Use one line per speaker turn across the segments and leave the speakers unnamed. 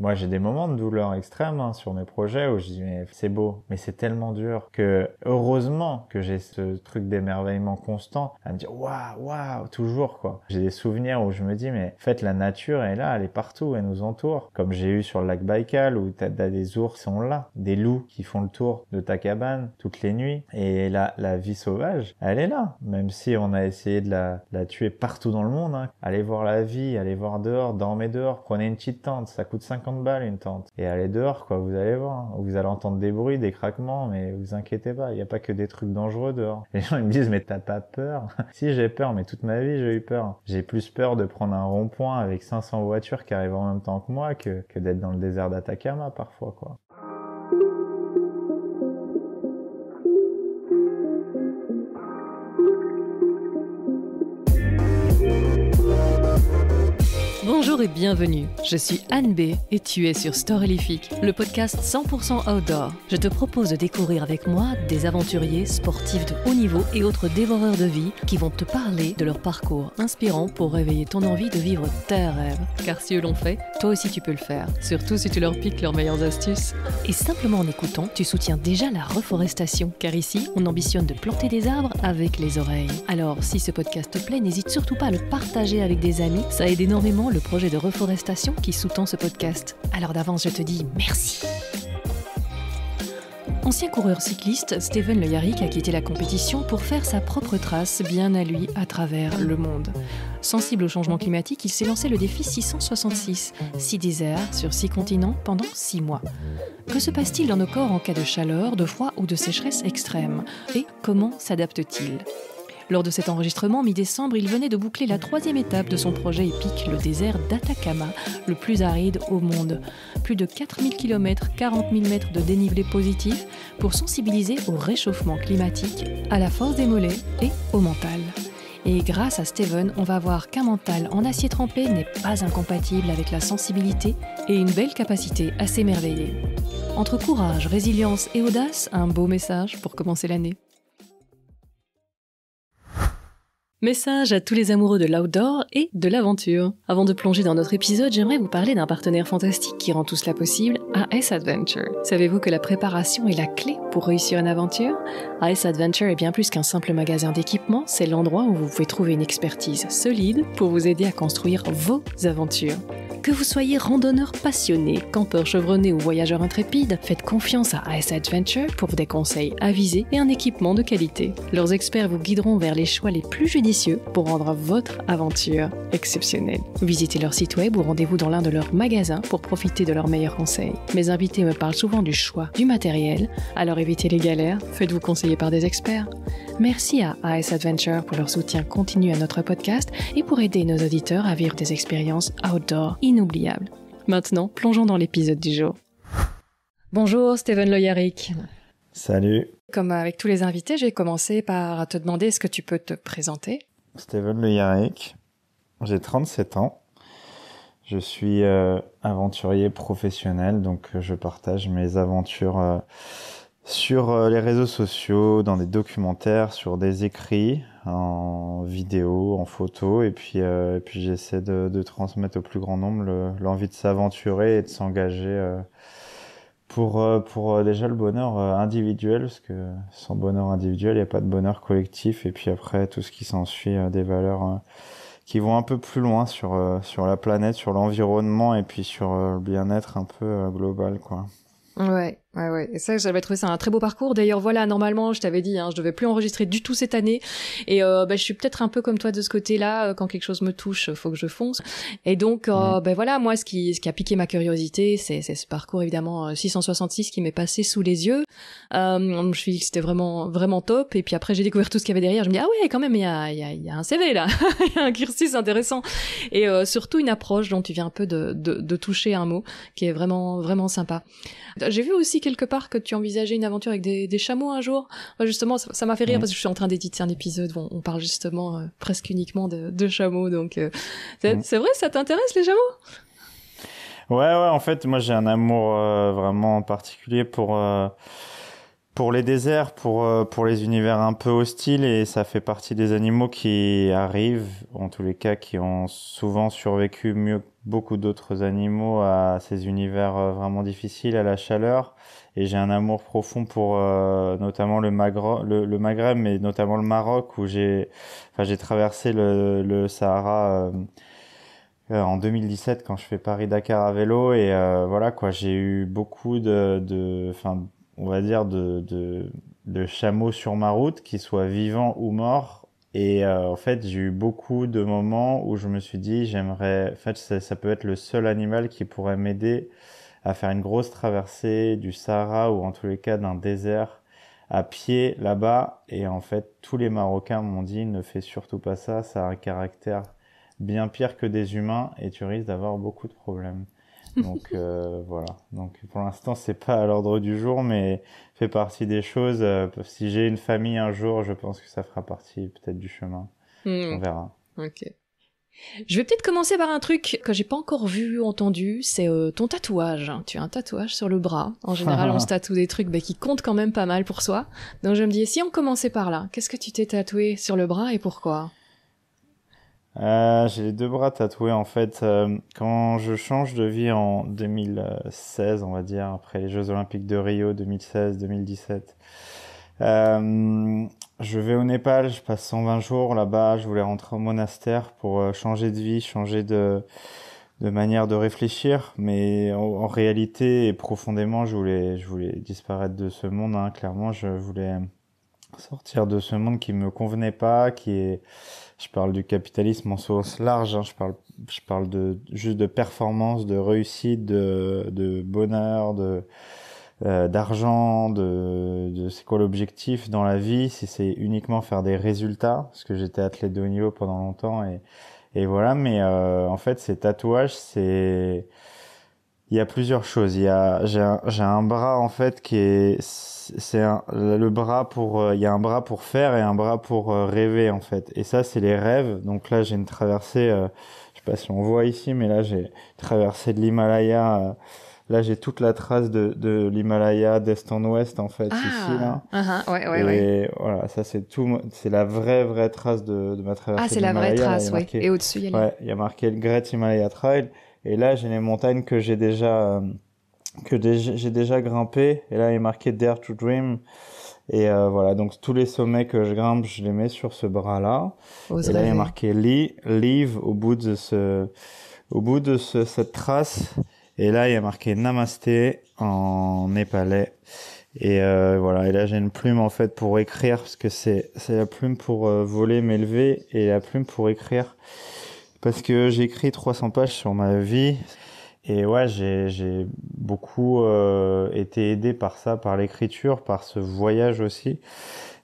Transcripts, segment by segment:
Moi, j'ai des moments de douleur extrême hein, sur mes projets où je dis mais c'est beau, mais c'est tellement dur que heureusement que j'ai ce truc d'émerveillement constant à me dire waouh waouh toujours quoi. J'ai des souvenirs où je me dis mais en fait la nature est là, elle est partout, elle nous entoure. Comme j'ai eu sur le lac Baïkal où t'as as des ours qui sont là, des loups qui font le tour de ta cabane toutes les nuits et là la vie sauvage, elle est là. Même si on a essayé de la, la tuer partout dans le monde, hein. allez voir la vie, allez voir dehors, dormez dehors, prenez une petite tente, ça coûte 50 balles une tente. Et allez dehors, quoi, vous allez voir. Vous allez entendre des bruits, des craquements, mais vous inquiétez pas, il n'y a pas que des trucs dangereux dehors. Les gens, ils me disent, mais t'as pas peur Si, j'ai peur, mais toute ma vie, j'ai eu peur. J'ai plus peur de prendre un rond-point avec 500 voitures qui arrivent en même temps que moi que, que d'être dans le désert d'Atacama, parfois, quoi.
et bienvenue. Je suis Anne B et tu es sur Storylifique, le podcast 100% outdoor. Je te propose de découvrir avec moi des aventuriers, sportifs de haut niveau et autres dévoreurs de vie qui vont te parler de leur parcours inspirant pour réveiller ton envie de vivre tes rêves. Car si eux l'ont fait, toi aussi tu peux le faire, surtout si tu leur piques leurs meilleures astuces. Et simplement en écoutant, tu soutiens déjà la reforestation, car ici, on ambitionne de planter des arbres avec les oreilles. Alors, si ce podcast te plaît, n'hésite surtout pas à le partager avec des amis, ça aide énormément le projet de reforestation qui sous-tend ce podcast. Alors d'avance, je te dis merci. Ancien coureur cycliste, Steven Le Yarrick a quitté la compétition pour faire sa propre trace, bien à lui, à travers le monde. Sensible au changement climatique, il s'est lancé le défi 666, 6 déserts sur 6 continents pendant 6 mois. Que se passe-t-il dans nos corps en cas de chaleur, de froid ou de sécheresse extrême Et comment s'adapte-t-il lors de cet enregistrement, mi-décembre, il venait de boucler la troisième étape de son projet épique, le désert d'Atacama, le plus aride au monde. Plus de 4000 km, 40 000 mètres de dénivelé positif pour sensibiliser au réchauffement climatique, à la force des mollets et au mental. Et grâce à Steven, on va voir qu'un mental en acier trempé n'est pas incompatible avec la sensibilité et une belle capacité à s'émerveiller. Entre courage, résilience et audace, un beau message pour commencer l'année. Message à tous les amoureux de l'outdoor et de l'aventure. Avant de plonger dans notre épisode, j'aimerais vous parler d'un partenaire fantastique qui rend tout cela possible, AS Adventure. Savez-vous que la préparation est la clé pour réussir une aventure AS Adventure est bien plus qu'un simple magasin d'équipement, c'est l'endroit où vous pouvez trouver une expertise solide pour vous aider à construire vos aventures. Que vous soyez randonneur passionné, campeur chevronné ou voyageur intrépide, faites confiance à AS Adventure pour des conseils avisés et un équipement de qualité. Leurs experts vous guideront vers les choix les plus judicieux pour rendre votre aventure exceptionnelle. Visitez leur site web ou rendez-vous dans l'un de leurs magasins pour profiter de leurs meilleurs conseils. Mes invités me parlent souvent du choix du matériel, alors évitez les galères, faites-vous conseiller par des experts. Merci à AS Adventure pour leur soutien continu à notre podcast et pour aider nos auditeurs à vivre des expériences outdoor inoubliables. Maintenant, plongeons dans l'épisode du jour. Bonjour Steven Loyaric. Salut. Comme avec tous les invités, j'ai commencé par te demander est-ce que tu peux te présenter
Steven Le Yarek, j'ai 37 ans. Je suis euh, aventurier professionnel, donc euh, je partage mes aventures euh, sur les réseaux sociaux, dans des documentaires, sur des écrits, en vidéo, en photo, et puis, puis j'essaie de, transmettre au plus grand nombre l'envie de s'aventurer et de s'engager pour, euh, pour euh, déjà le bonheur euh, individuel, parce que sans bonheur individuel, il n'y a pas de bonheur collectif. Et puis après, tout ce qui s'ensuit, des valeurs qui vont un peu plus loin sur, sur la planète, sur l'environnement et puis sur le bien-être un peu global, quoi.
Ouais. Ouais, ouais. Et ça, j'avais trouvé ça un très beau parcours. D'ailleurs, voilà, normalement, je t'avais dit, hein, je devais plus enregistrer du tout cette année. Et euh, bah, je suis peut-être un peu comme toi de ce côté-là. Euh, quand quelque chose me touche, euh, faut que je fonce. Et donc, ben voilà, moi, ce qui, ce qui a piqué ma curiosité, c'est ce parcours évidemment 666 qui m'est passé sous les yeux. Euh, je me suis dit que c'était vraiment, vraiment top. Et puis après, j'ai découvert tout ce qu'il y avait derrière. Je me dis, ah ouais, quand même, il y a, il y a, y a un CV là, il y a un cursus intéressant. Et surtout une approche dont tu viens un peu de, de, de toucher un mot, qui est vraiment, vraiment sympa. J'ai vu aussi quelque part que tu envisageais une aventure avec des, chameaux un jour Justement, ça m'a fait rire mm. parce que je suis en train d'éditer un épisode où on parle justement euh, presque uniquement de, chameaux. Donc, euh, mm. c'est vrai, ça t'intéresse les chameaux
Ouais, ouais. En fait, moi, j'ai un amour euh, vraiment particulier pour pour les déserts, pour, pour les univers un peu hostiles, et ça fait partie des animaux qui arrivent, en tous les cas, qui ont souvent survécu mieux que beaucoup d'autres animaux à ces univers euh, vraiment difficiles, à la chaleur. Et j'ai un amour profond pour euh, notamment le, le, Maghreb, mais notamment le Maroc, où j'ai enfin, traversé le, Sahara. Euh, en 2017 quand je fais Paris Dakar à vélo et voilà quoi j'ai eu beaucoup de de on va dire de de de chameaux sur ma route qui soient vivants ou morts et euh, en fait, j'ai eu beaucoup de moments où je me suis dit, j'aimerais, en fait, ça, ça, peut être le seul animal qui pourrait m'aider à faire une grosse traversée du Sahara ou en tous les cas d'un désert à pied là-bas. Et en fait, tous les Marocains m'ont dit, ne fais surtout pas ça, ça a un caractère bien pire que des humains et tu risques d'avoir beaucoup de problèmes. Donc euh, voilà. Donc pour l'instant, c'est pas à l'ordre du jour, mais fait partie des choses. Euh, si j'ai une famille un jour, je pense que ça fera partie peut-être du chemin. Hmm. On verra.
Ok. Je vais peut-être commencer par un truc que j'ai pas encore vu, entendu, c'est euh, ton tatouage. Tu as un tatouage sur le bras. En général, on se tatoue des trucs qui comptent quand même pas mal pour soi. Donc je me dis, si on commençait par là, qu'est-ce que tu t'es tatoué sur le bras et pourquoi
euh, j'ai les deux bras tatoués en fait. Euh, quand je change de vie en 2016, on va dire, après les Jeux Olympiques de Rio 2016-2017, euh, je vais au Népal, je passe 120 jours là-bas, je voulais rentrer au monastère pour changer de vie, changer de, de manière de réfléchir, mais en, réalité et profondément, je voulais, je voulais disparaître de ce monde, hein. clairement, je voulais sortir de ce monde qui me convenait pas, qui est je parle du capitalisme en sens large, hein, je parle, je parle de, juste de performance, de réussite, de, de bonheur, de euh, d'argent, de, de c'est quoi l'objectif dans la vie, si c'est uniquement faire des résultats, parce que j'étais athlète de haut niveau pendant longtemps et, et voilà, mais euh, en fait ces tatouages, c'est il y a plusieurs choses. Il y a j'ai un, un bras en fait qui est c'est le bras pour euh, il y a un bras pour faire et un bras pour euh, rêver en fait et ça c'est les rêves donc là j'ai une traversée euh, je sais pas si on voit ici mais là j'ai traversé de l'Himalaya là j'ai toute la trace de, de l'Himalaya d'est en ouest en fait ah, ici là uh-huh, ouais, et voilà ça c'est tout c'est la vraie vraie trace de, de ma traversée ah c'est la vraie trace oui et
au dessus il y a
il y a marqué le Great Himalaya Trail et là j'ai les montagnes que j'ai déjà que j'ai déjà grimpé. Et là, il est marqué Dare to Dream. Et euh, voilà, donc tous les sommets que je grimpe, je les mets sur ce bras-là. et là, il est marqué Leave au bout de, ce, au bout de cette trace. Et là, il est marqué Namaste en népalais. Et euh, voilà, et là j'ai une plume en fait pour écrire, parce que c'est la plume pour euh, voler, m'élever, et la plume pour écrire, parce que j'écris 300 pages sur ma vie. Et ouais, j'ai beaucoup euh, été aidé par ça, par l'écriture, par ce voyage aussi,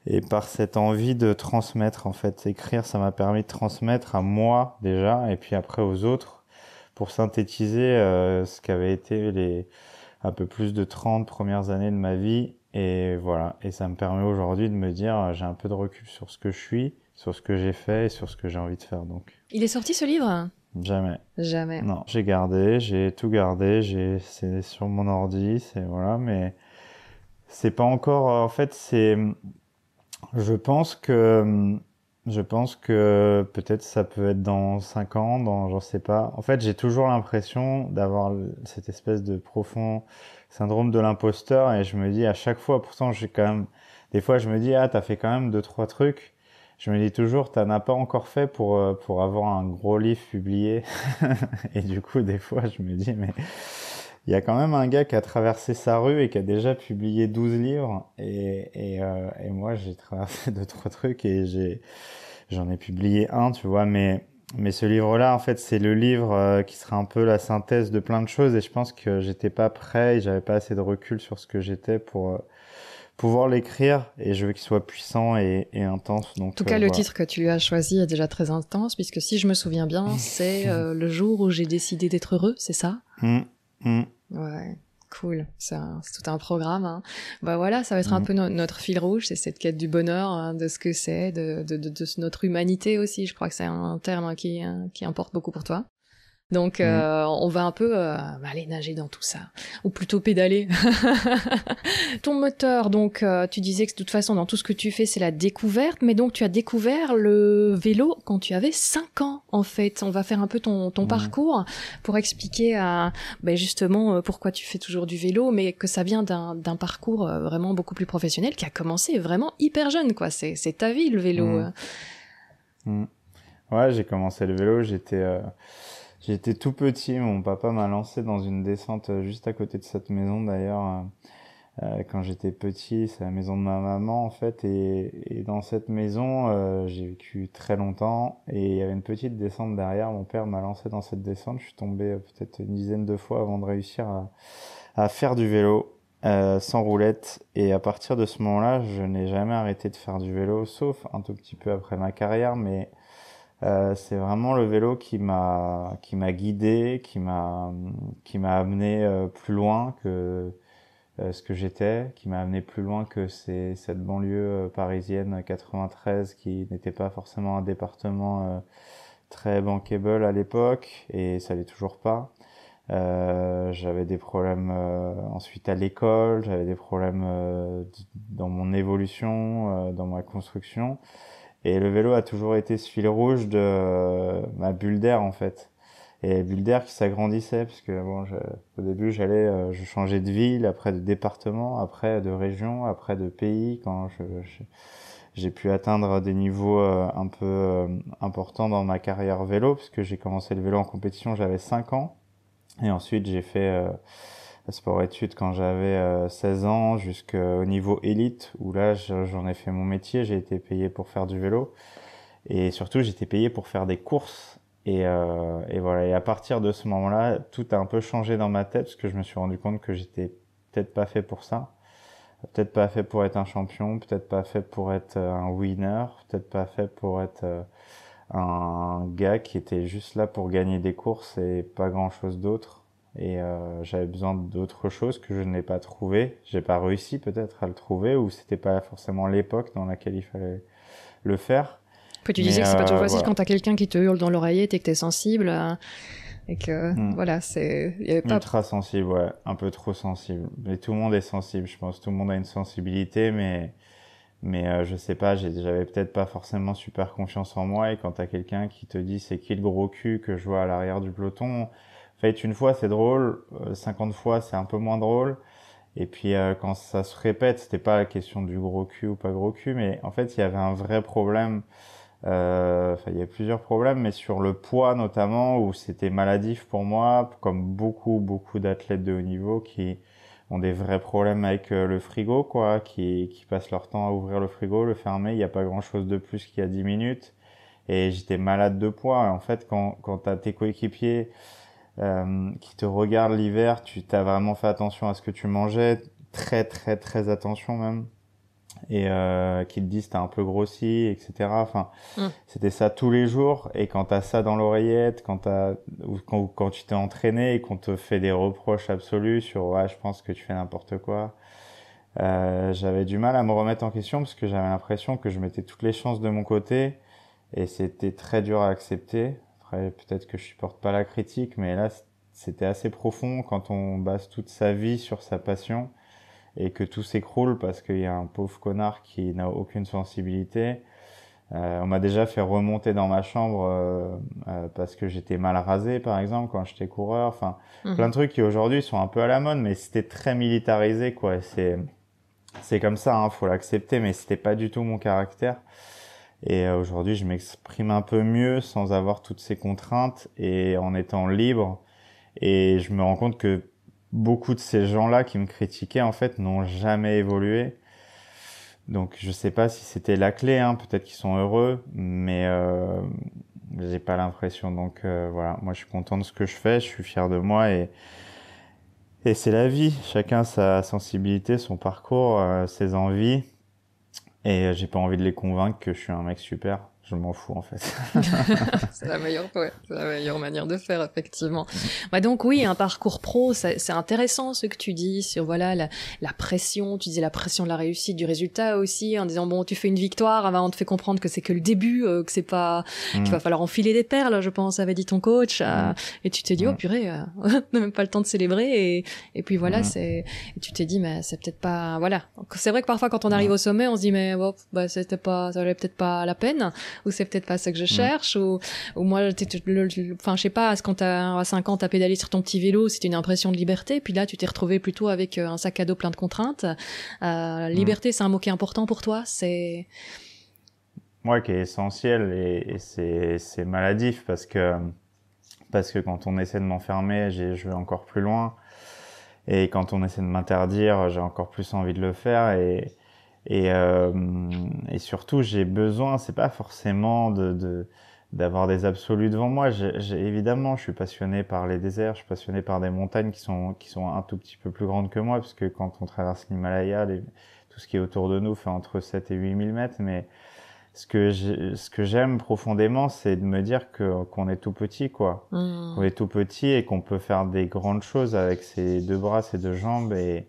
et par cette envie de transmettre. En fait, écrire, ça m'a permis de transmettre à moi déjà, et puis après aux autres, pour synthétiser euh, ce qu'avaient été les un peu plus de 30 premières années de ma vie. Et voilà, et ça me permet aujourd'hui de me dire, euh, j'ai un peu de recul sur ce que je suis, sur ce que j'ai fait et sur ce que j'ai envie de faire. Donc.
Il est sorti ce livre Jamais. Jamais. Non,
j'ai gardé, j'ai tout gardé, j'ai c'est sur mon ordi, c'est voilà, mais c'est pas encore. En fait, c'est. Je pense que je pense que peut-être ça peut être dans cinq ans, dans j'en sais pas. En fait, j'ai toujours l'impression d'avoir cette espèce de profond syndrome de l'imposteur et je me dis à chaque fois, pourtant j'ai quand même des fois je me dis ah t'as fait quand même deux trois trucs je me dis toujours, tu as pas encore fait pour, euh, pour avoir un gros livre publié. et du coup, des fois, je me dis, mais il y a quand même un gars qui a traversé sa rue et qui a déjà publié 12 livres. Et, et, euh, et moi, j'ai traversé deux, trois trucs et j'ai, j'en ai publié un, tu vois. Mais, mais ce livre-là, en fait, c'est le livre euh, qui sera un peu la synthèse de plein de choses. Et je pense que j'étais pas prêt et j'avais pas assez de recul sur ce que j'étais pour, pouvoir l'écrire et je veux qu'il soit puissant et, intense. Donc, en tout euh, cas, le titre
que tu lui as choisi est déjà très intense puisque si je me souviens bien, c'est euh, le jour où j'ai décidé d'être heureux, c'est ça
mmh, mmh.
Ouais. Cool, c'est tout un programme. Hein. Bah voilà, ça va être un mmh. peu notre fil rouge, c'est cette quête du bonheur, hein, de ce que c'est, de, notre humanité aussi. Je crois que c'est un terme qui hein, importe beaucoup pour toi. Donc, mmh. euh, on va un peu euh, bah, aller nager dans tout ça, ou plutôt pédaler. Ton moteur, donc, euh, tu disais que de toute façon, dans tout ce que tu fais, c'est la découverte, mais donc tu as découvert le vélo quand tu avais 5 ans, en fait. On va faire un peu ton, parcours pour expliquer à, bah, justement pourquoi tu fais toujours du vélo, mais que ça vient d'un parcours vraiment beaucoup plus professionnel qui a commencé vraiment hyper jeune, quoi. C'est ta vie, le vélo.
Mmh. Mmh. Ouais, j'ai commencé le vélo, j'étais... J'étais tout petit, mon papa m'a lancé dans une descente euh, juste à côté de cette maison d'ailleurs. Euh, euh, quand j'étais petit, c'est la maison de ma maman en fait, et, et dans cette maison, j'ai vécu très longtemps, et il y avait une petite descente derrière, mon père m'a lancé dans cette descente, je suis tombé peut-être une dizaine de fois avant de réussir à, à faire du vélo sans roulette, et à partir de ce moment-là, je n'ai jamais arrêté de faire du vélo, sauf un tout petit peu après ma carrière, mais euh, c'est vraiment le vélo qui m'a qui m'a guidé, qui m'a qui m'a amené euh, plus loin que euh, ce que j'étais, qui m'a amené plus loin que cette banlieue parisienne 93 qui n'était pas forcément un département très bankable à l'époque et ça l'est toujours pas. j'avais des problèmes ensuite à l'école, j'avais des problèmes dans mon évolution, dans ma construction. Et le vélo a toujours été ce fil rouge de euh, ma bulle d'air en fait. Et bulle d'air qui s'agrandissait parce que bon, au début j'allais, euh, je changeais de ville, après de département, après de région, après de pays quand je, j'ai pu atteindre des niveaux euh, un peu importants dans ma carrière vélo parce que j'ai commencé le vélo en compétition, j'avais 5 ans et ensuite j'ai fait sport-études quand j'avais 16 euh, ans jusqu'au niveau élite où là j'en ai fait mon métier, j'ai été payé pour faire du vélo et surtout j'étais payé pour faire des courses et, euh, et, voilà et à partir de ce moment-là tout a un peu changé dans ma tête parce que je me suis rendu compte que j'étais peut-être pas fait pour ça, peut-être pas fait pour être un champion, peut-être pas fait pour être euh, un winner, peut-être pas fait pour être un gars qui était juste là pour gagner des courses et pas grand-chose d'autre et euh, j'avais besoin d'autre chose que je n'ai pas trouvé. J'ai pas réussi peut-être à le trouver ou c'était pas forcément l'époque dans laquelle il fallait le faire. tu disais que c'est pas toujours euh, facile quand
t'as quelqu'un qui te hurle dans l'oreille et que t'es sensible euh, et que hmm. voilà c'est il y avait pas
ultra sensible ouais un peu trop sensible mais tout le monde est sensible je pense tout le monde a une sensibilité mais mais euh, je sais pas, j'avais peut-être pas forcément super confiance en moi et quand t'as quelqu'un qui te dit c'est qui le gros cul que je vois à l'arrière du peloton, fait, une fois, c'est drôle. 50 euh, fois, c'est un peu moins drôle. Et puis euh, quand ça se répète, c'était pas la question du gros cul ou pas gros cul, mais en fait il y avait un vrai problème. Euh, il y a plusieurs problèmes, mais sur le poids notamment où c'était maladif pour moi, comme beaucoup beaucoup d'athlètes de haut niveau qui ont des vrais problèmes avec euh, le frigo, quoi, qui, qui passent leur temps à ouvrir le frigo, le fermer. Il n'y a pas grand chose de plus qu'il y a 10 minutes. Et j'étais malade de poids. En fait, quand quand t'as tes coéquipiers euh, qui te regardent l'hiver, tu t'as vraiment fait attention à ce que tu mangeais, très très très attention même, et euh, qui te disent t'as un peu grossi, etc. Enfin, mm. c'était ça tous les jours, et quand t'as ça dans l'oreillette, quand t'as, quand, quand tu t'es entraîné et qu'on te fait des reproches absolus sur ouais je pense que tu fais n'importe quoi. Euh, j'avais du mal à me remettre en question parce que j'avais l'impression que je mettais toutes les chances de mon côté et c'était très dur à accepter. Après, peut-être que je supporte pas la critique, mais là, c'était assez profond quand on base toute sa vie sur sa passion et que tout s'écroule parce qu'il y a un pauvre connard qui n'a aucune sensibilité. Euh, on m'a déjà fait remonter dans ma chambre euh, euh, parce que j'étais mal rasé, par exemple, quand j'étais coureur. Enfin, mhm. plein de trucs qui aujourd'hui sont un peu à la mode, mais c'était très militarisé, quoi. C'est c'est comme ça, hein, faut l'accepter, mais c'était pas du tout mon caractère. Et euh, aujourd'hui, je m'exprime un peu mieux sans avoir toutes ces contraintes et en étant libre. Et je me rends compte que beaucoup de ces gens-là qui me critiquaient, en fait, n'ont jamais évolué. Donc, je sais pas si c'était la clé, hein, peut-être qu'ils sont heureux, mais euh, j'ai pas l'impression. Donc, euh, voilà, moi, je suis content de ce que je fais, je suis fier de moi et, et c'est la vie. Chacun sa sensibilité, son parcours, euh, ses envies. Et euh, j'ai pas envie de les convaincre que je suis un mec super je m'en fous en fait.
c'est la meilleure, ouais, la meilleure manière de faire effectivement. Bah donc oui, un parcours pro, c'est intéressant ce que tu dis sur voilà la, la, pression. Tu disais la pression de la réussite, du résultat aussi, en disant bon, tu fais une victoire, ah bah, on te fait comprendre que c'est que le début, euh, que c'est pas, qu'il va mm. falloir enfiler des perles, je pense, avait dit ton coach. Euh, mm. et tu t'es dit oh mm. purée, euh, on n'a même pas le temps de célébrer. Et, et puis voilà, c'est, et tu t'es dit mais c'est peut-être pas, voilà. C'est vrai que parfois quand on arrive au sommet, on se dit mais oh, bah c'était pas, ça valait peut-être pas la peine ou c'est peut-être pas ce que je mm. cherche, ou, ou moi, enfin, je sais pas, quand à 5 ans, t'as pédalé sur ton petit vélo, c'était une impression de liberté, puis là, tu t'es retrouvé plutôt avec euh, un sac à dos plein de contraintes. Euh, mm. liberté, c'est un mot qui est important pour toi, c'est...
Ouais, qui est essentiel et, et c'est maladif parce que parce que quand on essaie de m'enfermer, je vais encore plus loin. Et quand on essaie de m'interdire, j'ai encore plus envie de le faire. Et, et, euh, et surtout, j'ai besoin, c'est pas forcément de d'avoir des absolus devant moi. J'ai évidemment, je suis passionné par les déserts, je suis passionné par des montagnes qui sont qui sont un tout petit peu plus grandes que moi, parce que quand on traverse l'Himalaya, tout ce qui est autour de nous fait entre 7 et 8000 mètres, mais ce que ce que j'aime profondément c'est de me dire que qu'on est tout petit quoi mmh. On est tout petit et qu'on peut faire des grandes choses avec ses deux bras ses deux jambes et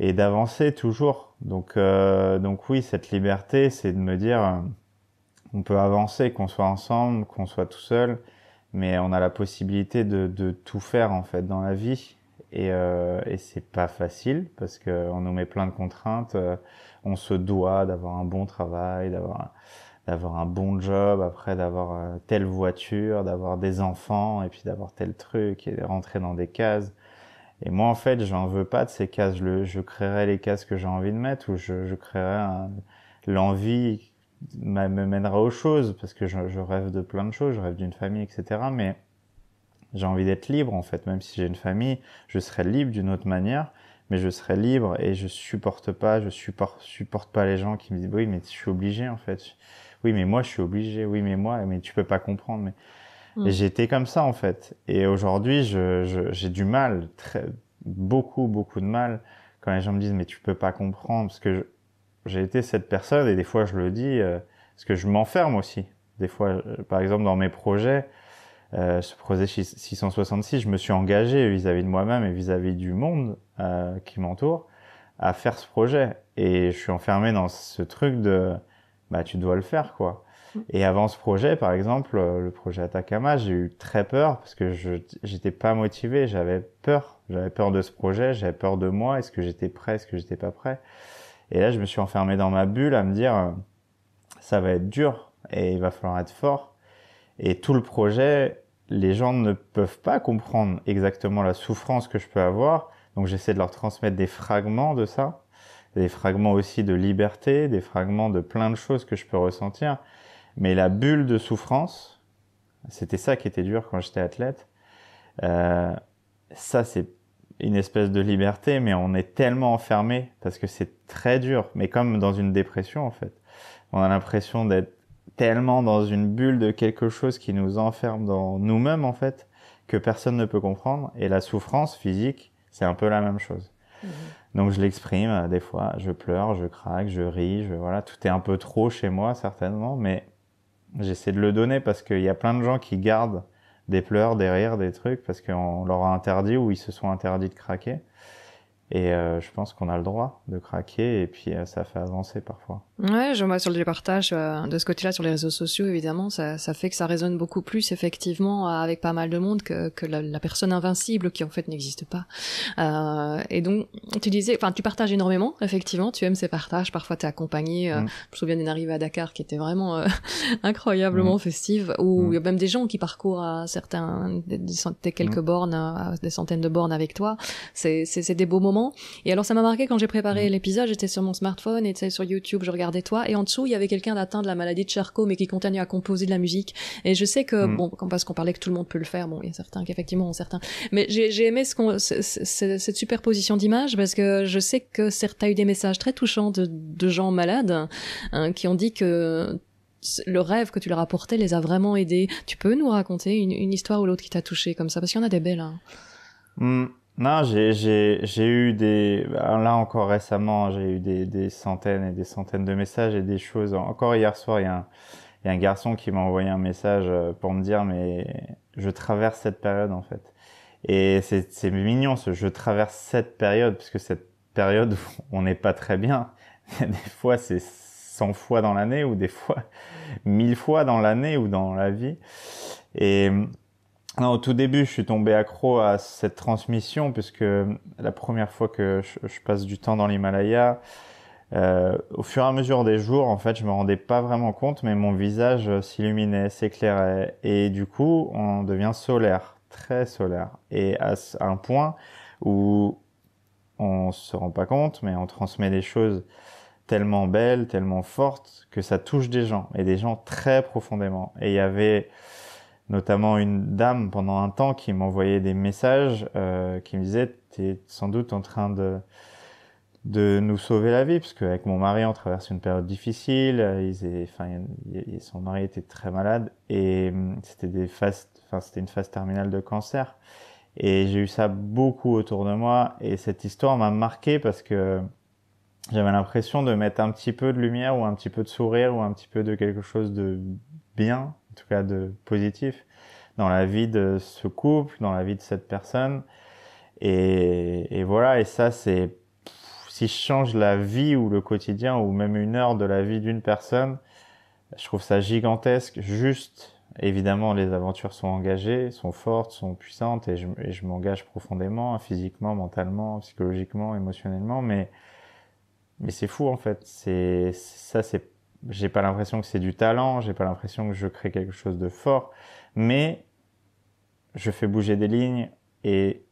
et d'avancer toujours donc, euh, donc oui, cette liberté, c'est de me dire, euh, on peut avancer, qu'on soit ensemble, qu'on soit tout seul, mais on a la possibilité de, tout faire en fait dans la vie. Et, euh, et c'est pas facile parce qu'on nous met plein de contraintes. Euh, on se doit d'avoir un bon travail, d'avoir d'avoir un bon job, après d'avoir telle voiture, d'avoir des enfants, et puis d'avoir tel truc, et de rentrer dans des cases. Et moi, en fait, j'en veux pas de ces cases. Je, créerai les cases que j'ai envie de mettre ou je, créerai l'envie l'envie me mènera aux choses parce que je, rêve de plein de choses, je rêve d'une famille, etc. Mais j'ai envie d'être libre, en fait. Même si j'ai une famille, je serai libre d'une autre manière, mais je serai libre et je supporte pas, je supporte, pas les gens qui me disent, oui, mais je suis obligé, en fait. Oui, mais moi, je suis obligé. Oui, mais moi, mais tu peux pas comprendre. Mais Mm. comme ça en fait. Et aujourd'hui, j'ai du mal, très, beaucoup, beaucoup de mal, quand les gens me disent mais tu peux pas comprendre parce que j'ai été cette personne et des fois je le dis euh, parce que je m'enferme aussi. Des fois, euh, par exemple dans mes projets, euh, ce projet 666, je me suis engagé vis-à-vis de moi-même et vis-à-vis du monde euh, qui m'entoure à faire ce projet. Et je suis enfermé dans ce truc de, bah, tu dois le faire, quoi. Et avant ce projet, par exemple, euh, le projet Atacama, j'ai eu très peur parce que je j'étais pas motivé, j'avais peur, j'avais peur de ce projet, j'avais peur de moi, est-ce que j'étais prêt, est-ce que j'étais pas prêt. Et là, je me suis enfermé dans ma bulle à me dire euh, ça va être dur et il va falloir être fort. Et tout le projet, les gens ne peuvent pas comprendre exactement la souffrance que je peux avoir. Donc j'essaie de leur transmettre des fragments de ça, des fragments aussi de liberté, des fragments de plein de choses que je peux ressentir. Mais la bulle de souffrance, c'était ça qui était dur quand j'étais athlète. Euh, ça, c'est une espèce de liberté, mais on est tellement enfermé parce que c'est très dur. Mais comme dans une dépression, en fait, on a l'impression d'être tellement dans une bulle de quelque chose qui nous enferme dans nous-mêmes, en fait, que personne ne peut comprendre. Et la souffrance physique, c'est un peu la même chose. Mmh. Donc je l'exprime euh, des fois, je pleure, je craque, je ris, je voilà, tout est un peu trop chez moi certainement, mais j'essaie de le donner parce qu'il y a plein de gens qui gardent des pleurs, des rires, des trucs parce qu'on leur a interdit ou ils se sont interdits de craquer. Et euh, je pense qu'on a le droit de craquer et puis euh, ça fait avancer parfois.
Ouais, je vois sur le partage euh, de ce côté-là sur les réseaux sociaux, évidemment, ça, ça, fait que ça résonne beaucoup plus effectivement avec pas mal de monde que, que la, personne invincible qui en fait n'existe pas. Euh, et donc, tu disais, enfin, tu partages énormément, effectivement, tu aimes ces partages. Parfois, t'es accompagné. Euh, mm. Je me souviens d'une arrivée à Dakar qui était vraiment euh, incroyablement mm. festive, où mm. il y a même des gens qui parcourent à certains des, quelques bornes, des centaines de bornes avec toi. C'est des beaux moments. Et alors, ça m'a marqué quand j'ai préparé l'épisode. J'étais sur mon smartphone et sur YouTube, je regardais et en dessous il y avait quelqu'un d'atteint de la maladie de Charcot mais qui continue à composer de la musique et je sais que mm. bon parce qu'on parlait que tout le monde peut le faire bon il y a certains qui effectivement ont certains mais j'ai aimé ce qu'on cette superposition d'images parce que je sais que certains eu des messages très touchants de, gens malades hein, qui ont dit que le rêve que tu leur apportais les a vraiment aidés. Tu peux nous raconter une, histoire ou l'autre qui t'a touché comme ça Parce qu'il y en a des belles. Hein.
Mm. Non, j'ai eu des... Ah, là encore récemment, j'ai eu des, des, centaines et des centaines de messages et des choses. Encore hier soir, il y a un, il y a un garçon qui m'a envoyé un message euh, pour me dire, mais je traverse cette période en fait. Et c'est mignon, ce je traverse cette période, puisque cette période on n'est pas très bien, des fois c'est 100 fois dans l'année, ou des fois 1000 fois dans l'année ou dans la vie. Et au tout début, je suis tombé accro à cette transmission puisque la première fois que je, passe du temps dans l'Himalaya, euh, au fur et à mesure des jours, en fait, je me rendais pas vraiment compte, mais mon visage s'illuminait, s'éclairait, et du coup, on devient solaire, très solaire, et à un point où on se rend pas compte, mais on transmet des choses tellement belles, tellement fortes que ça touche des gens et des gens très profondément. Et il y avait notamment une dame pendant un temps qui m'envoyait des messages euh, qui me disait t'es sans doute en train de de nous sauver la vie parce qu'avec mon mari on traverse une période difficile euh, ils enfin son mari était très malade et hum, c'était des phases enfin c'était une phase terminale de cancer et j'ai eu ça beaucoup autour de moi et cette histoire m'a marqué parce que j'avais l'impression de mettre un petit peu de lumière ou un petit peu de sourire ou un petit peu de quelque chose de bien tout cas de positif dans la vie de ce couple, dans la vie de cette personne. Et, voilà, et ça, c'est si je change la vie ou le quotidien ou même une heure de la vie d'une personne, je trouve ça gigantesque. Juste, évidemment, les aventures sont engagées, sont fortes, sont puissantes, et je, je m'engage profondément, physiquement, mentalement, psychologiquement, émotionnellement, mais mais c'est fou en fait. C'est ça, c'est j'ai pas l'impression que c'est du talent, j'ai pas l'impression que je crée quelque chose de fort, mais je fais bouger des lignes et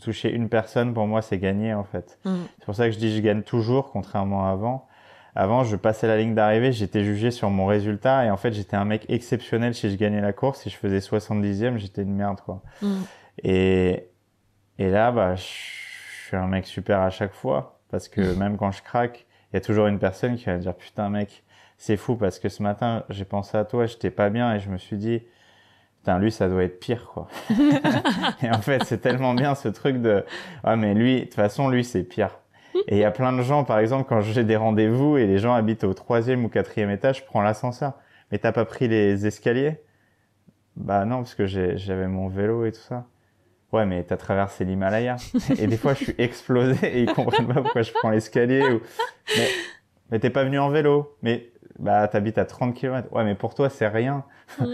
toucher une personne pour moi c'est gagner en fait. Mm. C'est pour ça que je dis je gagne toujours contrairement à avant. Avant, je passais la ligne d'arrivée, j'étais jugé sur mon résultat et en fait, j'étais un mec exceptionnel si je gagnais la course, si je faisais 70e, j'étais une merde quoi. Mm. Et et là bah je suis un mec super à chaque fois parce que même quand je craque, il y a toujours une personne qui va dire putain mec, c'est fou parce que ce matin, j'ai pensé à toi, j'étais pas bien et je me suis dit, putain, lui, ça doit être pire, quoi. et en fait, c'est tellement bien ce truc de, ah, mais lui, de toute façon, lui, c'est pire. Et il y a plein de gens, par exemple, quand j'ai des rendez-vous et les gens habitent au troisième ou quatrième étage, je prends l'ascenseur. Mais t'as pas pris les escaliers? Bah non, parce que j'avais mon vélo et tout ça. Ouais, mais t'as traversé l'Himalaya. et des fois, je suis explosé et ils comprennent pas pourquoi je prends l'escalier ou, mais, mais t'es pas venu en vélo. Mais bah t'habites à 30 km. Ouais, mais pour toi c'est rien.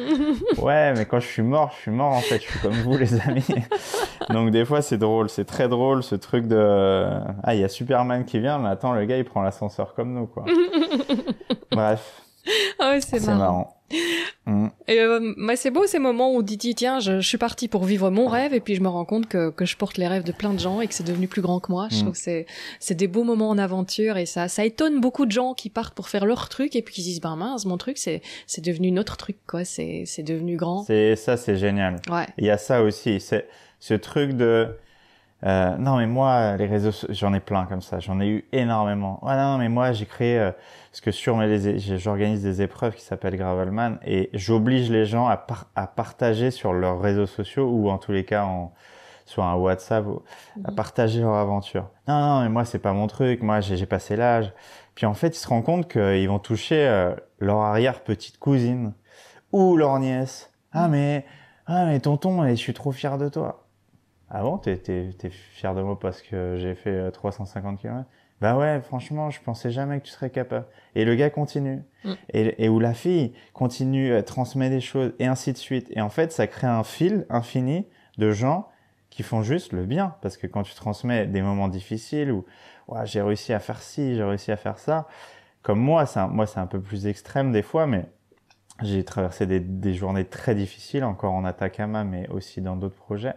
ouais, mais quand je suis mort, je suis mort en fait. Je suis comme vous les amis. Donc des fois c'est drôle, c'est très drôle ce truc de ah il y a Superman qui vient, mais attends le gars il prend l'ascenseur comme nous quoi.
Bref. ah c'est marrant. Mm. Et euh, mais c'est beau ces moments où tu tiens je, suis parti pour vivre mon rêve et puis je me rends compte que, que je porte les rêves de plein de gens et que c'est devenu plus grand que moi. Je mm. trouve que c'est c'est des beaux moments en aventure et ça ça étonne beaucoup de gens qui partent pour faire leur truc et puis qui disent ben mince mon truc c'est c'est devenu notre truc quoi c'est c'est devenu grand.
C'est ça c'est génial. Ouais. Il y a ça aussi c'est ce truc de euh, non mais moi les réseaux j'en ai plein comme ça j'en ai eu énormément ouais non, mais moi j'ai créé euh, que sur mes j'organise des épreuves qui s'appellent Gravelman et j'oblige les gens à, à partager sur leurs réseaux sociaux ou en tous les cas en sur un WhatsApp à partager leur aventure non non mais moi c'est pas mon truc moi j'ai passé l'âge puis en fait ils se rendent compte qu'ils vont toucher euh, leur arrière petite cousine ou leur nièce ah mm. mais ah mais tonton je suis trop fier de toi bon, t'es, t'es, fier de moi parce que j'ai fait 350 euh, km bah ouais, franchement, je pensais jamais que tu serais capable. Et le gars continue. Mm. Et, et, où la fille continue, transmet des choses, et ainsi de suite. Et en fait, ça crée un fil infini de gens qui font juste le bien. Parce que quand tu transmets des moments difficiles où ouais, j'ai réussi à faire ci, j'ai réussi à faire ça, comme moi, c'est moi c'est un peu plus extrême des fois, mais j'ai traversé des, des journées très difficiles, encore en Atacama, mais aussi dans d'autres projets.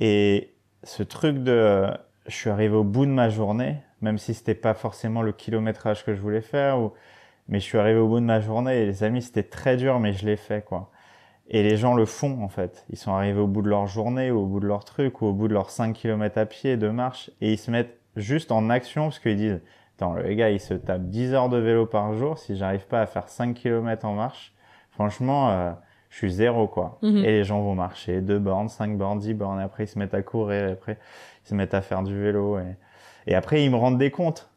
Et ce truc de je suis arrivé au bout de ma journée, même si c'était pas forcément le kilométrage que je voulais faire, mais je suis arrivé au bout de ma journée et les amis c'était très dur, mais je l'ai fait quoi. Et les gens le font en fait. Ils sont arrivés au bout de leur journée, ou au bout de leur truc, ou au bout de leurs 5 km à pied de marche, et ils se mettent juste en action parce qu'ils disent Attends, le gars, il se tape 10 heures de vélo par jour. Si j'arrive pas à faire 5 km en marche, franchement, euh, je suis zéro quoi. Mhm. Et les gens vont marcher deux bornes, cinq bornes, dix bornes. Après ils se mettent à courir, après ils se mettent à faire du vélo et, et après ils me rendent des comptes.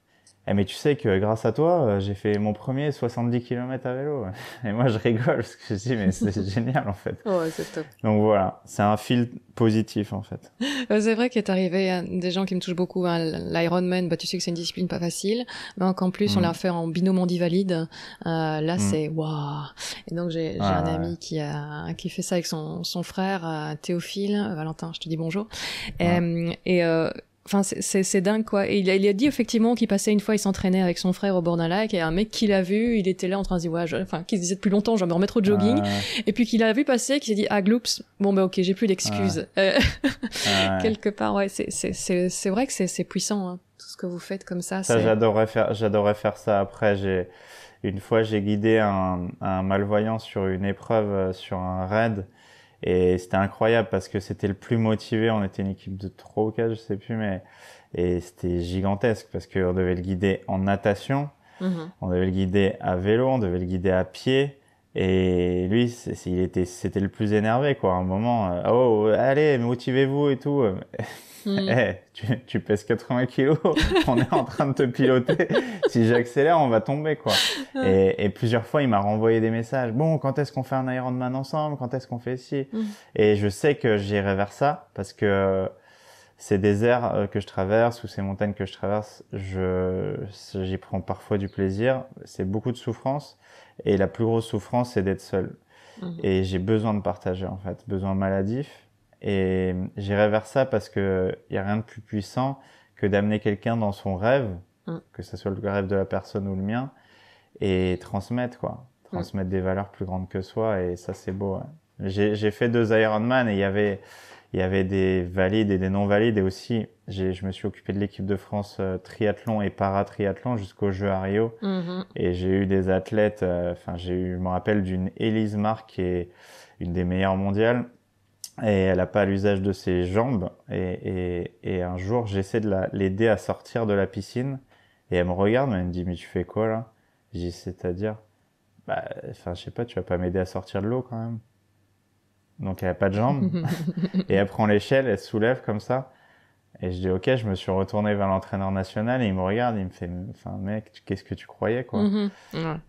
Eh, mais tu sais que grâce à toi, euh, j'ai fait mon premier 70 km à vélo. Et moi, je rigole parce que je dis, mais c'est génial en fait.
Ouais, c'est top.
Donc voilà, c'est un fil positif en fait.
Euh, c'est vrai qu'il est arrivé à des gens qui me touchent beaucoup. Hein, L'Ironman, bah, tu sais que c'est une discipline pas facile, Donc, en plus, on mm. l'a fait en binôme valide euh, là, mm. c'est waouh. Et donc, j'ai un ami qui, a, qui fait ça avec son, son frère, Théophile, Valentin, je te dis bonjour. Et, Enfin, c'est dingue, quoi. Et il a, il a dit effectivement qu'il passait une fois, il s'entraînait avec son frère au bord d'un lac, et un mec qui l'a vu, il était là en train de dire, ouais, enfin, qu'il disait depuis longtemps, je vais me remettre au jogging. Et puis qu'il a vu passer, qu'il s'est dit, ah, gloops, bon, ben, ok, j'ai plus d'excuses. Euh, quelque part, ouais, c'est vrai que c'est puissant, hein, tout ce que vous faites comme ça. Ça,
j'adorerais faire, j'adorerais faire ça après. J'ai, une fois, j'ai guidé un, un malvoyant sur une épreuve, euh, sur un raid et c'était incroyable parce que c'était le plus motivé. On était une équipe de trois ou quatre, je sais plus, mais et c'était gigantesque parce qu'on devait le guider en natation, mm-hmm. on devait le guider à vélo, on devait le guider à pied. Et lui, c'était le plus énervé, quoi. À un moment, euh, oh, allez, motivez-vous et tout. Mm. Eh, tu, pèses 80 kilos, on est en train de te piloter. si j'accélère, on va tomber, quoi. Et, plusieurs fois, il m'a renvoyé des messages. Bon, quand est-ce qu'on fait un Ironman ensemble Quand est-ce qu'on fait ici mm. Et je sais que j'irai vers ça parce que euh, ces déserts euh, que je traverse ou ces montagnes que je traverse, je j'y prends parfois du plaisir. C'est beaucoup de souffrance et la plus grosse souffrance, c'est d'être seul. Mm. Et j'ai besoin de partager en fait, besoin maladif et euh, j'irai vers ça parce que y a rien de plus puissant que d'amener quelqu'un dans son rêve, mm. que ce soit le rêve de la personne ou le mien, et transmettre quoi, mm. transmettre des valeurs plus grandes que soi. Et ça c'est beau. J'ai fait deux Ironman et il y avait il y avait des valides et des non valides et aussi je me suis occupé de l'équipe de France euh, triathlon et paratriathlon jusqu'aux Jeux à Rio mm-hmm. et j'ai eu des athlètes euh, enfin j'ai eu je me rappelle d'une Elise Marc qui est une des meilleures mondiales et elle n'a pas l'usage de ses jambes. Et, et, et un jour, j'essaie de l'aider à sortir de la piscine et elle me regarde, elle me dit mais tu fais quoi là J'ai c'est-à-dire, bah, enfin je sais pas, tu vas pas m'aider à sortir de l'eau quand même. Donc elle a pas de jambes et elle prend l'échelle, elle se soulève comme ça. Et je dis ok, je me suis retourné vers l'entraîneur national et il me regarde, il me fait enfin mec, qu'est-ce que tu croyais quoi mhm.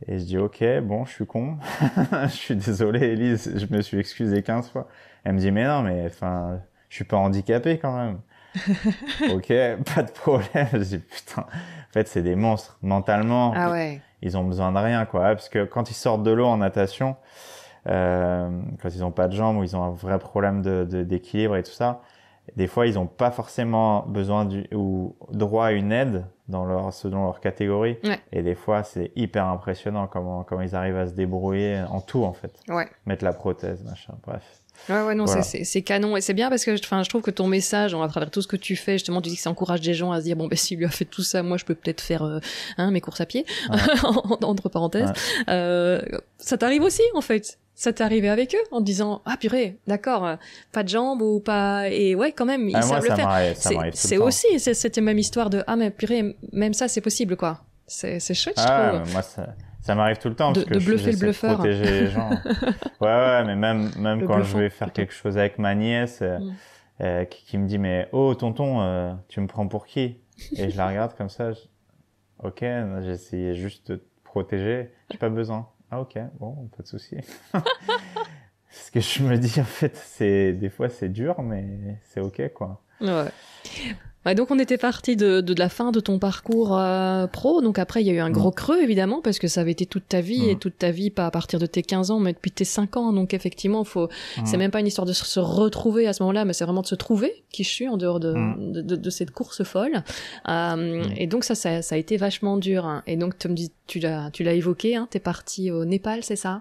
Et je dis ok, bon, je suis con, je suis désolé Elise, je me suis excusé 15 fois. Elle me dit, mais non, mais enfin, je suis pas handicapé quand même. ok, pas de problème. Je dis, putain, en fait, c'est des monstres. Mentalement, ah ouais. ils ont besoin de rien, quoi. Parce que quand ils sortent de l'eau en natation, euh, quand ils ont pas de jambes ou ils ont un vrai problème d'équilibre de, et tout ça, des fois, ils n'ont pas forcément besoin du, ou droit à une aide dans leur, selon leur catégorie. Et des fois, c'est hyper impressionnant comment, comment ils arrivent à se débrouiller en tout, en fait. Mettre la prothèse, machin, bref.
Ouais, ouais, non, c'est canon. Et c'est bien parce que je trouve que ton message, hein, à travers tout ce que tu fais, justement, tu dis que ça encourage des gens à se dire, bon, ben, s'il lui a fait tout ça, moi, je peux peut-être faire euh, hein, mes courses à pied, entre parenthèses. Euh, ça t'arrive aussi, en fait ça t'est arrivé avec eux en te disant ah purée d'accord pas de jambes ou pas et ouais quand même ils ah, savent le faire c'est aussi c'était même histoire de ah mais purée même ça c'est possible quoi c'est chouette je ah, trouve
moi, ça m'arrive tout le temps parce que je, le De protéger les gens. ouais, ouais, mais même même quand je vais faire quelque chose avec ma nièce euh, mm. euh, qui, me dit mais oh tonton, euh, tu me prends pour qui Et je la regarde comme ça. Ok, j'essayais juste de te protéger. J'ai pas besoin. Ah ok, bon, pas de souci. Ce que je me dis en fait, c'est des fois c'est dur, mais c'est ok quoi.
Ouais. Ouais, donc on était parti de, de, la fin de ton parcours euh, pro. Donc après, il y a eu un gros mm. creux, évidemment, parce que ça avait été toute ta vie et mm. toute ta vie, pas à partir de tes 15 ans, mais depuis tes 5 ans. Donc effectivement, faut. Mm. C'est même pas une histoire de se retrouver à ce moment-là, mais c'est vraiment de se trouver qui je suis en dehors de, de, cette course folle. Euh, et donc ça, ça, a été vachement dur. Hein. Et donc tu me dis, tu l'as, tu l'as évoqué. Hein, t'es parti au Népal, c'est ça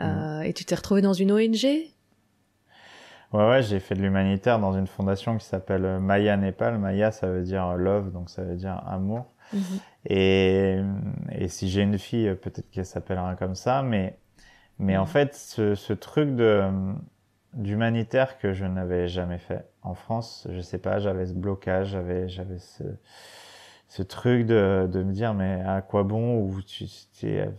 euh, Et tu t'es retrouvé dans une ONG
Ouais, ouais, j'ai fait de l'humanitaire dans une fondation qui s'appelle euh, Maya Népal. Maya, ça veut dire euh, love, donc ça veut dire amour. Mhm. Et, et, si j'ai une fille, euh, peut-être qu'elle s'appellera comme ça, mais, mais en mhm. fait, ce, ce truc de, d'humanitaire que je n'avais jamais fait en France, je sais pas, j'avais ce blocage, j'avais, j'avais ce, ce truc de, de me dire, mais à quoi bon, ou tu,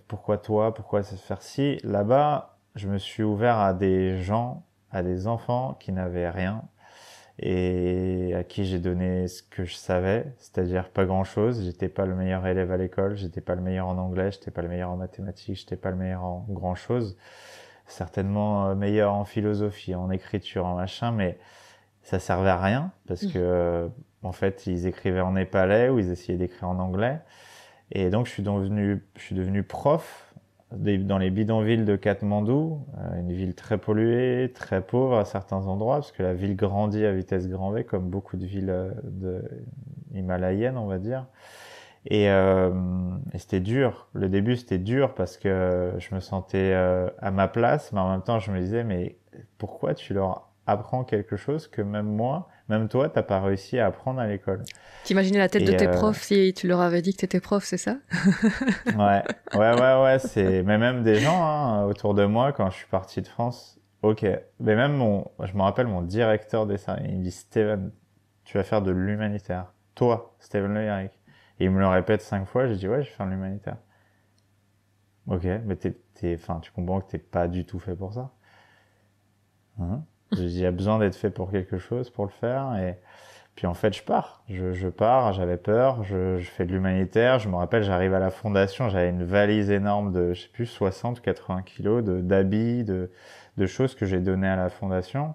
pourquoi toi, pourquoi se faire ci? Là-bas, je me suis ouvert à des gens à des enfants qui n'avaient rien et à qui j'ai donné ce que je savais, c'est-à-dire pas grand-chose. J'étais pas le meilleur élève à l'école, j'étais pas le meilleur en anglais, j'étais pas le meilleur en mathématiques, j'étais pas le meilleur en grand-chose. Certainement euh, meilleur en philosophie, en écriture, en machin, mais ça servait à rien parce mmh. que en fait ils écrivaient en népalais ou ils essayaient d'écrire en anglais. Et donc je suis je suis devenu prof dans les bidonvilles de Katmandou, euh, une ville très polluée, très pauvre à certains endroits, parce que la ville grandit à vitesse grand V, comme beaucoup de villes euh, de... himalayennes, on va dire. Et, euh, et c'était dur. Le début, c'était dur parce que je me sentais euh, à ma place, mais en même temps, je me disais, mais pourquoi tu leur apprends quelque chose que même moi, même toi, t'as pas réussi à apprendre à l'école.
T'imaginais la tête de tes euh, profs si tu leur avais dit que t'étais prof, c'est ça
Ouais, ouais, ouais, ouais. C'est mais même des gens hein, autour de moi quand je suis parti de France. Ok, mais même mon, je me rappelle mon directeur des il me dit Steven, tu vas faire de l'humanitaire. Toi, Steven Le Et il me le répète cinq fois. J'ai dit ouais, je vais faire de l'humanitaire. Ok, mais t'es, enfin, tu comprends que t'es pas du tout fait pour ça. Hein il y a besoin d'être fait pour quelque chose pour le faire. Et puis en fait, je pars. Je, je pars, j'avais peur, je, je, fais de l'humanitaire. Je me rappelle, j'arrive à la fondation, j'avais une valise énorme de, je sais plus, 60, 80 kilos d'habits, de, de, choses que j'ai données à la fondation.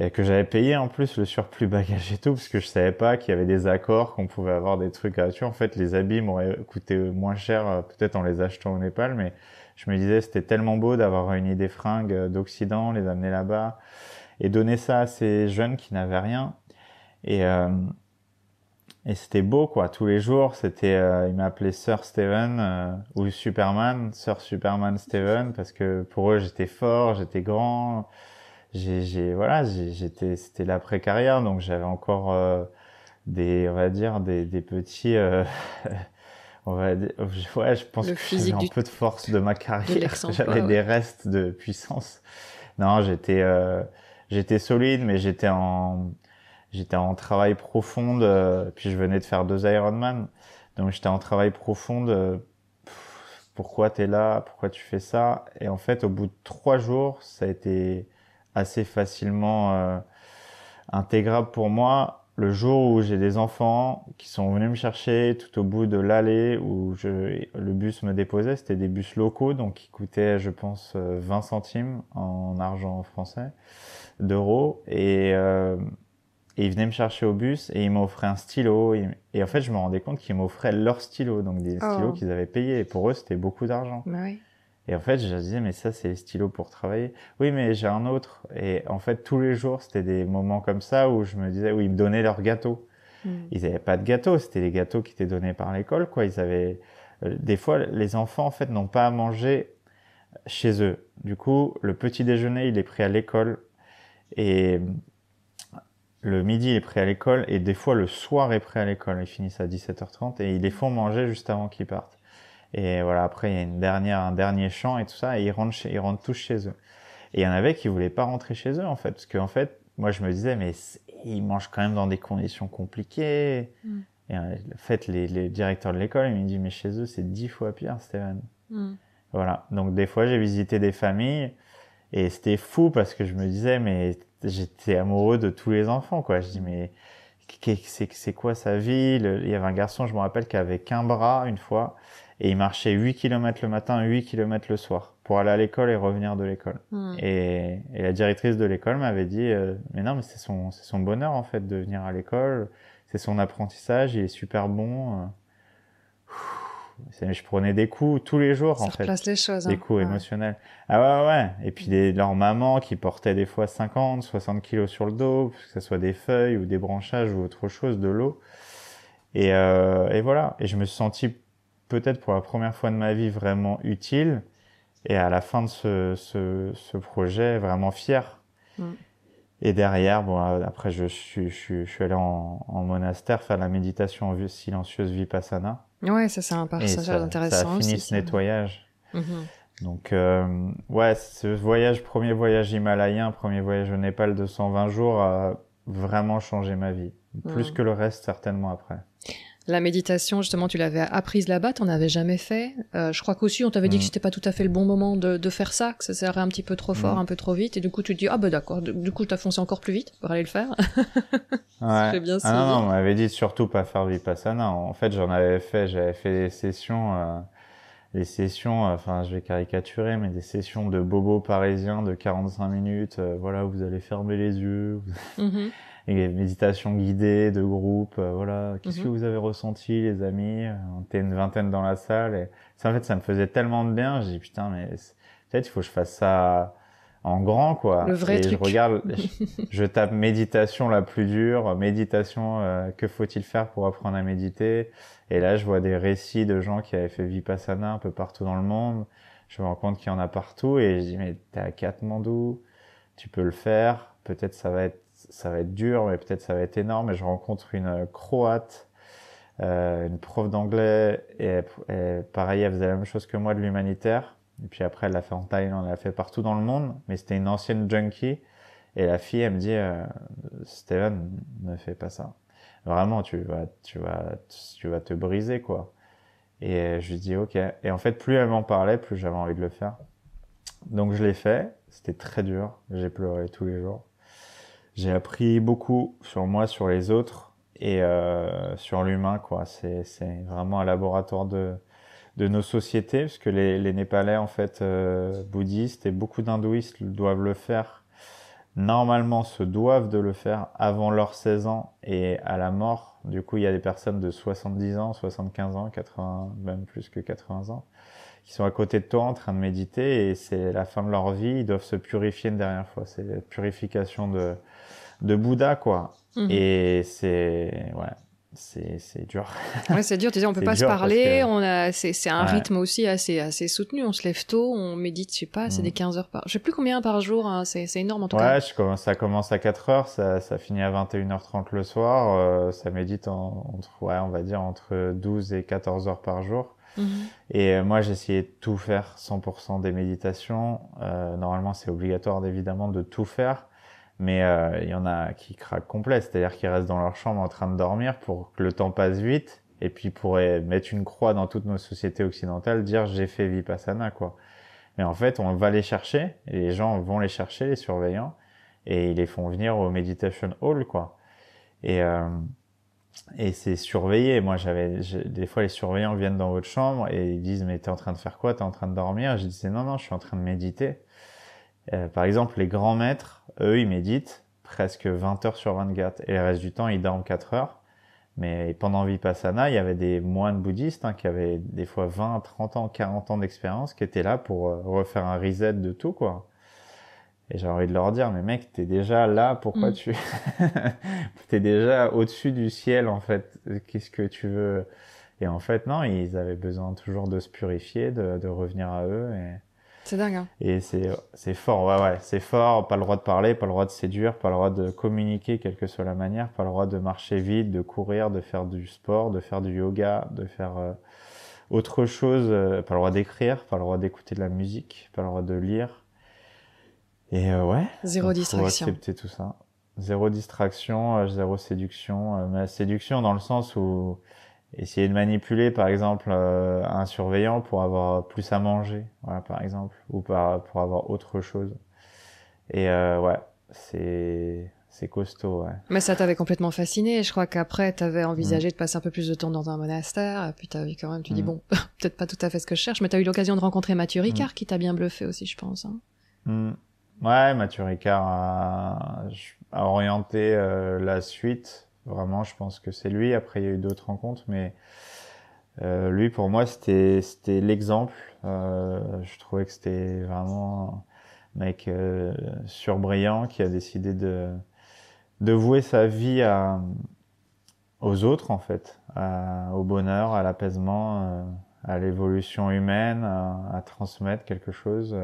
Et que j'avais payé en plus le surplus bagage et tout, parce que je savais pas qu'il y avait des accords, qu'on pouvait avoir des trucs là-dessus. En fait, les habits m'auraient coûté moins cher, euh, peut-être en les achetant au Népal, mais je me disais c'était tellement beau d'avoir réuni des fringues euh, d'Occident, les amener là-bas et donner ça à ces jeunes qui n'avaient rien. Et, euh, et c'était beau quoi. Tous les jours, c'était, euh, ils m'appelaient Sir Steven euh, ou Superman, Sir Superman Steven parce que pour eux j'étais fort, j'étais grand. J'ai, voilà, j'étais, c'était l'après carrière donc j'avais encore euh, des, on va dire des, des petits ouais, je pense que j'avais un peu de force de ma carrière, j'avais des restes de puissance. Non, j'étais euh, j'étais solide, mais j'étais en j'étais en travail profonde. Euh, puis je venais de faire deux Ironman, donc j'étais en travail profonde. Euh, pourquoi t'es là Pourquoi tu fais ça Et en fait, au bout de trois jours, ça a été assez facilement euh, intégrable pour moi le jour où j'ai des enfants qui sont venus me chercher tout au bout de l'allée où je, le bus me déposait, c'était des bus locaux, donc qui coûtaient, je pense, 20 euh, centimes en argent français, d'euros. Et, euh, et, ils venaient me chercher au bus et ils m'offraient un stylo. Et, en fait, je me rendais compte qu'ils m'offraient leur stylo, donc des oh. stylos qu'ils avaient payés. Et pour eux, c'était beaucoup d'argent. Bah et en fait, je disais, mais ça, c'est les stylos pour travailler. Oui, mais j'ai un autre. Et en fait, tous les jours, c'était des moments comme ça où je me disais, oui, ils me donnaient leur gâteau. Hmm. Ils n'avaient pas de gâteau, c'était les gâteaux qui étaient donnés par l'école, quoi. Ils avaient, euh, des fois, les enfants, en fait, n'ont pas à manger chez eux. Du coup, le petit déjeuner, il est pris à l'école. Et le midi est pris à l'école. Et des fois, le soir est pris à l'école. Ils finissent à 17h30 et ils les font manger juste avant qu'ils partent. Et voilà, après, il y a une dernière, un dernier champ et tout ça, et ils rentrent, chez, ils rentrent tous chez eux. Et il y en avait qui voulaient pas rentrer chez eux, en fait. Parce qu'en en fait, moi, je me disais, mais ils mangent quand même dans des conditions compliquées. Mm. Et euh, en fait, les, les directeurs de l'école, ils me disent, mais chez eux, c'est dix fois pire, Stéphane. Mm. Voilà. Donc, des fois, j'ai visité des familles et c'était fou parce que je me disais, mais j'étais amoureux de tous les enfants, quoi. Je dis, mais c'est quoi sa vie? il y avait un garçon, je me rappelle, qui avait qu'un bras une fois et il marchait 8 km le matin, 8 km le soir pour aller à l'école et revenir de l'école. Hmm. Et, et, la directrice de l'école m'avait dit euh, mais non mais c'est son c'est son bonheur en fait de venir à l'école, c'est son apprentissage, il est super bon. je prenais des coups tous les jours en fait. les choses. Des hein. coups émotionnels. Ah ouais ouais. Et puis des, leurs mamans qui portait des fois 50, 60 kilos sur le dos, que ce soit des feuilles ou des branchages ou autre chose, de l'eau. Et, euh, et voilà. Et je me suis senti peut-être pour la première fois de ma vie vraiment utile et à la fin de ce, ce, projet vraiment fier. Mm. Et derrière, bon, après je suis, je, je suis allé en, monastère faire la méditation en silencieuse vipassana.
Ouais, ça c'est un passage intéressant. Ça a fini ce nettoyage.
Mm-hmm. Donc euh, ouais, ce voyage, premier voyage himalayen, premier voyage au Népal de 120 jours a vraiment changé ma vie, mm. plus que le reste certainement après.
La méditation, justement, tu l'avais apprise là-bas, tu en avais jamais fait. Euh, je crois qu'aussi, on t'avait dit que mm. c'était pas tout à fait le bon moment de, faire ça, que ça serait un petit peu trop fort, mm. un peu trop vite, et du coup, tu te dis, ah ben d'accord, du, coup, tu as foncé encore plus vite pour aller le faire.
ouais. bien ça. Ah, non, non, on m'avait dit surtout pas faire Vipassana. En fait, j'en avais fait, j'avais fait des sessions, euh, sessions, euh, enfin, je vais caricaturer, mais des sessions de bobo parisien de 45 minutes, euh, voilà, vous allez fermer les yeux. Mm-hmm des méditations guidées de groupe, euh, voilà, qu'est-ce que mhm. vous avez ressenti les amis On euh, était une vingtaine dans la salle et ça en fait ça me faisait tellement de bien, j'ai putain mais peut-être il faut que je fasse ça en grand quoi. Le vrai et je regarde je, tape méditation la plus dure, méditation euh, que faut-il faire pour apprendre à méditer et là je vois des récits de gens qui avaient fait vipassana un peu partout dans le monde. Je me rends compte qu'il y en a partout et je dis mais t'es à Katmandou, tu peux le faire, peut-être ça va être ça va être dur, mais peut-être ça va être énorme. Et je rencontre une euh, Croate, euh, une prof d'anglais, et, pareil, elle faisait la même chose que moi de l'humanitaire. Et puis après, elle l'a fait en Thaïlande, elle l'a fait partout dans le monde, mais c'était une ancienne junkie. Et la fille, elle me dit, euh, Steven, ne fais pas ça. Vraiment, tu vas, tu vas, tu vas te briser, quoi. Et je lui dis, ok. Et en fait, plus elle m'en parlait, plus j'avais envie de le faire. Donc je l'ai fait. C'était très dur. J'ai pleuré tous les jours j'ai appris beaucoup sur moi, sur les autres et euh, sur l'humain. quoi. C'est, vraiment un laboratoire de, de nos sociétés, puisque les, les Népalais, en fait, euh, bouddhistes et beaucoup d'hindouistes doivent le faire, normalement se doivent de le faire avant leurs 16 ans et à la mort. Du coup, il y a des personnes de 70 ans, 75 ans, 80, même plus que 80 ans, qui sont à côté de toi en train de méditer et c'est la fin de leur vie, ils doivent se purifier une dernière fois. C'est la purification de, de Bouddha, quoi. Mhm. Et c'est. Ouais c'est dur.
ouais, c'est dur. Tu sais on peut pas se parler. On a, c'est un rythme aussi assez, assez soutenu. On se lève tôt, on médite, je sais pas, c'est mhm. des 15 heures par. Je sais plus combien par jour. Hein. C'est énorme en tout cas.
Ouais, ça commence à 4 heures, ça, ça finit à 21h30 le soir. Euh, ça médite en, entre, ouais, on va dire entre 12 et 14 heures par jour. Mhm. Et euh, moi, j'essayais de tout faire, 100% des méditations. Euh, normalement, c'est obligatoire, évidemment, de tout faire mais euh, il y en a qui craquent complet, c'est-à-dire qu'ils restent dans leur chambre en train de dormir pour que le temps passe vite, et puis pourraient mettre une croix dans toutes nos sociétés occidentales, dire j'ai fait vipassana quoi. Mais en fait, on va les chercher, et les gens vont les chercher, les surveillants, et ils les font venir au meditation hall quoi. Et euh, et c'est surveillé. Moi, j'avais des fois les surveillants viennent dans votre chambre et ils disent mais t'es en train de faire quoi T'es en train de dormir Je disais non non, je suis en train de méditer. Euh, par exemple, les grands maîtres eux, ils méditent presque 20 heures sur 24 et le reste du temps, ils dorment 4 heures. Mais pendant Vipassana, il y avait des moines bouddhistes hein, qui avaient des fois 20, 30 ans, 40 ans d'expérience qui étaient là pour euh, refaire un reset de tout, quoi. Et j'ai envie de leur dire, mais mec, t'es déjà là, pourquoi mm. tu... t'es déjà au-dessus du ciel, en fait. Qu'est-ce que tu veux... Et en fait, non, ils avaient besoin toujours de se purifier, de, de revenir à eux. Et c'est dingue. Hein. Et c'est fort, ouais, ouais, c'est fort. Pas le droit de parler, pas le droit de séduire, pas le droit de communiquer, quelle que soit la manière, pas le droit de marcher vite, de courir, de faire du sport, de faire du yoga, de faire euh, autre chose, euh, pas le droit d'écrire, pas le droit d'écouter de la musique, pas le droit de lire. Et euh, ouais. Zéro distraction. accepter tout ça. Zéro distraction, zéro séduction. mais séduction dans le sens où essayer de manipuler par exemple euh, un surveillant pour avoir plus à manger voilà par exemple ou par, pour avoir autre chose et euh, ouais c'est c'est costaud ouais
mais ça t'avait complètement fasciné je crois qu'après t'avais envisagé mm. de passer un peu plus de temps dans un monastère et puis t'as vu quand même tu dis mm. bon peut-être pas tout à fait ce que je cherche mais t'as eu l'occasion de rencontrer Mathieu Ricard mm. qui t'a bien bluffé aussi je pense hein.
ouais Mathieu Ricard a, euh, orienté euh, la suite Vraiment, je pense que c'est lui. Après, il y a eu d'autres rencontres, mais euh, lui, pour moi, c'était l'exemple. Euh, je trouvais que c'était vraiment un mec euh, surbrillant qui a décidé de vouer sa vie aux autres en fait, au bonheur, à l'apaisement, à l'évolution humaine, à, transmettre quelque chose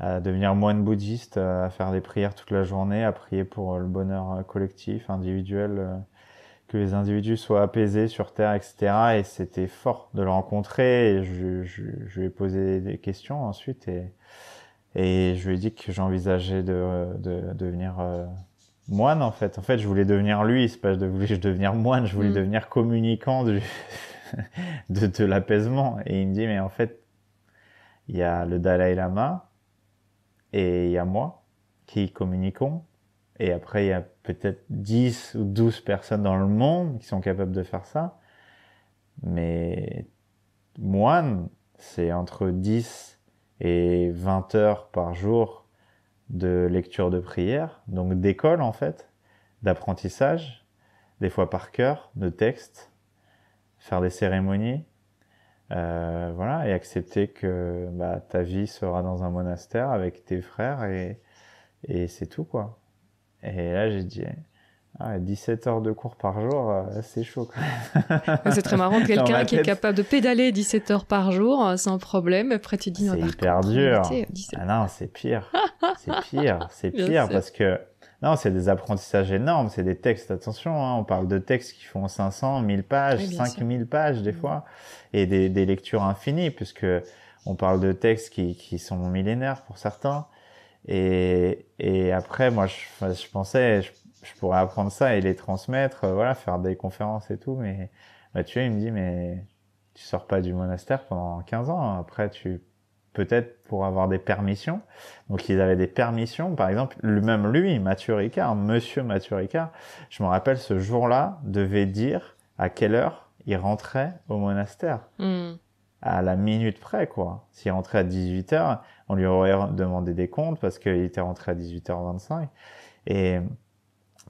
à devenir moine bouddhiste, euh, à faire des prières toute la journée, à prier pour euh, le bonheur euh, collectif, individuel, que les individus soient apaisés sur Terre, etc. Et c'était fort de le rencontrer. Et je, lui ai posé des questions ensuite et, et je lui ai dit que j'envisageais de, devenir moine en fait. En fait, je voulais devenir lui, c'est pas je voulais devenir moine, je voulais mm. devenir communicant de, de l'apaisement. Et il me dit mais en fait, il y a le Dalai Lama et il y a moi qui communiquons. Et après, il y a peut-être 10 ou 12 personnes dans le monde qui sont capables de faire ça. Mais moine, c'est entre 10 et 20 heures par jour de lecture de prière, donc d'école en fait, d'apprentissage, des fois par cœur, de texte, faire des cérémonies, euh, voilà, et accepter que bah, ta vie sera dans un monastère avec tes frères et, et c'est tout quoi. Et là j'ai dit, ah, 17 heures de cours par jour, euh, c'est chaud c'est très marrant, quelqu'un qui est
capable de pédaler 17 heures par jour euh, sans problème, après tu dis non, c'est hyper dur. Ah
non, c'est pire, c'est pire, c'est pire parce que non, c'est des apprentissages énormes, c'est des textes, attention, hein, on parle de textes qui font 500, 1000 pages, 5000 pages des mm. fois, et des, des, lectures infinies, puisque on parle de textes qui, qui sont millénaires pour certains. Et, et après, moi, je, je pensais, je, pourrais apprendre ça et les transmettre, euh, voilà, faire des conférences et tout, mais vois, il me dit, mais tu sors pas du monastère pendant 15 ans, après tu peut-être pour avoir des permissions. Donc ils avaient des permissions, par exemple, même lui, Mathieu Ricard, monsieur Mathieu Ricard, je me rappelle ce jour-là, devait dire à quelle heure il rentrait au monastère. Hmm. À la minute près, quoi. S'il rentrait à 18h, on lui aurait demandé des comptes parce qu'il était rentré à 18h25. Et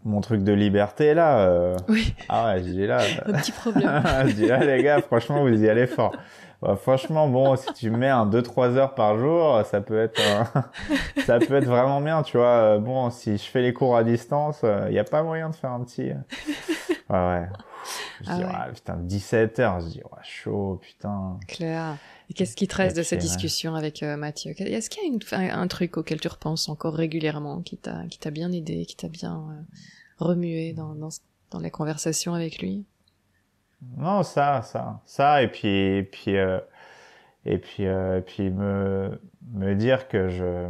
mon truc de liberté là. Euh. Oui. Ah ouais, j'ai là. Un petit problème. je dis là, les gars, franchement, vous y allez fort. Bah, franchement, bon, si tu mets un 2-3 heures par jour, ça peut être, euh, ça peut être vraiment bien, tu vois. Euh, bon, si je fais les cours à distance, il euh, n'y a pas moyen de faire un petit. Ouais, ouais. Je ah dis, putain, 17 heures. Je dis, oh, chaud, putain.
Claire, qu'est-ce qui te reste de cette discussion avec Mathieu Est-ce qu'il y a un, truc auquel tu repenses encore régulièrement, qui t'a, bien aidé, qui t'a bien remué dans, dans, dans avec lui non, ça, ça,
ça, et puis, et puis, euh, et puis, euh, et puis me, me dire que je,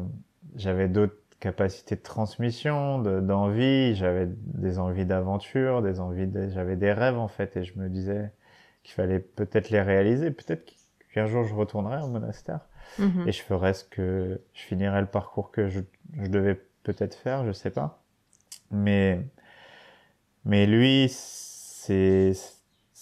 j'avais d'autres capacités de transmission, d'envie, j'avais des envies d'aventure, des envies, j'avais des rêves en fait, et je me disais qu'il fallait peut-être les réaliser, peut-être qu'un jour je retournerai au monastère mhm. et je ferai ce que, je finirais le parcours que je, je devais peut-être faire, je sais pas, mais, mais lui, c'est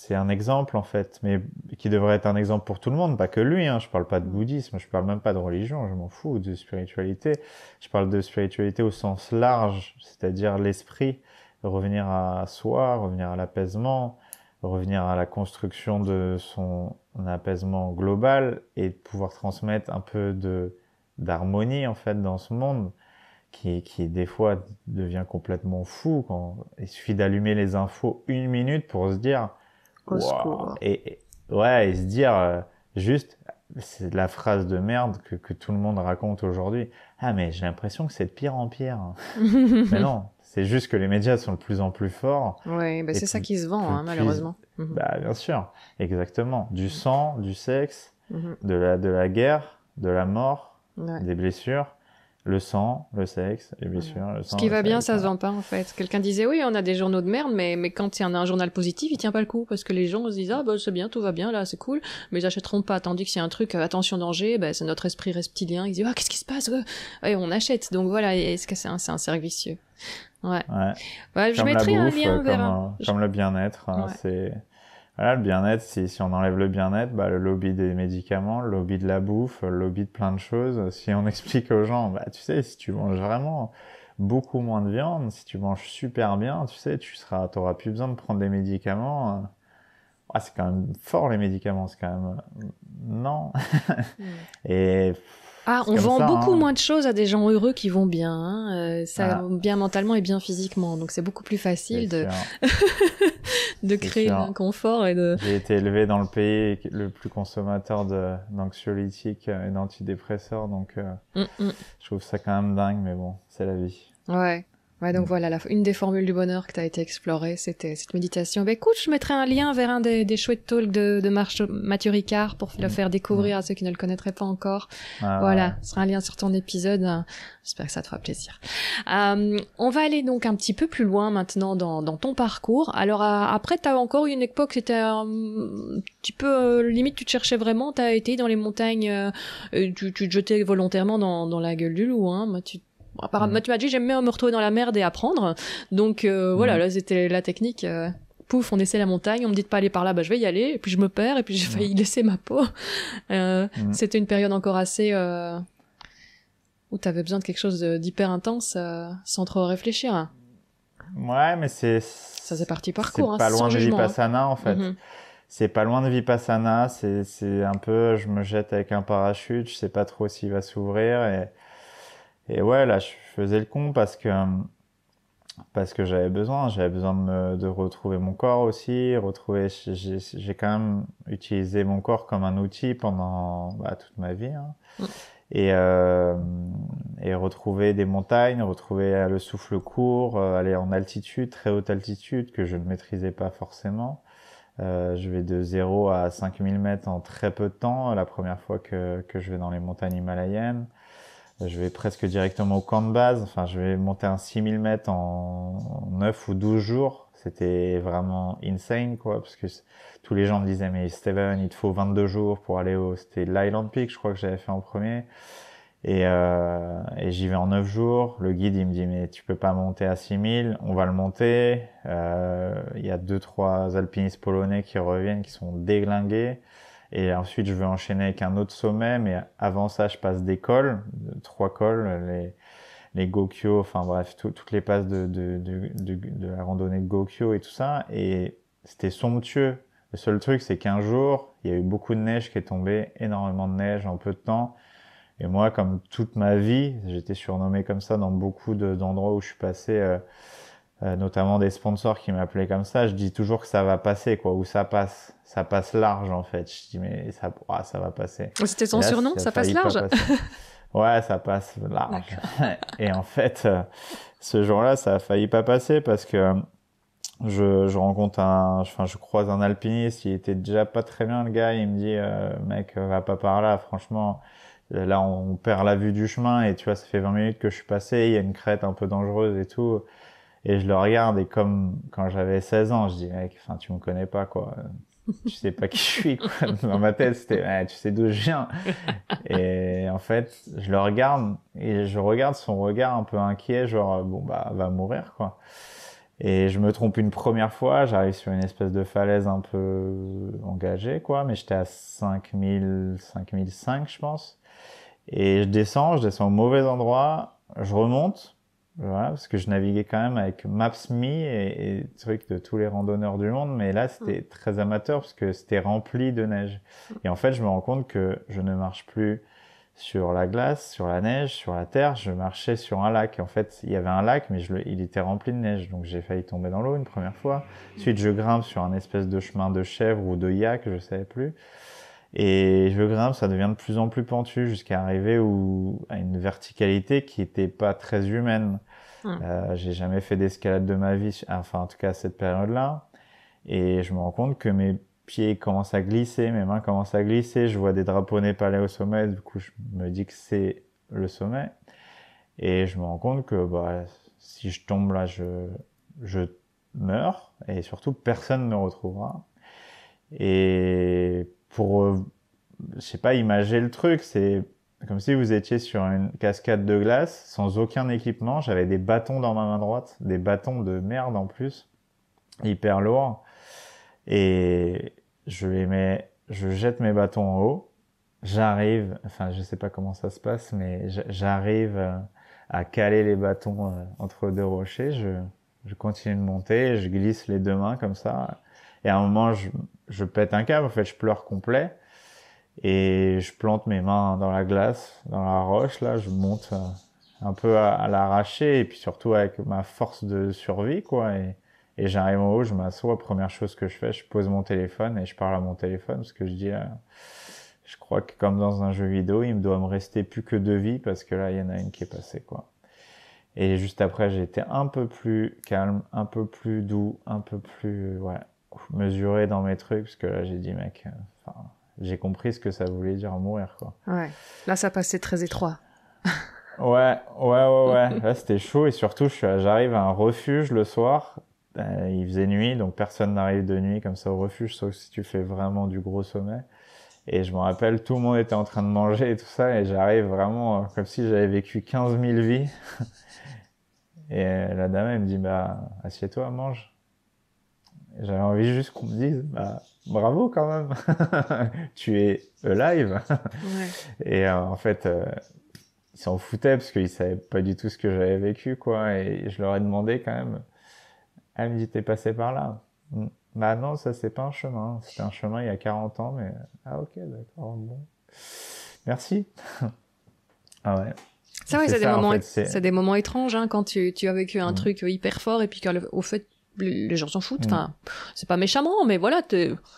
c'est un exemple en fait, mais qui devrait être un exemple pour tout le monde, pas que lui. Hein. Je parle pas de bouddhisme, je parle même pas de religion, je m'en fous, de spiritualité. Je parle de spiritualité au sens large, c'est-à-dire l'esprit, revenir à soi, revenir à l'apaisement, revenir à la construction de son apaisement global et pouvoir transmettre un peu de d'harmonie en fait dans ce monde qui, qui des fois devient complètement fou quand il suffit d'allumer les infos une minute pour se dire et, ouais, se dire euh, juste, c'est la phrase de merde que, que tout le monde raconte aujourd'hui. Ah, mais j'ai l'impression que c'est de pire en pire.
mais non,
c'est juste que les médias sont de plus en plus forts.
Oui, bah, c'est ça qui se vend, hein, malheureusement. Mhm.
Bah, bien sûr, exactement. Du sang, du sexe, mhm. de, la, de la guerre, de la mort, des blessures le sang, le sexe, et bien sûr, le sang, Ce qui va bien, ça se
vend pas, en fait. Quelqu'un disait, oui, on a des journaux de merde, mais, mais quand il y en a un journal positif, il tient pas le coup, parce que les gens se disent, ah, bah, c'est bien, tout va bien, là, c'est cool, mais ils achèteront pas. Tandis que s'il y a un truc, euh, attention, danger, bah, c'est notre esprit reptilien, Ils disent, ah, oh, qu'est-ce qui se passe? ouais on achète. Donc voilà, est-ce que c'est un, c'est un cercle vicieux? Ouais.
ouais. Bah, je mettrai un lien vers euh, comme, le bien-être, hein, c'est, voilà, le bien-être, si, on enlève le bien-être, bah, le lobby des médicaments, le lobby de la bouffe, le lobby de plein de choses, si on explique aux gens, bah, tu sais, si tu manges vraiment beaucoup moins de viande, si tu manges super bien, tu sais, tu seras, t'auras plus besoin de prendre des médicaments. Ah, c'est quand même fort les médicaments, c'est quand même non. Mm. Et
ah, on vend beaucoup hein. moins de choses à des gens heureux qui vont bien, hein. euh, ça ah. bien mentalement et bien physiquement. Donc c'est beaucoup plus facile de de créer un confort et de. J'ai
été élevé dans le pays le plus consommateur d'anxiolytiques euh, et d'antidépresseurs, donc euh, mm, mm. je trouve ça quand même dingue, mais bon, c'est la vie.
Ouais. Ouais, donc voilà, une des formules du bonheur que tu as été explorée, c'était cette méditation. Bah, écoute, je mettrai un lien vers un des, des chouettes talks de, de Marche, Mathieu Ricard pour le faire découvrir à ceux qui ne le connaîtraient pas encore. Ah, voilà, ce sera un lien sur ton épisode. Hein. J'espère que ça te fera plaisir. Hum, on va aller donc un petit peu plus loin maintenant dans, dans ton parcours. Alors euh, après, tu as encore eu une époque, c'était un petit peu, euh, limite, tu te cherchais vraiment, tu as été dans les montagnes, euh, tu, tu te jetais volontairement dans, dans la gueule du loup. Hein. Bon, tu m'as dit, j'aime bien me retrouver dans la merde et apprendre. Donc, euh, voilà, là, c'était la technique. Euh, pouf, on essaie la montagne, on me dit de pas aller par là, bah, je vais y aller, et puis je me perds, et puis j'ai failli laisser ma peau. Euh, c'était une période encore assez, où t'avais besoin de quelque chose d'hyper intense, sans trop réfléchir. Hein.
Ouais, mais c'est. Ça,
c'est parti parcours. Hein, hein. mhm. C'est pas, loin de Vipassana, en fait.
c'est pas loin de Vipassana, c'est un peu je me jette avec un parachute, je sais pas trop s'il va s'ouvrir et et ouais, là, je faisais le con parce que euh, parce que j'avais besoin, j'avais besoin de, me, de, retrouver mon corps aussi, retrouver. J'ai, j'ai quand même utilisé mon corps comme un outil pendant bah, toute ma vie. Hein. Mm. Et, euh, et, retrouver des montagnes, retrouver euh, le souffle court, euh, aller en altitude, très haute altitude, que je ne maîtrisais pas forcément. Euh, je vais de 0 à 5000 mètres en très peu de temps, la première fois que, que je vais dans les montagnes himalayennes je vais presque directement au camp de base. Enfin, je vais monter un 6000 mètres en 9 ou 12 jours. C'était vraiment insane, quoi, parce que tous les gens me disaient, mais Steven, il te faut 22 jours pour aller au, c'était l'Island Peak, je crois que j'avais fait en premier. Et, euh, j'y vais en 9 jours. Le guide, il me dit, mais tu peux pas monter à 6000, on va le monter. Euh, il y a deux 3 alpinistes polonais qui reviennent, qui sont déglingués. Et ensuite, je veux enchaîner avec un autre sommet, mais avant ça, je passe des cols, trois cols, les, les Gokyo, enfin bref, toutes les passes de, de, de, de, la randonnée de Gokyo et tout ça. Et c'était somptueux. Le seul truc, c'est qu'un jour, il y a eu beaucoup de neige qui est tombée, énormément de neige en peu de temps. Et moi, comme toute ma vie, j'étais surnommé comme ça dans beaucoup d'endroits où je suis passé. Euh, euh, notamment des sponsors qui m'appelaient comme ça, je dis toujours que ça va passer, quoi, ou ça passe. Ça passe large, en fait. Je dis, mais ça, ça va passer. C'était son surnom, ça, passe large Ouais, ça passe large. Et en fait, euh, ce jour-là, ça a failli pas passer parce que euh, je, je rencontre un, enfin, je croise un alpiniste, il était déjà pas très bien, le gars, il me dit, mec, va pas par là, franchement, là, on perd la vue du chemin et tu vois, ça fait 20 minutes que je suis passé, il y a une crête un peu dangereuse et tout. Et je le regarde et comme quand j'avais 16 ans, je dis mec, enfin tu me connais pas quoi. Tu sais pas qui je suis quoi. Dans ma tête, c'était tu sais d'où je viens. Et en fait, je le regarde et je regarde son regard un peu inquiet, genre euh, bon bah va mourir quoi. Et je me trompe une première fois, j'arrive sur une espèce de falaise un peu engagée quoi, mais j'étais à 5000 5005 je pense. Et je descends, je descends au mauvais endroit, je remonte parce que je naviguais quand même avec Maps.me et, et trucs de tous les randonneurs du monde, mais là c'était hmm. très amateur parce que c'était rempli de neige. Hmm. Et en fait, je me rends compte que je ne marche plus sur la glace, sur la neige, sur la terre. Je marchais sur un lac. en fait, il y avait un lac, mais il était rempli de neige, donc j'ai failli tomber dans l'eau une première fois. Hmm. Ensuite, je grimpe sur un espèce de chemin de chèvre ou de yak, je ne savais plus. Et je grimpe, ça devient de plus en plus pentu jusqu'à arriver où, à une verticalité qui n'était pas très humaine. Je hum. Euh, j'ai jamais fait d'escalade de ma vie, enfin en tout cas à cette période-là. Et je me rends compte que mes pieds commencent à glisser, mes mains commencent à glisser, je vois des drapeaux népalais au sommet, du coup je me dis que c'est le sommet. Et je me rends compte que bah, si je tombe là, je, je meurs, et surtout personne ne me retrouvera. Et pour, euh, je sais pas, imager le truc. C'est comme si vous étiez sur une cascade de glace sans aucun équipement. J'avais des bâtons dans ma main droite, des bâtons de merde en plus, hyper lourds. Et je les mets, je jette mes bâtons en haut. J'arrive, enfin je sais pas comment ça se passe, mais j'arrive euh, à caler les bâtons euh, entre deux rochers. Je, je continue de monter, je glisse les deux mains comme ça. Et à un moment, je, je pète un câble, en fait, je pleure complet. Et je plante mes mains dans la glace, dans la roche, là, je monte euh, un peu à, l'arracher et puis surtout avec ma force de survie, quoi. Et, et j'arrive en haut, je m'assois, première chose que je fais, je pose mon téléphone et je parle à mon téléphone, parce que je dis, euh, je crois que comme dans un jeu vidéo, il me doit me rester plus que deux vies, parce que là, il y en a une qui est passée, quoi. Et juste après, j'étais un peu plus calme, un peu plus doux, un peu plus, ouais, mesuré dans mes trucs, parce que là, j'ai dit, mec, euh, j'ai compris ce que ça voulait dire mourir, quoi.
Ouais. Là, ça passait très étroit.
ouais, ouais, ouais, ouais. là, c'était chaud, et surtout, j'arrive à un refuge le soir. Euh, il faisait nuit, donc personne n'arrive de nuit comme ça au refuge, sauf si tu fais vraiment du gros sommet. Et je me rappelle, tout le monde était en train de manger et tout ça, et j'arrive vraiment euh, comme si j'avais vécu 15 000 vies. et la dame, elle me dit, bah, assieds-toi, mange j'avais envie juste qu'on me dise bah, bravo quand même, tu es euh, live. Et euh, en fait, euh, ils s'en foutaient parce qu'ils savaient pas du tout ce que j'avais vécu, quoi. Et je leur ai demandé quand même, elle me dit, t'es passé par là. Hum. Bah non, ça c'est pas un chemin, c'était un chemin il y a 40 ans, mais ah ok, d'accord, bon. Merci. ah ouais. C'est vrai, c'est des, moments,
des moments étranges hein, quand tu, tu as vécu un hum. truc hyper fort et puis au fait les gens s'en foutent. Mm. Enfin, c'est pas méchamment, mais voilà,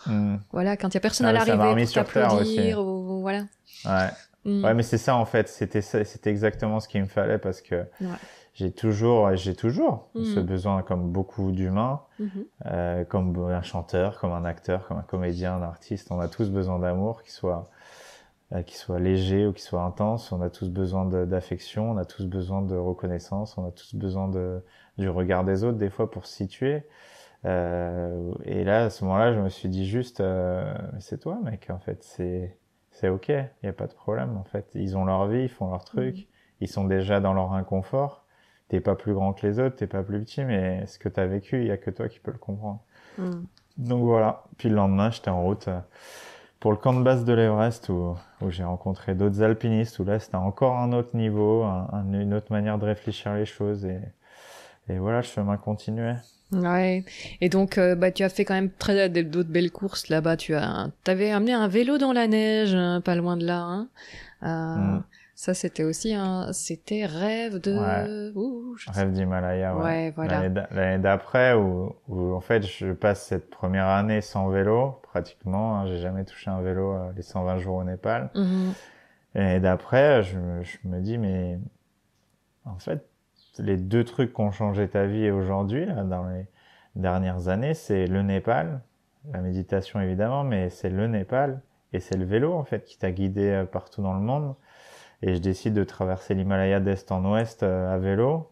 mm. voilà, quand il y a personne ah, à l'arrivée pour t'applaudir, voilà.
Mm. Ouais. mais c'est ça en fait. C'était c'était exactement ce qu'il me fallait parce que j'ai toujours, j'ai toujours ce besoin, comme beaucoup d'humains, mm-hmm. euh, comme un chanteur, comme un acteur, comme un comédien, un artiste. On a tous besoin d'amour, qui soit euh, soit léger ou qu'il soit intense. On a tous besoin d'affection, on a tous besoin de reconnaissance, on a tous besoin de du regard des autres des fois pour se situer. Euh, et là, à ce moment-là, je me suis dit juste, euh, c'est toi, mec, en fait, c'est c'est ok, il n'y a pas de problème, en fait. Ils ont leur vie, ils font leur truc, mhm. ils sont déjà dans leur inconfort. T'es pas plus grand que les autres, t'es pas plus petit, mais ce que t'as vécu, il y a que toi qui peux le comprendre. Mhm. Donc voilà. Puis le lendemain, j'étais en route euh, pour le camp de base de l'Everest où, où j'ai rencontré d'autres alpinistes, où là, c'était encore un autre niveau, une autre manière de réfléchir les choses et et voilà, le chemin continuait.
Ouais. Et donc, euh, bah, tu as fait quand même très d'autres belles courses là-bas. Tu as, t'avais amené un vélo dans la neige, hein, pas loin de là. Hein. Euh, mm. Ça, c'était aussi un, c'était rêve de, ouais.
rêve d'Himalaya. Ouais. ouais. voilà. L'année d'après, où, où, en fait, je passe cette première année sans vélo, pratiquement. Hein. J'ai jamais touché un vélo euh, les 120 jours au Népal. Mm-hmm. Et d'après, je, je me dis, mais en fait, les deux trucs qui ont changé ta vie aujourd'hui, dans les dernières années, c'est le Népal, la méditation évidemment, mais c'est le Népal et c'est le vélo en fait qui t'a guidé euh, partout dans le monde. Et je décide de traverser l'Himalaya d'est en ouest euh, à vélo,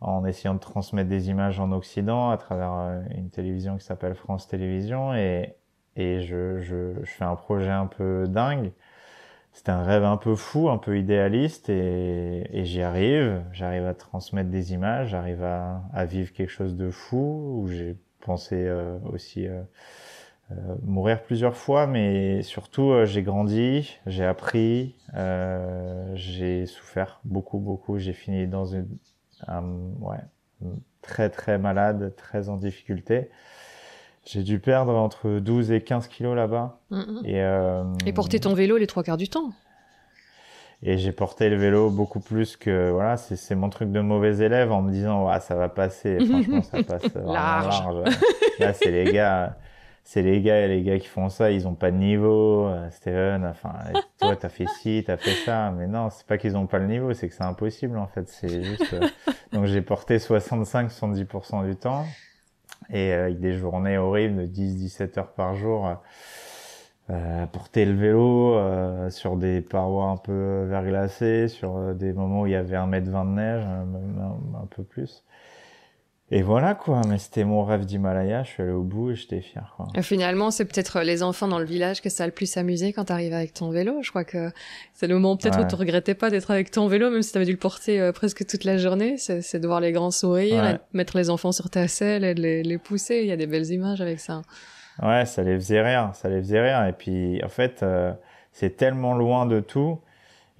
en essayant de transmettre des images en Occident à travers euh, une télévision qui s'appelle France Télévisions. Et, je fais un projet un peu dingue c'était un rêve un peu fou, un peu idéaliste, et, j'y arrive. J'arrive à transmettre des images, j'arrive à, vivre quelque chose de fou, où j'ai pensé euh, aussi euh, euh, mourir plusieurs fois, mais surtout euh, j'ai grandi, j'ai appris, j'ai souffert beaucoup, beaucoup. J'ai fini dans une, un, ouais, très, très malade, très en difficulté. J'ai dû perdre entre 12 et 15 kilos là-bas. Et, euh... et porter
ton vélo les trois quarts du temps
et j'ai porté le vélo beaucoup plus que voilà c'est mon truc de mauvais élève en me disant ah ça va passer franchement ça passe large. là c'est les gars c'est les gars et les gars qui font ça ils ont pas de niveau euh, Stéphane, enfin toi t'as fait ci t'as fait ça mais non c'est pas qu'ils ont pas le niveau c'est que c'est impossible en fait c'est juste euh, donc j'ai porté 65 70% du temps et euh, avec des journées horribles de 10-17 heures par jour euh, porter le vélo euh, sur des parois un peu verglacées, sur euh, des moments où il y avait 1m20 de neige, un peu plus. Et voilà quoi, mais c'était mon rêve d'Himalaya, je suis allé au bout et j'étais fier quoi.
Et finalement, c'est peut-être euh, les enfants dans le village que ça a le plus amusé quand t'arrivais avec ton vélo. Je crois que c'est le moment peut-être où tu regrettais pas d'être avec ton vélo, même si t'avais dû le porter euh, presque toute la journée. C'est de voir les grands sourires, mettre les enfants sur ta selle et les, pousser. Il y a des belles images avec ça.
Ouais, ça les faisait rien. ça les faisait rien. Et puis en fait, euh, c'est tellement loin de tout.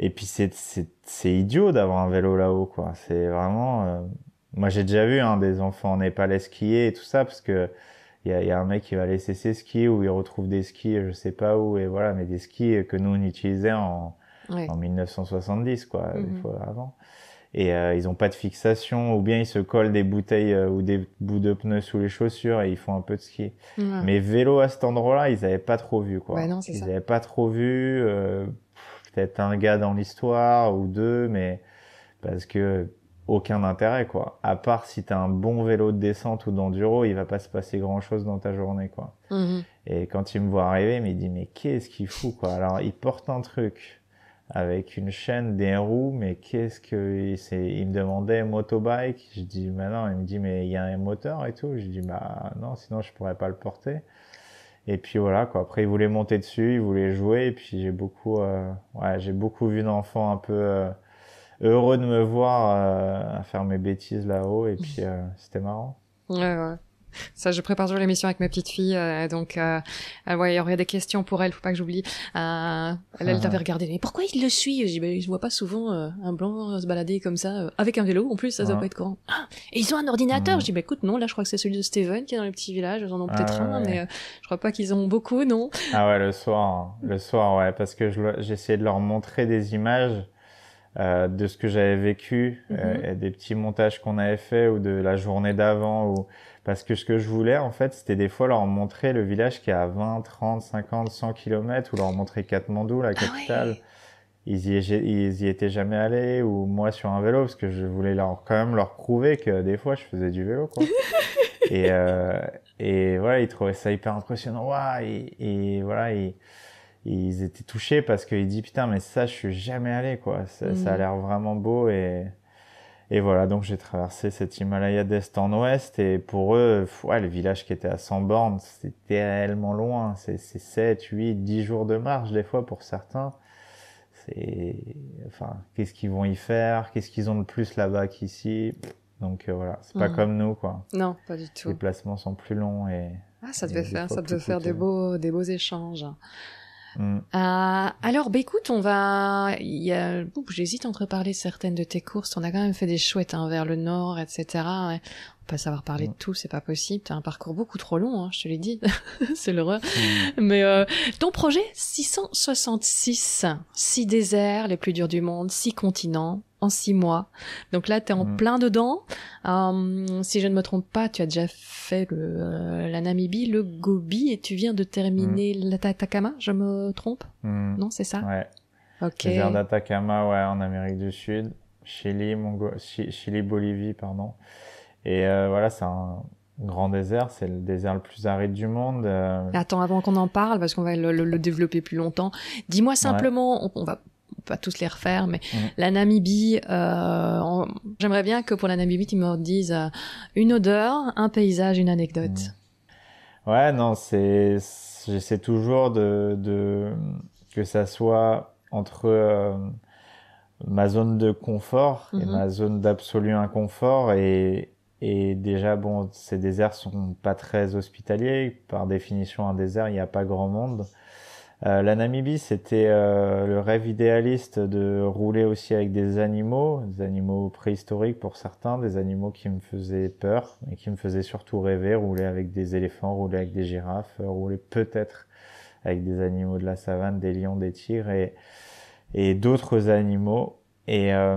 Et puis c'est idiot d'avoir un vélo là-haut quoi. C'est vraiment... Moi, j'ai déjà vu hein, des enfants népalais skier et tout ça, parce que il y a, y a, un mec qui va laisser ses skis ou il retrouve des skis, je sais pas où, et voilà, mais des skis que nous on utilisait en, en 1970, quoi, mhm. des fois avant. Et euh, ils ont pas de fixation, ou bien ils se collent des bouteilles euh, ou des bouts de pneus sous les chaussures et ils font un peu de ski. Mais vélo à cet endroit-là, ils avaient pas trop vu, quoi. ils avaient pas trop vu. Euh, peut-être un gars dans l'histoire ou deux, mais parce que aucun intérêt, quoi. À part si t'as un bon vélo de descente ou d'enduro, il va pas se passer grand chose dans ta journée, quoi. Mhm. Et quand il me voit arriver, il me dit, mais qu'est-ce qu'il fout, quoi. Alors, il porte un truc avec une chaîne, des roues, mais qu'est-ce que, c'est, il me demandait motobike. Je dis, mais non, il me dit, mais il y a un moteur et tout. Je dis, bah, non, sinon je pourrais pas le porter. Et puis voilà, quoi. Après, il voulait monter dessus, il voulait jouer, et puis j'ai beaucoup, euh, ouais, j'ai beaucoup vu d'enfants un peu, euh, heureux de me voir euh, à faire mes bêtises là-haut. Et puis, euh, c'était marrant.
Ouais, ouais. Ça, je prépare toujours l'émission avec ma petite fille, euh, donc euh, ouais, il y aurait des questions pour elle, faut pas que j'oublie. elle, elle t'avait ah. regardé, mais pourquoi il le suit Je bah je vois pas souvent un blanc se balader comme ça, avec un vélo, en plus, ça, doit ah. pas être courant. Ah, et ils ont un ordinateur hmm. Je dis, bah écoute, non, là, je crois que c'est celui de Steven qui est dans les petits villages, ils en ont peut-être un, mais je crois pas qu'ils en ont beaucoup, non
Ah ouais, le soir, le soir, ouais, parce que j'essayais de leur montrer des images euh, de ce que j'avais vécu, euh, mhm. des petits montages qu'on avait fait ou de la journée d'avant ou parce que ce que je voulais en fait, c'était des fois leur montrer le village qui est à 20, 30, 50, 100 km ou leur montrer Katmandou, la ah capitale. Ils y, y étaient jamais allés ou moi sur un vélo parce que je voulais leur quand même leur prouver que des fois je faisais du vélo quoi. et euh, et voilà, ils trouvaient ça hyper impressionnant. Waouh et, voilà, ils étaient touchés parce qu'ils disent putain mais ça je suis jamais allé quoi ça a mhm. l'air vraiment beau et et voilà donc j'ai traversé cette Himalaya d'est en ouest et pour eux ouais, le village qui était à 100 bornes c'était réellement loin c'est 7 8 10 jours de marche des fois pour certains c'est enfin qu'est-ce qu'ils vont y faire qu'est-ce qu'ils ont de plus là-bas qu'ici donc euh, voilà c'est pas mhm. comme nous quoi non pas du tout les placements sont plus longs et
ah ça devait faire ça devait faire des beaux des beaux échanges Mm. Euh, alors, bah écoute, on va. J'hésite entre parler certaines de tes courses. On a quand même fait des chouettes hein, vers le nord, etc. On peut pas savoir parler mm. de tout, c'est pas possible. T'as un parcours beaucoup trop long, hein, je te l'ai dit. c'est l'horreur. Mm. Mais euh, ton projet 666, six déserts les plus durs du monde, six continents, en six mois. Donc là, tu es en mm. plein dedans. Euh, si je ne me trompe pas, tu as déjà fait le, euh, la Namibie, le Gobi, et tu viens de terminer mm. l'Atacama, je me trompe mm. Non, c'est ça Ouais. Ok. Désert
d'Atacama, ouais, en Amérique du Sud, Chili, Mongo... Chili Bolivie, pardon. Et euh, voilà, c'est un grand désert, c'est le désert le plus aride du monde.
Attends, avant qu'on en parle, parce qu'on va le, développer plus longtemps, dis-moi simplement, on va pas tous les refaire, mais mmh. la Namibie, euh, j'aimerais bien que pour la Namibie, tu me dises euh, une odeur, un paysage, une anecdote.
Mmh. Ouais, non, c'est, j'essaie toujours de, que ça soit entre euh, ma zone de confort et mmh. ma zone d'absolu inconfort et, déjà bon ces déserts sont pas très hospitaliers par définition un désert il n'y a pas grand monde euh, la Namibie, c'était euh, le rêve idéaliste de rouler aussi avec des animaux, des animaux préhistoriques pour certains, des animaux qui me faisaient peur et qui me faisaient surtout rêver, rouler avec des éléphants, rouler avec des girafes, euh, rouler peut-être avec des animaux de la savane, des lions, des tigres et, d'autres animaux. Euh,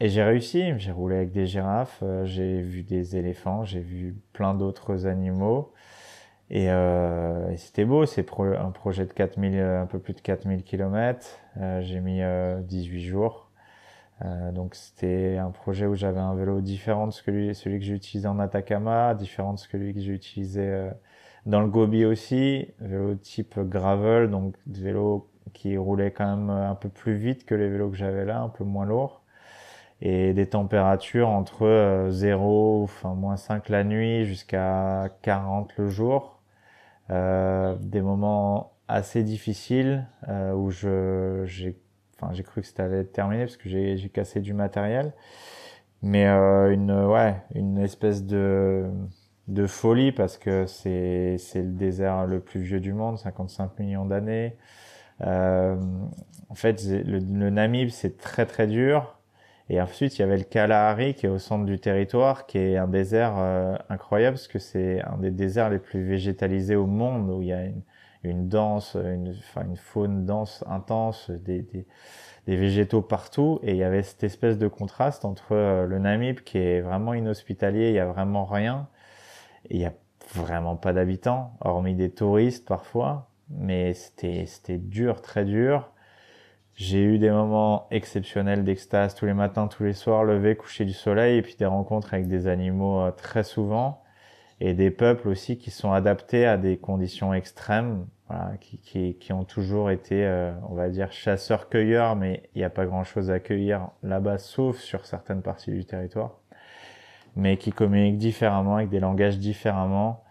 et j'ai réussi, j'ai roulé avec des girafes, j'ai vu des éléphants, j'ai vu plein d'autres animaux. Euh, et, c'était beau, c'est un projet de 4000, un peu plus de 4000 km. Euh, j'ai mis 18 euh, jours. donc c'était un projet où j'avais un vélo différent de celui, celui que utilisé en Atacama, différent de celui que j'utilisais dans le Gobi aussi, vélo type gravel, donc vélo qui roulait quand même un peu plus vite que les vélos que j'avais là, un peu moins lourd et des températures entre 0, enfin moins 5 la nuit jusqu'à 40 le jour. Euh, des moments assez difficiles euh, où je j'ai enfin j'ai cru que c'était allait être terminé parce que j'ai j'ai cassé du matériel mais euh, une ouais une espèce de de folie parce que c'est c'est le désert le plus vieux du monde 55 millions d'années en fait, le Namib, c'est très très dur. Et ensuite, il y avait le Kalahari qui est au centre du territoire, qui est un désert euh, incroyable parce que c'est un des déserts les plus végétalisés au monde, où il y a une, une danse, une, enfin, une faune dense, intense, des, des, des, végétaux partout. Et il y avait cette espèce de contraste entre euh, le Namib qui est vraiment inhospitalier, il y a vraiment rien, il y a vraiment pas d'habitants, hormis des touristes parfois. Mais c'était dur, très dur. J'ai eu des moments exceptionnels d'extase tous les matins, tous les soirs, lever, coucher du soleil, et puis des rencontres avec des animaux euh, très souvent, et des peuples aussi qui sont adaptés à des conditions extrêmes, qui, qui, ont toujours été, euh, on va dire, chasseurs-cueilleurs, mais il n'y a pas grand-chose à cueillir là-bas, sauf sur certaines parties du territoire, mais qui communiquent différemment, avec des langages différemment,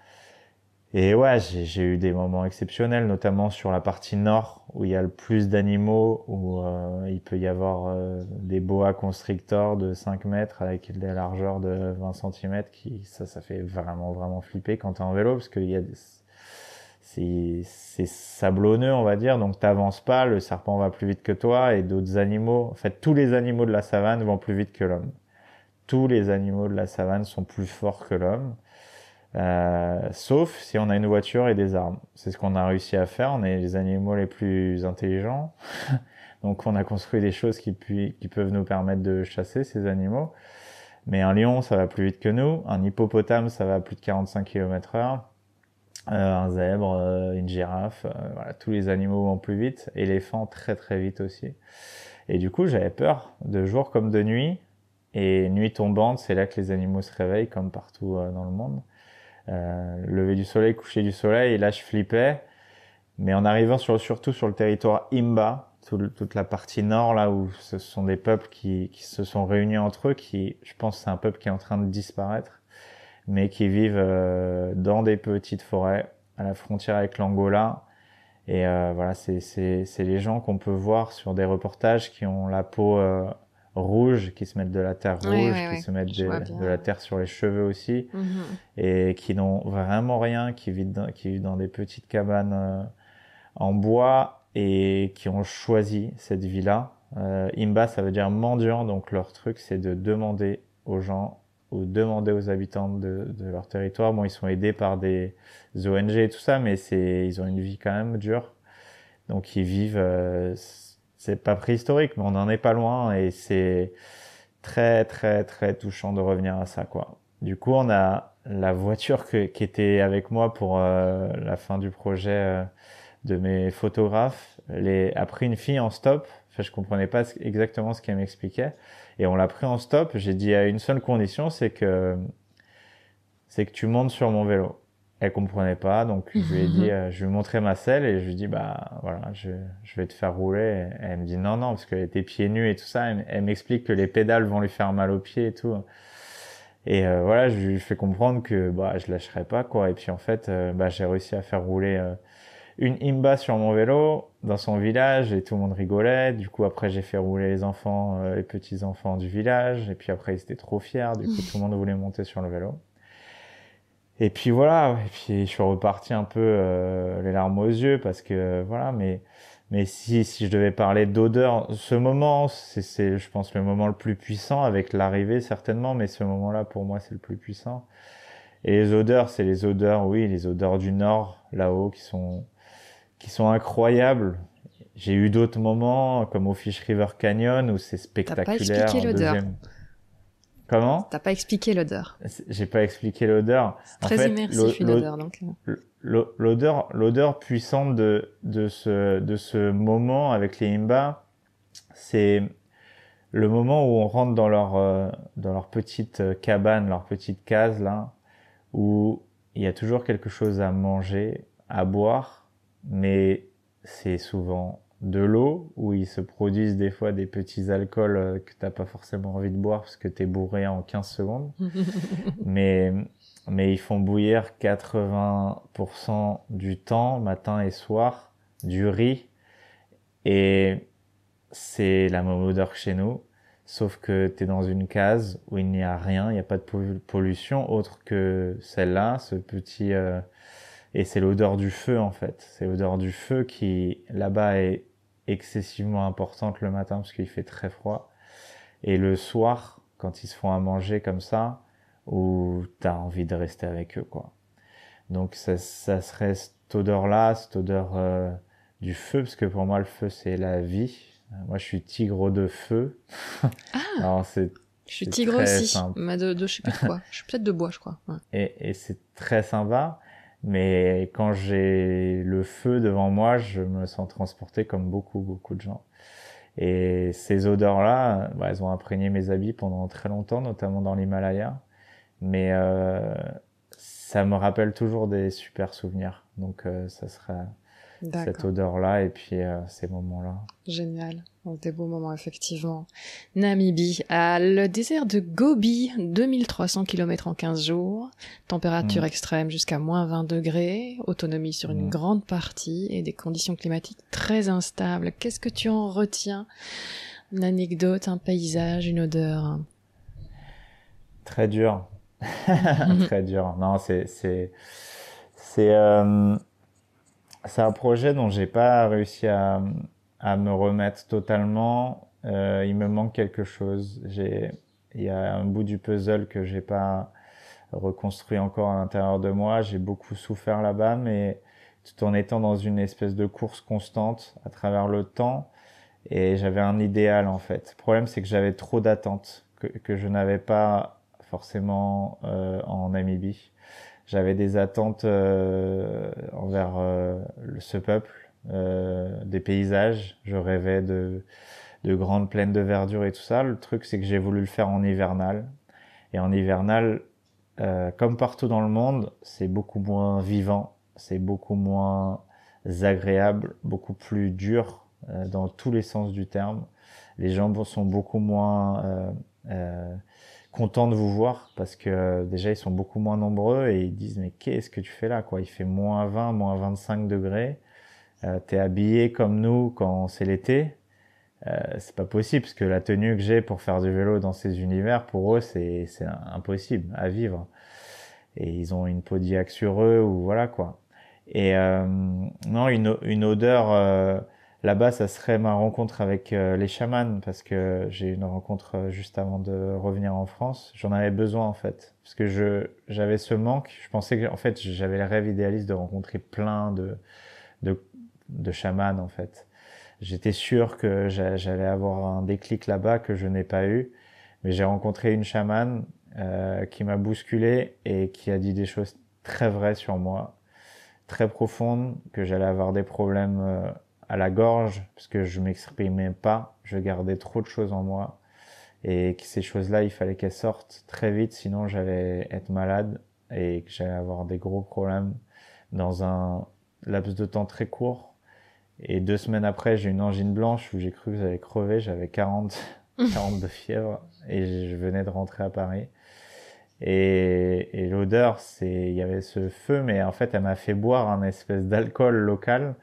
et ouais, j'ai eu des moments exceptionnels, notamment sur la partie nord où il y a le plus d'animaux, où euh, il peut y avoir euh, des boa constrictors de 5 mètres avec des largeurs de 20 cm. Qui, ça, ça fait vraiment, vraiment flipper quand t'es en vélo parce qu'il c'est sablonneux, on va dire, donc t'avances pas, le serpent va plus vite que toi et d'autres animaux. En fait, tous les animaux de la savane vont plus vite que l'homme. Tous les animaux de la savane sont plus forts que l'homme. Euh, sauf si on a une voiture et des armes. C'est ce qu'on a réussi à faire. On est les animaux les plus intelligents. Donc on a construit des choses qui, qui, peuvent nous permettre de chasser ces animaux. Mais un lion, ça va plus vite que nous. Un hippopotame, ça va à plus de 45 km h Euh, un zèbre, euh, une girafe, euh, voilà, tous les animaux vont plus vite. éléphants très très vite aussi. Et du coup, j'avais peur de jour comme de nuit. Et nuit tombante, c'est là que les animaux se réveillent comme partout dans le monde. Euh, lever du soleil, coucher du soleil, là je flippais. Mais en arrivant surtout sur le territoire Imba, toute, la partie nord là où ce sont des peuples qui, se sont réunis entre eux, qui, je pense, c'est un peuple qui est en train de disparaître, mais qui vivent euh, dans des petites forêts à la frontière avec l'Angola. Et euh, voilà, c'est les gens qu'on peut voir sur des reportages qui ont la peau rouges qui se mettent de la terre rouge, qui se mettent de la terre sur les cheveux aussi, mhm. et qui n'ont vraiment rien, qui vivent, dans, qui vivent dans des petites cabanes euh, en bois et qui ont choisi cette vie-là. Euh, imba, ça veut dire mendiant, donc leur truc, c'est de demander aux gens ou demander aux habitants de, leur territoire. Bon, ils sont aidés par des ONG et tout ça, mais c'est ils ont une vie quand même dure. Donc ils vivent euh, c'est pas préhistorique, mais on n'en est pas loin et c'est très très très touchant de revenir à ça quoi. Du coup, on a la voiture qui était avec moi pour euh, la fin du projet euh, de mes photographes, les, a pris une fille en stop. Enfin, je comprenais pas exactement ce qu'elle m'expliquait et on l'a pris en stop. J'ai dit à une seule condition, c'est que c'est que tu montes sur mon vélo elle comprenait pas, donc je lui ai dit, euh, je lui ai montré ma selle et je lui ai dit, bah voilà, je, vais te faire rouler. elle me dit non, non, parce qu'elle était pieds nus et tout ça. Elle, m'explique que les pédales vont lui faire mal aux pieds et tout. Et euh, voilà, je lui fais comprendre que bah je lâcherai pas quoi. Et puis en fait, euh, bah j'ai réussi à faire rouler une imba sur mon vélo dans son village et tout le monde rigolait. Du coup après j'ai fait rouler les enfants, les petits enfants du village et puis après ils étaient trop fiers. Du coup tout le monde voulait monter sur le vélo. Et puis voilà, et puis je suis reparti un peu euh, les larmes aux yeux parce que voilà, mais mais si si je devais parler d'odeur, ce moment, c'est je pense le moment le plus puissant avec l'arrivée certainement, mais ce moment-là pour moi c'est le plus puissant. Et les odeurs, c'est les odeurs, oui, les odeurs du nord là-haut qui sont qui sont incroyables. J'ai eu d'autres moments comme au Fish River Canyon où c'est spectaculaire. Comment
T'as pas expliqué l'odeur.
J'ai pas expliqué l'odeur. Très fait, immersif donc. Euh. L'odeur, l'odeur puissante de de ce de ce moment avec les imba, c'est le moment où on rentre dans leur euh, dans leur petite euh, cabane, leur petite case là, où il y a toujours quelque chose à manger, à boire, mais c'est souvent de l'eau, où ils se produisent des fois des petits alcools euh, que t'as pas forcément envie de boire parce que tu es bourré en 15 secondes. mais, mais ils font bouillir 80% du temps, matin et soir, du riz. Et c'est la même odeur que chez nous. Sauf que tu es dans une case où il n'y a rien, il n'y a pas de pollution autre que celle-là, ce petit... Euh, et c'est l'odeur du feu en fait. C'est l'odeur du feu qui là-bas est excessivement importante le matin parce qu'il fait très froid. Et le soir, quand ils se font à manger comme ça, où t'as envie de rester avec eux, quoi. Donc ça, serait cette odeur-là, cette odeur euh, du feu, parce que pour moi le feu c'est la vie. Moi je suis tigre de feu. Alors, ah! c'est je suis tigre aussi,
de, je sais plus quoi. je suis peut-être de bois, je crois.
Et, et c'est très sympa. Mais quand j'ai le feu devant moi, je me sens transporté comme beaucoup, beaucoup de gens. Et ces odeurs-là, bah, elles ont imprégné mes habits pendant très longtemps, notamment dans l'Himalaya. Mais euh, ça me rappelle toujours des super souvenirs. Donc euh, ça serait cette odeur-là et puis euh, ces moments-là.
Génial, des beaux moments effectivement. Namibie, à le désert de Gobi, 2300 km en 15 jours, température mm. extrême jusqu'à moins 20 degrés, autonomie sur une mm. grande partie et des conditions climatiques très instables. Qu'est-ce que tu en retiens Une anecdote, un paysage, une odeur
Très dur. Mm-hmm. très dur. Non, c'est... c'est, c'est euh, c'est un projet dont j'ai pas réussi à, à, me remettre totalement. Euh, il me manque quelque chose. J'ai, il y a un bout du puzzle que j'ai pas reconstruit encore à l'intérieur de moi. J'ai beaucoup souffert là-bas, mais tout en étant dans une espèce de course constante à travers le temps. Et j'avais un idéal en fait. Le problème, c'est que j'avais trop d'attentes que, que, je n'avais pas forcément euh, en Namibie j'avais des attentes euh, envers euh, ce peuple, euh, des paysages. Je rêvais de, de grandes plaines de verdure et tout ça. Le truc, c'est que j'ai voulu le faire en hivernal. Et en hivernal, comme partout dans le monde, c'est beaucoup moins vivant, c'est beaucoup moins agréable, beaucoup plus dur dans tous les sens du terme. Les gens sont beaucoup moins content de vous voir parce que euh, déjà ils sont beaucoup moins nombreux et ils disent mais qu'est-ce que tu fais là quoi Il fait moins 20, moins 25 degrés. Euh, T'es habillé comme nous quand c'est l'été. Euh, c'est pas possible parce que la tenue que j'ai pour faire du vélo dans ces univers pour eux c'est impossible à vivre. Et ils ont une podiaque sur eux ou voilà quoi. Et euh, non une, une odeur Là-bas, ça serait ma rencontre avec euh, les chamans parce que j'ai eu une rencontre euh, juste avant de revenir en France. J'en avais besoin en fait parce que je j'avais ce manque. Je pensais que en fait j'avais le rêve idéaliste de rencontrer plein de de, de chamans en fait. J'étais sûr que j'allais avoir un déclic là-bas que je n'ai pas eu, mais j'ai rencontré une chamane euh, qui m'a bousculé et qui a dit des choses très vraies sur moi, très profondes, que j'allais avoir des problèmes à la gorge parce que je m'exprimais pas, je gardais trop de choses en moi et que ces choses-là, il fallait qu'elles sortent très vite, sinon j'allais être malade et que j'allais avoir des gros problèmes dans un laps de temps très court. Et deux semaines après, j'ai une angine blanche où j'ai cru que j'allais crever, j'avais 40, de fièvre et je venais de rentrer à Paris. Et, et l'odeur, c'est, il y avait ce feu, mais en fait, elle m'a fait boire un espèce d'alcool local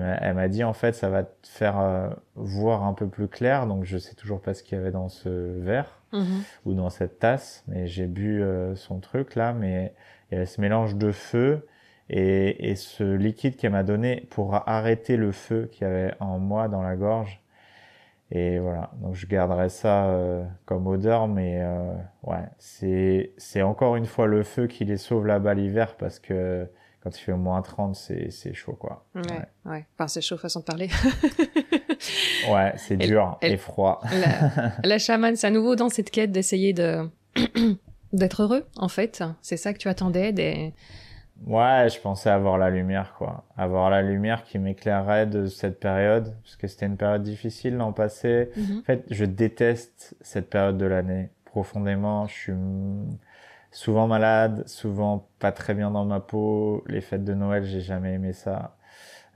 elle m'a dit en fait ça va te faire euh, voir un peu plus clair. Donc je sais toujours pas ce qu'il y avait dans ce verre mhm. ou dans cette tasse, mais j'ai bu euh, son truc là, mais il y avait ce mélange de feu et, ce liquide qu'elle m'a donné pour arrêter le feu qu'il y avait en moi dans la gorge. Et voilà, donc je garderai ça euh, comme odeur, mais ouais, c'est c'est encore une fois le feu qui les sauve là-bas l'hiver parce que quand il fait moins 30, c'est chaud, quoi.
Ouais, ouais. Enfin, c'est chaud, façon de parler.
ouais, c'est dur et froid.
la, chamane, c'est à nouveau dans cette quête d'essayer de d'être heureux, en fait. C'est ça que tu attendais des...
Ouais, je pensais avoir la lumière, quoi. Avoir la lumière qui m'éclairait de cette période, parce que c'était une période difficile l'an passé. Mhm. En fait, je déteste cette période de l'année profondément. Je suis souvent malade, souvent pas très bien dans ma peau. Les fêtes de Noël, j'ai jamais aimé ça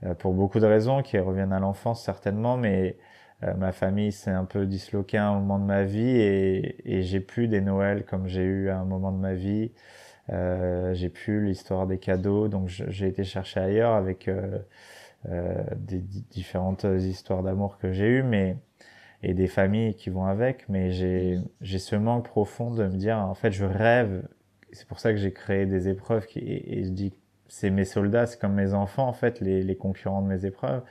euh, pour beaucoup de raisons qui reviennent à l'enfance certainement, mais euh, ma famille s'est un peu disloquée à un moment de ma vie et, j'ai plus des Noëls comme j'ai eu à un moment de ma vie. Euh, j'ai plus l'histoire des cadeaux, donc j'ai été chercher ailleurs avec des différentes histoires d'amour que j'ai eues, mais et des familles qui vont avec, mais j'ai, j'ai ce manque profond de me dire, en fait, je rêve. C'est pour ça que j'ai créé des épreuves qui, et, je dis, c'est mes soldats, c'est comme mes enfants, en fait, les, les concurrents de mes épreuves.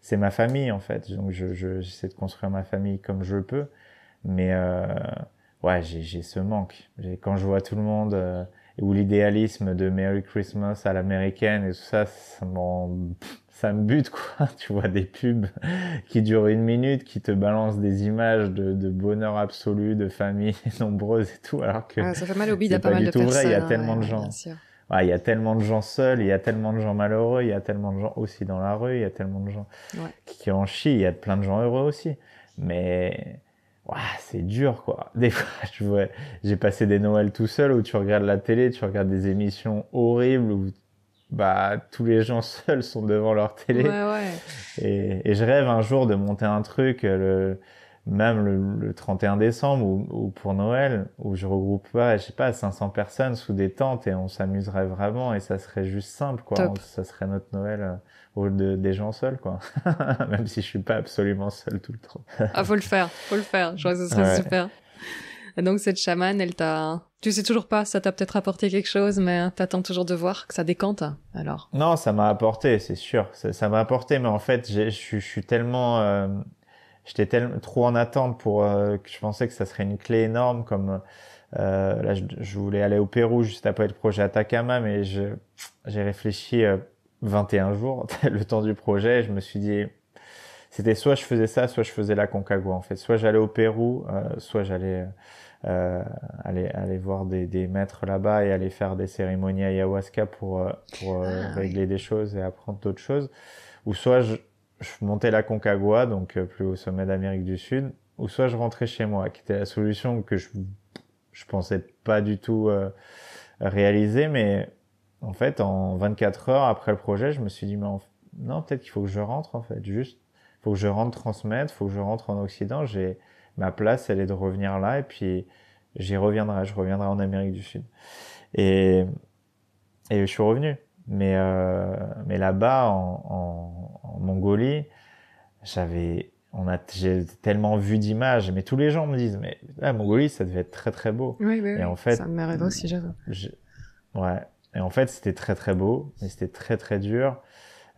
C'est ma famille, en fait. Donc, je, je, j'essaie de construire ma famille comme je peux. Mais, euh, ouais, j'ai, j'ai ce manque. J'ai, quand je vois tout le monde, euh, ou l'idéalisme de Merry Christmas à l'américaine et tout ça, ça m'en, ça me bute quoi. Tu vois des pubs qui durent une minute, qui te balancent des images de, bonheur absolu, de famille nombreuses et tout, alors que ça fait mal au bide à pas, mal de personnes. Vrai. Il y a hein, tellement de gens. il y a tellement de gens seuls, il y a tellement de gens malheureux, il y a tellement de gens aussi dans la rue, il y a tellement de gens qui en chient, il y a plein de gens heureux aussi. Mais c'est dur quoi. Des fois, je vois, j'ai passé des Noëls tout seul où tu regardes la télé, tu regardes des émissions horribles où bah, tous les gens seuls sont devant leur télé. Ouais, ouais. Et, je rêve un jour de monter un truc, euh, même le, 31 décembre ou, pour Noël, où je regroupe pas, je sais pas, 500 personnes sous des tentes et on s'amuserait vraiment et ça serait juste simple, quoi. ça serait notre Noël euh, au de, des gens seuls, quoi. même si je suis pas absolument seul tout le temps.
ah, faut le faire, faut le faire. Je crois que ce serait super. Donc cette chamane, elle t'a... Tu sais toujours pas, ça t'a peut-être apporté quelque chose, mais t'attends toujours de voir que ça décante,
alors. Non, ça m'a apporté, c'est sûr. Ça m'a apporté, mais en fait, je suis tellement... Euh, j'étais tellement trop en attente pour euh, que je pensais que ça serait une clé énorme, comme... Euh, là, je, voulais aller au Pérou juste après le projet Atacama, mais j'ai réfléchi 21 euh, jours, le temps du projet. Je me suis dit, c'était soit je faisais ça, soit je faisais la Concagua en fait. Soit j'allais au Pérou, soit j'allais euh, aller, aller voir des, des maîtres là-bas et aller faire des cérémonies ayahuasca pour, euh, pour euh, ah, régler des choses et apprendre d'autres choses. Ou soit je, je montais la Concagua, donc plus au sommet d'Amérique du Sud, ou soit je rentrais chez moi, qui était la solution que je, je pensais pas du tout réaliser, mais en fait, en 24 heures après le projet, je me suis dit, mais non, peut-être qu'il faut que je rentre, en fait, juste, faut que je rentre transmettre, faut que je rentre en Occident, j'ai, ma place, elle est de revenir là et puis j'y reviendrai, je reviendrai en Amérique du Sud. Et, et je suis revenu. Mais, euh, mais là-bas, en, Mongolie, j'avais, on a, j'ai tellement vu d'images, mais tous les gens me disent, mais là, Mongolie, ça devait être très très beau. Oui, oui, et en fait, ça
me aussi,
Ouais. Et en fait, c'était très très beau, mais c'était très très dur.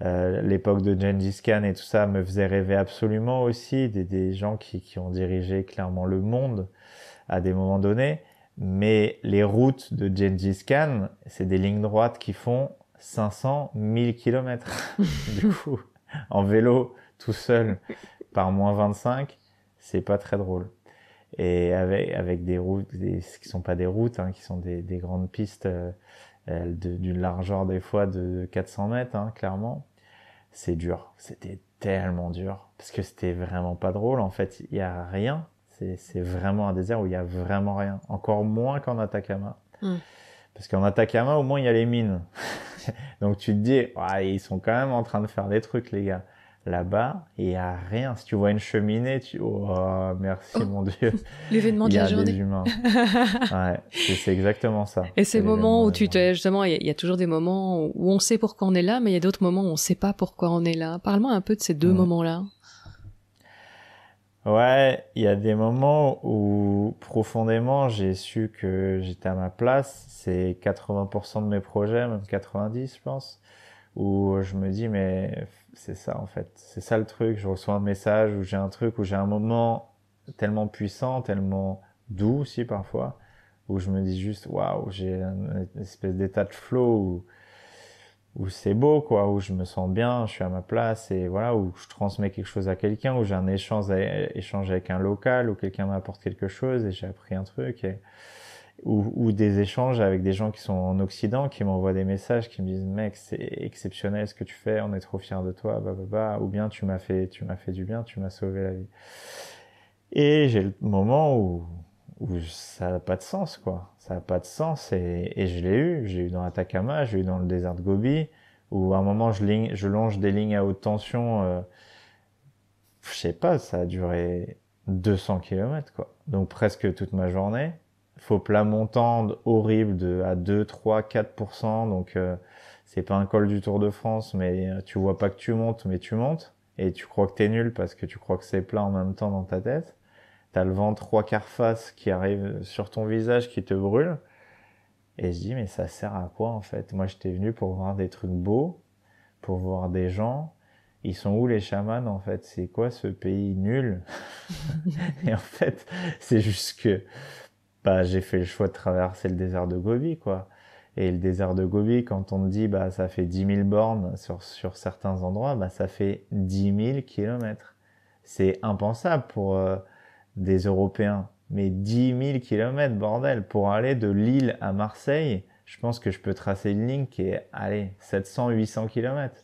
Euh, l'époque de Gengis Khan et tout ça me faisait rêver absolument aussi, des, des gens qui, qui, ont dirigé clairement le monde à des moments donnés. Mais les routes de Gengis Khan, c'est des lignes droites qui font 500, 1000 km. du coup, en vélo, tout seul, par moins 25, c'est pas très drôle et avec, avec des routes des, qui sont pas des routes, hein, qui sont des, des grandes pistes euh, d'une largeur des fois de 400 mètres, hein, clairement. C'est dur, c'était tellement dur, parce que c'était vraiment pas drôle, en fait, il n'y a rien, c'est vraiment un désert où il y a vraiment rien, encore moins qu'en Atacama. Hmm. Parce qu'en Atacama, au moins, il y a les mines. Donc tu te dis, ouais, ils sont quand même en train de faire des trucs, les gars là-bas, il n'y a rien. Si tu vois une cheminée, tu... Oh, merci oh. mon Dieu.
L'événement de la journée. Il y a des humains.
ouais, c'est exactement ça. Et ces moments
où tu Justement, il y, a toujours des moments où on sait pourquoi on est là, mais il y a d'autres moments où on ne sait pas pourquoi on est là. Parle-moi un peu de ces deux mm. moments-là.
Ouais, il y a des moments où profondément j'ai su que j'étais à ma place. C'est 80% de mes projets, même 90 je pense, où je me dis mais c'est ça en fait. C'est ça le truc. Je reçois un message où j'ai un truc ou j'ai un moment tellement puissant, tellement doux aussi parfois, où je me dis juste waouh, j'ai une espèce d'état de flow où, c'est beau quoi, où je me sens bien, je suis à ma place et voilà où je transmets quelque chose à quelqu'un, où j'ai un échange, échange avec un local, où quelqu'un m'apporte quelque chose et j'ai appris un truc et ou, des échanges avec des gens qui sont en Occident, qui m'envoient des messages, qui me disent mec c'est exceptionnel ce que tu fais, on est trop fier de toi, bah, bah, bah, ou bien tu m'as fait tu m'as fait du bien, tu m'as sauvé la vie. Et j'ai le moment où où ça n'a pas de sens quoi, ça n'a pas de sens et, et je l'ai eu, j'ai eu dans Atacama, j'ai eu dans le désert de Gobi, où à un moment je, ligne, je longe des lignes à haute tension, euh, je sais pas, ça a duré 200 km quoi, donc presque toute ma journée faux plat montant horrible de à 2, 3, 4%. Donc euh, c'est pas un col du Tour de France, mais euh, tu vois pas que tu montes, mais tu montes. Et tu crois que t'es nul parce que tu crois que c'est plat en même temps dans ta tête. T'as le vent trois quarts face qui arrive sur ton visage qui te brûle. Et je dis, mais ça sert à quoi en fait Moi j'étais venu pour voir des trucs beaux, pour voir des gens. Ils sont où les chamans en fait C'est quoi ce pays nul Et en fait, c'est juste que bah, j'ai fait le choix de traverser le désert de Gobi, quoi. Et le désert de Gobi, quand on dit, bah, ça fait 10 000 bornes sur, sur certains endroits, bah, ça fait 10 000 kilomètres. C'est impensable pour euh, des Européens. Mais 10 000 kilomètres, bordel, pour aller de Lille à Marseille, je pense que je peux tracer une ligne qui est, allez, 700, 800 kilomètres.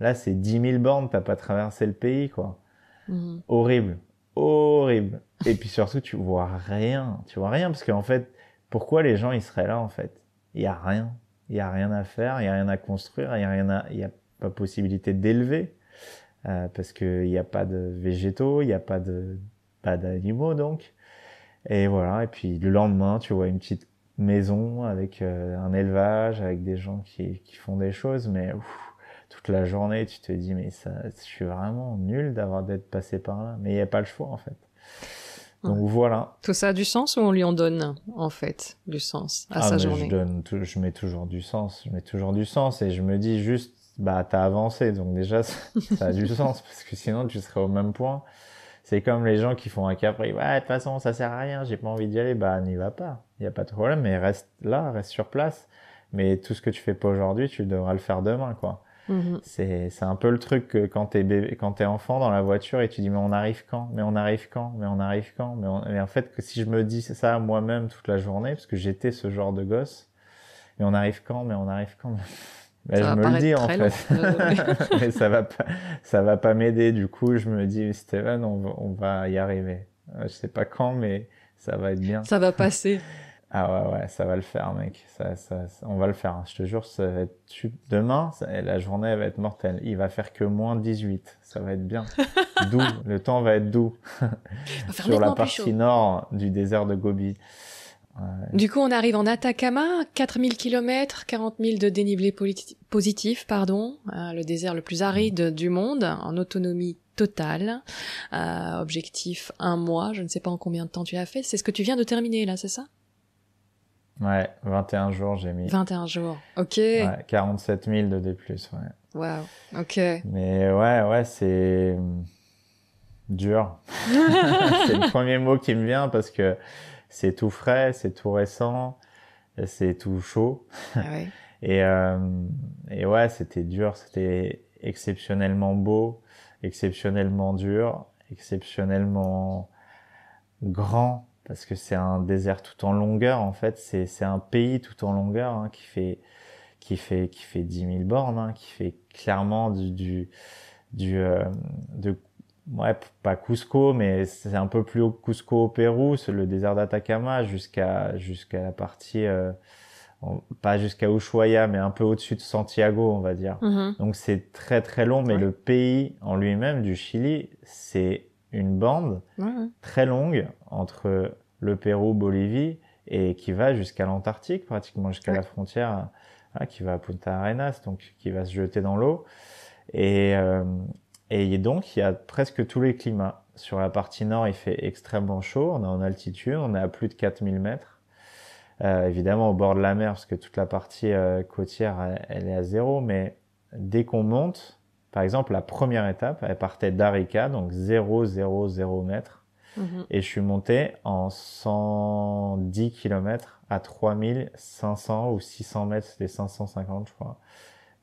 Là, c'est 10 000 bornes, t'as pas traversé le pays, quoi. Mmh. Horrible, horrible et puis surtout, tu vois rien. Tu vois rien parce qu'en fait, pourquoi les gens ils seraient là en fait Il y a rien. Il y a rien à faire. Il y a rien à construire. Il y a rien à. Il y a pas possibilité d'élever euh, parce qu'il n'y a pas de végétaux. Il n'y a pas de pas d'animaux donc. Et voilà. Et puis le lendemain, tu vois une petite maison avec euh, un élevage, avec des gens qui, qui font des choses, mais toute la journée, tu te dis mais ça, je suis vraiment nul d'avoir d'être passé par là. Mais il n'y a pas le choix
en fait. Donc voilà. Tout ça a du sens ou on lui en donne en fait du sens à ah, sa journée je,
donne, je mets toujours du sens, je mets toujours du sens et je me dis juste, bah t'as avancé donc déjà ça, a du sens parce que sinon tu serais au même point. C'est comme les gens qui font un capri, ouais de toute façon ça sert à rien, j'ai pas envie d'y aller, bah n'y va pas, il y a pas de problème, mais reste là, reste sur place. Mais tout ce que tu fais pas aujourd'hui, tu devras le faire demain quoi. Mhm. C'est un peu le truc que quand t'es enfant dans la voiture et tu dis mais on arrive quand, mais on arrive quand, mais on arrive quand, mais, en fait que si je me dis ça moi-même toute la journée parce que j'étais ce genre de gosse, mais on arrive quand, mais on arrive quand. Ben, je me le dis en fait, euh, mais ça va pas, ça va pas m'aider. Du coup, je me dis Steven, on, on va y arriver. Euh, je sais pas quand, mais ça va être bien. Ça va passer. Ah ouais, ouais, ça va le faire, mec. Ça, ça, on va le faire. Hein. Je te jure, ça va être... demain, la journée va être mortelle. Il va faire que moins 18. Ça va être bien. doux. Le temps va être doux. Sur la partie nord du désert de Gobi.
Du coup, on arrive en Atacama, 4000 km, 40 000 de dénivelé positif, pardon, euh, le désert le plus aride mm. du monde, en autonomie totale. Euh, objectif un mois, je ne sais pas en combien de temps tu as fait. C'est ce que tu viens de terminer là, c'est ça
Ouais, 21 jours, j'ai mis.
21 jours, ok. Ouais,
47 000 de D+, ouais.
Waouh, ok.
Mais ouais, ouais, c'est dur. c'est le premier mot qui me vient parce que c'est tout frais, c'est tout récent, c'est tout chaud. Ah et, euh, et ouais, c'était dur, c'était exceptionnellement beau, exceptionnellement dur, exceptionnellement grand parce que c'est un désert tout en longueur en fait, c'est un pays tout en longueur hein, qui fait qui fait qui fait 10 000 bornes, hein, qui fait clairement du du, du euh, de ouais pas Cusco mais c'est un peu plus haut que Cusco au Pérou, c'est le désert d'Atacama jusqu'à jusqu'à la partie euh, pas jusqu'à Ushuaia, mais un peu au-dessus de Santiago, on va dire. Mm-hmm. Donc c'est très très long, mais le pays en lui-même du Chili, c'est une bande très longue entre le Pérou, Bolivie, et qui va jusqu'à l'Antarctique, pratiquement jusqu'à la frontière, hein, qui va à Punta Arenas, donc qui va se jeter dans l'eau. Et, euh, et donc, il y a presque tous les climats. Sur la partie nord, il fait extrêmement chaud, on est en altitude, on est à plus de 4000 mètres. Euh, évidemment, au bord de la mer, parce que toute la partie euh, côtière, elle, est à zéro, mais dès qu'on monte, par exemple, la première étape, elle partait d'Arica, donc 0, mètres. 0 Et je suis monté en 110 km à 3500 ou 600 mètres, c'était 550, je crois.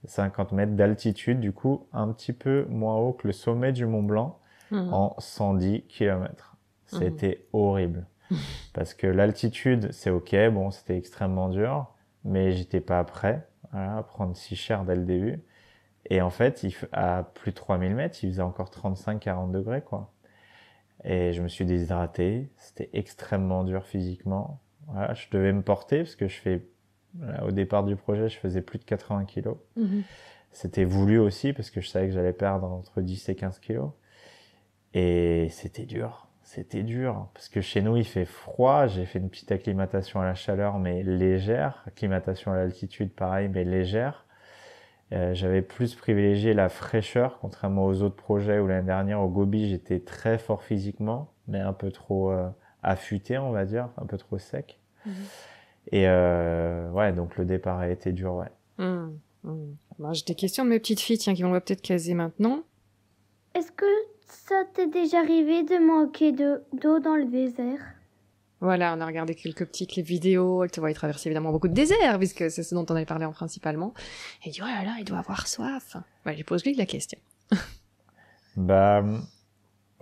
50 mètres d'altitude, du coup, un petit peu moins haut que le sommet du Mont Blanc mhm. en 110 km. Mhm. C'était horrible. Parce que l'altitude, c'est ok, bon, c'était extrêmement dur, mais j'étais pas prêt à prendre si cher dès le début. Et en fait, il, à plus de 3000 mètres, il faisait encore 35-40 degrés, quoi. Et je me suis déshydraté. C'était extrêmement dur physiquement. je devais me porter parce que je fais, au départ du projet, je faisais plus de 80 kilos. Mmh c'était voulu aussi parce que je savais que j'allais perdre entre 10 et 15 kilos. Et c'était dur. C'était dur parce que chez nous il fait froid. J'ai fait une petite acclimatation à la chaleur mais légère, acclimatation à l'altitude pareil mais légère. Euh, j'avais plus privilégié la fraîcheur, contrairement aux autres projets où l'année dernière au Gobi j'étais très fort physiquement, mais un peu trop euh, affûté, on va dire, un peu trop sec. Mhm. Et euh, ouais, donc le départ a été dur, ouais.
Mmh, mmh. J'ai des questions de mes petites filles, tiens, qui vont peut-être caser maintenant. Est-ce que ça t'est déjà arrivé de manquer d'eau dans le désert voilà, on a regardé quelques petites vidéos. Il Elle te voit traverser évidemment beaucoup de déserts, puisque c'est ce dont on avait parlé en principalement. Et il dit, oh là il doit avoir soif. Bah, je pose lui la question.
bah,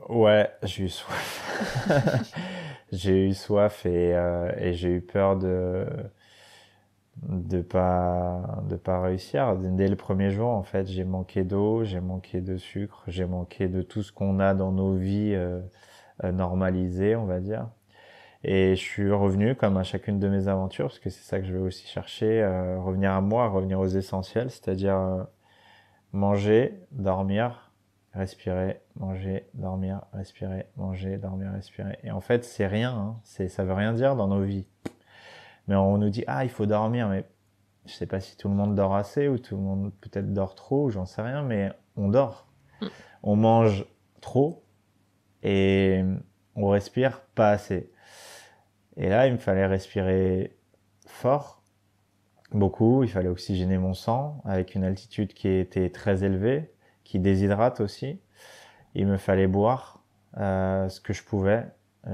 ouais, j'ai eu soif. j'ai eu soif euh, et, j'ai eu peur de de pas de pas réussir dès le premier jour en fait j'ai manqué d'eau j'ai manqué de sucre j'ai manqué de tout ce qu'on a dans nos vies euh, euh, normalisées on va dire et je suis revenu comme à chacune de mes aventures, parce que c'est ça que je vais aussi chercher, euh, revenir à moi, revenir aux essentiels, c'est-à-dire euh, manger, dormir, respirer, manger, dormir, respirer, manger, dormir, respirer. Et en fait, c'est rien, hein. c'est, ça veut rien dire dans nos vies. Mais on nous dit, ah, il faut dormir, mais je sais pas si tout le monde dort assez, ou tout le monde peut-être dort trop, j'en sais rien, mais on dort. Mm. On mange trop, et on respire pas assez. Et là, il me fallait respirer fort, beaucoup. Il fallait oxygéner mon sang avec une altitude qui était très élevée, qui déshydrate aussi. Il me fallait boire euh, ce que je pouvais.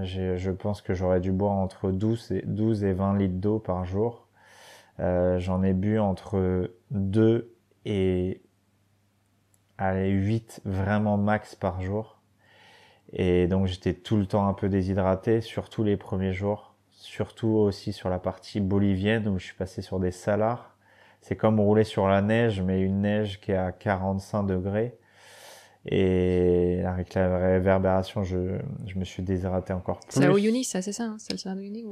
Je pense que j'aurais dû boire entre 12 et, 20 litres d'eau par jour. Euh, j'en ai bu entre 2 et 8 vraiment max par jour. Et donc j'étais tout le temps un peu déshydraté, surtout les premiers jours, surtout aussi sur la partie bolivienne où je suis passé sur des salars. C'est comme rouler sur la neige, mais une neige qui est à 45 degrés. Et avec la réverbération, je, me suis déshydraté encore plus.
C'est ça, c'est ça hein? C'est le salar d'Uyuni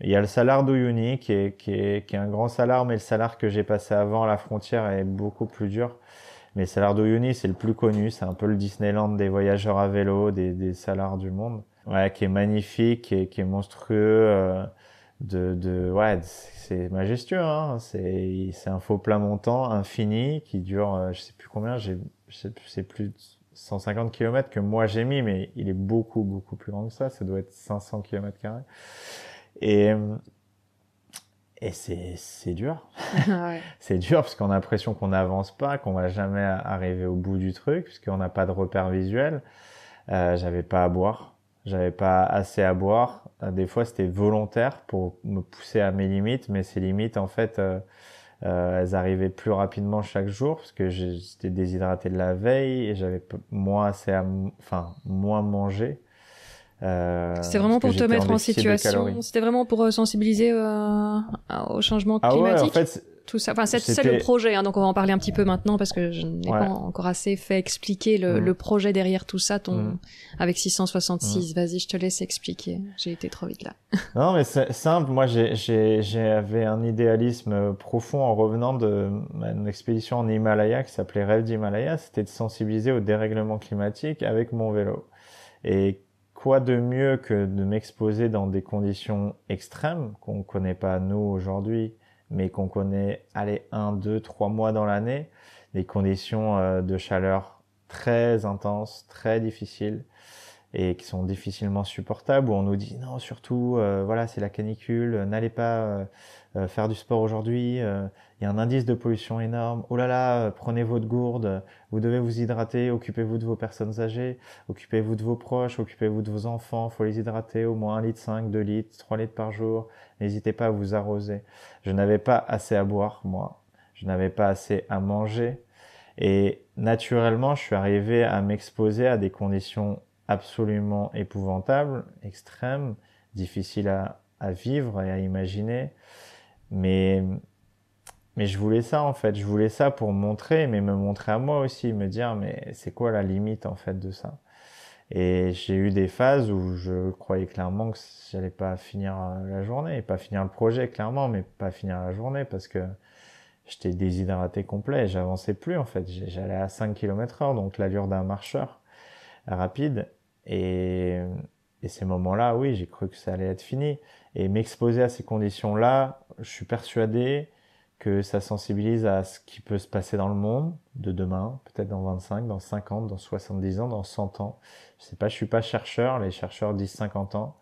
Il y a le salar d'Uyuni qui est, qui, est, qui est un grand salar, mais le salar que j'ai passé avant à la frontière est beaucoup plus dur. Mais de Uni, c'est le plus connu. C'est un peu le Disneyland des voyageurs à vélo, des, des du monde. Ouais, qui est magnifique, qui est, qui est monstrueux. Euh, de, de, ouais, c'est majestueux. Hein. C'est, c'est un faux plat montant infini qui dure, euh, je sais plus combien. J'ai, c'est plus de 150 km que moi j'ai mis, mais il est beaucoup beaucoup plus grand que ça. Ça doit être 500 km carrés. Et euh, et c'est dur.
Ah
c'est dur parce qu'on a l'impression qu'on n'avance pas, qu'on va jamais arriver au bout du truc, puisqu'on n'a pas de repère visuel. Euh, j'avais pas à boire, j'avais pas assez à boire. Euh, des fois, c'était volontaire pour me pousser à mes limites, mais ces limites, en fait, euh, elles arrivaient plus rapidement chaque jour parce que j'étais déshydraté de la veille et j'avais moins assez, à, enfin, moins mangé.
Euh, c'était vraiment pour te mettre en situation, c'était vraiment pour sensibiliser euh, au changement ah climatique. tout ça. Enfin, c'est le projet, hein, donc on va en parler un petit peu maintenant parce que je n'ai pas encore assez fait expliquer le, mm. projet derrière tout ça, ton mm. avec 666. Mm. Vas-y, je te laisse expliquer. J'ai été trop vite là.
non, mais c'est simple. Moi, j'avais un idéalisme profond en revenant de mon expédition en Himalaya qui s'appelait Rêve d'Himalaya. C'était de sensibiliser au dérèglement climatique avec mon vélo. Et quoi de mieux que de m'exposer dans des conditions extrêmes qu'on connaît pas nous aujourd'hui, mais qu'on connaît, allez, un, deux, trois mois dans l'année, des conditions euh, de chaleur très intenses, très difficiles et qui sont difficilement supportables où on nous dit non surtout euh, voilà c'est la canicule n'allez pas euh, euh, faire du sport aujourd'hui, euh, il y a un indice de pollution énorme, oh là là, euh, prenez votre gourde, vous devez vous hydrater, occupez-vous de vos personnes âgées, occupez-vous de vos proches, occupez-vous de vos enfants, faut les hydrater au moins 1 litre 5, 2 litres, 3 litres par jour, n'hésitez pas à vous arroser. Je n'avais pas assez à boire, moi, je n'avais pas assez à manger, et naturellement, je suis arrivé à m'exposer à des conditions absolument épouvantables, extrêmes, difficiles à vivre et à imaginer. Mais, mais je voulais ça, en fait. Je voulais ça pour montrer, mais me montrer à moi aussi, me dire, mais c'est quoi la limite, en fait, de ça Et j'ai eu des phases où je croyais clairement que j'allais pas finir euh, la journée, pas finir le projet, clairement, mais pas finir la journée, parce que j'étais déshydraté complet, j'avançais plus en fait, j'allais à 5 km heure, donc l'allure d'un marcheur rapide, et, et ces moments-là, oui, j'ai cru que ça allait être fini, et m'exposer à ces conditions-là, je suis persuadé que ça sensibilise à ce qui peut se passer dans le monde de demain, peut-être dans 25, dans 50, dans 70 ans, dans 100 ans. Je sais pas, je suis pas chercheur, les chercheurs disent 50 ans.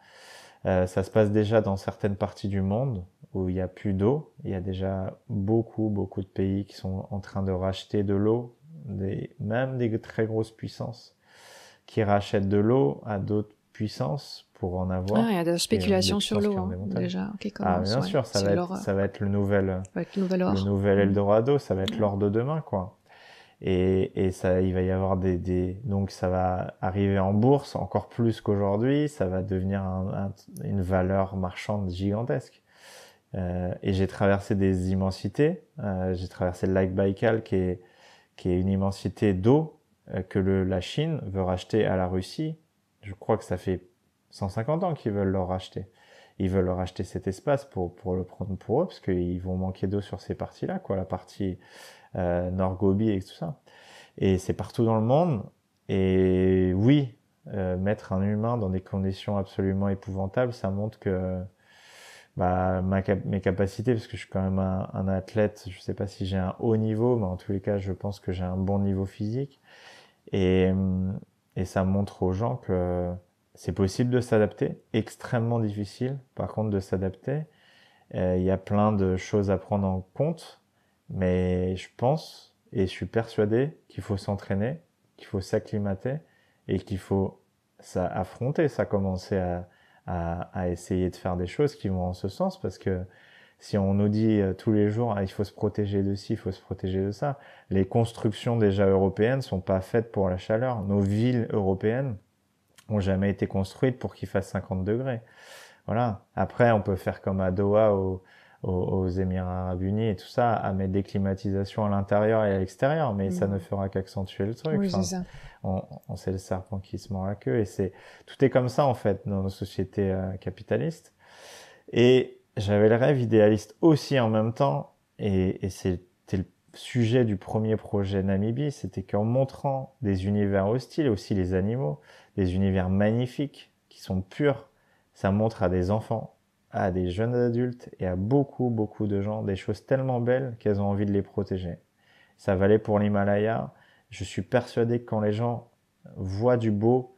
Euh, ça se passe déjà dans certaines parties du monde où il n'y a plus d'eau. Il y a déjà beaucoup, beaucoup de pays qui sont en train de racheter de l'eau, des, même des très grosses puissances qui rachètent de l'eau à d'autres puissances pour en avoir. Ah, il y a de la euh, spéculation sur l'eau hein, déjà. ah, bien sûr, ça va, être, le nouvel, le nouvel, mm. Eldorado, ça va être mm. l'or de demain, quoi. Et, et, ça, il va y avoir des, des, donc ça va arriver en bourse encore plus qu'aujourd'hui. Ça va devenir une valeur marchande gigantesque. Euh, et j'ai traversé des immensités. Euh, j'ai traversé le lac Baïkal, qui est, qui est une immensité d'eau que le, la Chine veut racheter à la Russie. Je crois que ça fait 150 ans qu'ils veulent leur racheter. Ils veulent leur acheter cet espace pour, pour le prendre pour eux, parce qu'ils vont manquer d'eau sur ces parties-là, quoi, la partie euh, Nord Gobi et tout ça. Et c'est partout dans le monde. Et oui, euh, mettre un humain dans des conditions absolument épouvantables, ça montre que bah, mes capacités, parce que je suis quand même un, un athlète, je sais pas si j'ai un haut niveau, mais en tous les cas, je pense que j'ai un bon niveau physique. Et, et ça montre aux gens que c'est possible de s'adapter, extrêmement difficile par contre de s'adapter. Euh, il y a plein de choses à prendre en compte, mais je pense et je suis persuadé qu'il faut s'entraîner, qu'il faut s'acclimater et qu'il faut s'affronter, affronter, ça commencer à, à, essayer de faire des choses qui vont en ce sens parce que si on nous dit euh, tous les jours ah, il faut se protéger de ci, il faut se protéger de ça, les constructions déjà européennes sont pas faites pour la chaleur. Nos villes européennes ont jamais été construites pour qu'il fasse 50 degrés. Voilà. Après, on peut faire comme à Doha aux, Émirats Arabes Unis et tout ça, à mettre des climatisations à l'intérieur et à l'extérieur, mais ça mm. ne fera qu'accentuer le truc. On, on le serpent qui se mord la queue et c'est tout est comme ça en fait dans nos sociétés euh, capitalistes. Et j'avais le rêve idéaliste aussi en même temps, et, et c'était le sujet du premier projet Namibie, c'était qu'en montrant des univers hostiles, aussi les animaux, des univers magnifiques qui sont purs. Ça montre à des enfants, à des jeunes adultes et à beaucoup, beaucoup de gens des choses tellement belles qu'elles ont envie de les protéger. Ça valait pour l'Himalaya. Je suis persuadé que quand les gens voient du beau,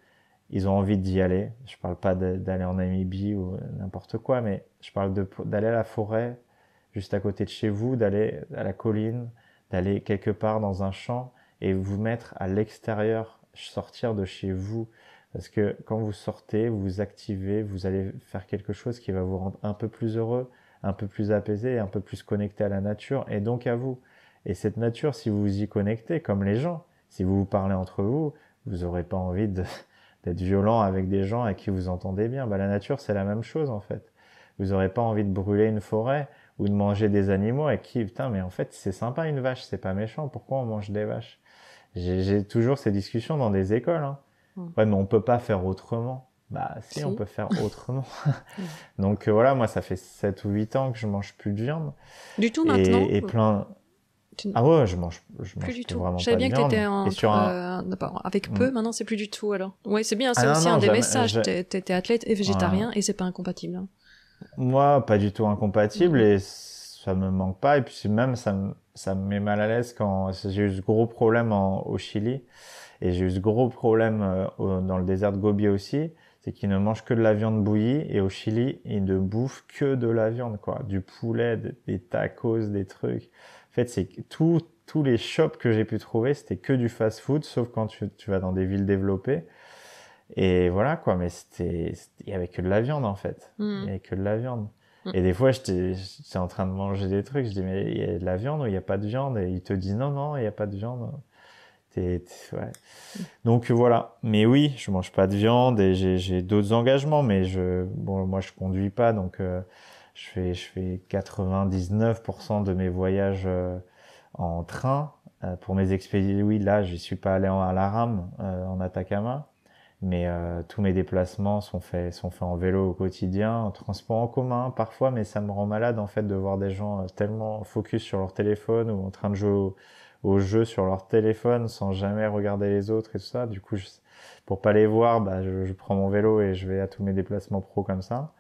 ils ont envie d'y aller. Je ne parle pas d'aller en Namibie ou n'importe quoi, mais je parle d'aller à la forêt juste à côté de chez vous, d'aller à la colline, d'aller quelque part dans un champ et vous mettre à l'extérieur, sortir de chez vous parce que quand vous sortez, vous vous activez, vous allez faire quelque chose qui va vous rendre un peu plus heureux, un peu plus apaisé, un peu plus connecté à la nature et donc à vous. Et cette nature, si vous vous y connectez, comme les gens, si vous vous parlez entre vous, vous n'aurez pas envie d'être violent avec des gens à qui vous entendez bien. Bah, la nature, c'est la même chose en fait. Vous n'aurez pas envie de brûler une forêt ou de manger des animaux et qui, putain, mais en fait, c'est sympa une vache, c'est pas méchant, pourquoi on mange des vaches J'ai toujours ces discussions dans des écoles. Hein. Ouais, mais on peut pas faire autrement. Bah si, on peut faire autrement. Donc euh, voilà, moi ça fait 7 ou 8 ans que je mange plus de viande.
Du tout maintenant Et, plein... Ah ouais,
je mange, je plus du tout. j'avais bien que t'étais un, euh,
avec mm. peu. Maintenant, c'est plus du tout. Alors, ouais, c'est bien. C'est ah aussi un des messages. T'étais athlète et végétarien, et c'est pas incompatible. Hein.
Moi, pas du tout incompatible, mm. et ça me manque pas. Et puis même, ça me, ça me met mal à l'aise quand j'ai eu ce gros problème au Chili. Et j'ai eu ce gros problème euh, dans le désert de Gobi aussi, c'est qu'ils ne mangent que de la viande bouillie et au Chili, ils ne bouffent que de la viande, quoi. Du poulet, des tacos, des trucs. En fait, c'est que tous les shops que j'ai pu trouver, c'était que du fast food, sauf quand tu, vas dans des villes développées. Et voilà, quoi. Mais c'était, il y avait que de la viande, en fait. Mmh. Il y avait que de la viande. Mmh. Et des fois, j'étais en train de manger des trucs. Je dis, mais il y a de la viande ou il n'y a pas de viande Et il te dit, non, non, il n'y a pas de viande. Donc voilà. Mais oui, je mange pas de viande et j'ai d'autres engagements, mais je, bon, moi je conduis pas, donc euh, je fais je fais 99% de mes voyages euh, en train. Euh, pour mes expéditions, oui, là, je suis pas allé en, à la rame en Atacama, mais tous mes déplacements sont faits sont faits en vélo au quotidien, en transport en commun parfois, mais ça me rend malade en fait de voir des gens tellement focus sur leur téléphone ou en train de jouer au jeux sur leur téléphone sans jamais regarder les autres et tout ça. Du coup, je, pour pas les voir, bah, je, je, prends mon vélo et je vais à tous mes déplacements pro comme ça.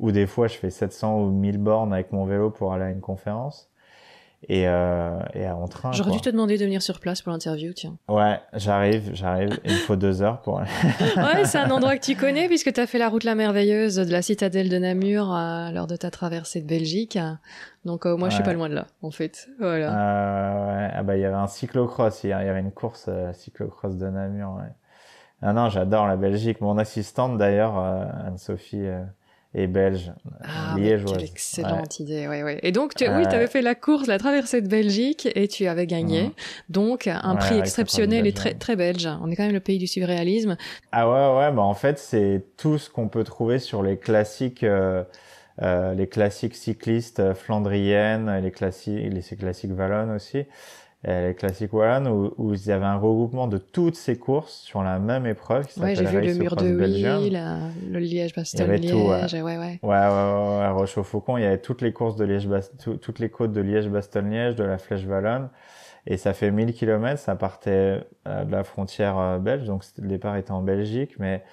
Ou des fois, je fais 700 ou 1000 bornes avec mon vélo pour aller à une conférence et, euh, et train. J'aurais dû te
demander de venir sur place pour l'interview, tiens.
Ouais, j'arrive, j'arrive. Il me faut deux heures pour.
ouais, c'est un endroit que tu connais puisque tu as fait la route la merveilleuse de la citadelle de Namur euh, lors de ta traversée de Belgique. Donc euh, moi, je suis pas loin de là, en fait. Voilà.
Euh, ah bah il y avait un cyclocross il y avait une course cyclocross de Namur. Ouais. Ah non, j'adore la Belgique. Mon assistante d'ailleurs, Anne-Sophie et belge, ah, bah, Quelle excellente
idée, oui, oui. Et donc, tu, oui, tu avais fait la course, la traversée de Belgique, et tu avais gagné. Mhm. Donc, un prix exceptionnel et très, très belge. On est quand même le pays du surréalisme.
Ah ouais, ouais, bah en fait, c'est tout ce qu'on peut trouver sur les classiques, euh, euh, les classiques cyclistes euh, flandriennes, les classiques, les classiques wallonnes aussi. Euh, le Classic One, où, où, il y avait un regroupement de toutes ces courses sur la même épreuve. Oui, j'ai vu le mur de Huy,
le Liège-Bastogne-Liège. ouais. Ouais, ouais.
ouais, à roche faucon il y avait toutes les courses de Liège, toutes les côtes de Liège-Bastogne-Liège, de la Flèche-Wallonne. Et ça fait 1000 km, ça partait euh, de la frontière euh, belge, donc le départ était en Belgique, mais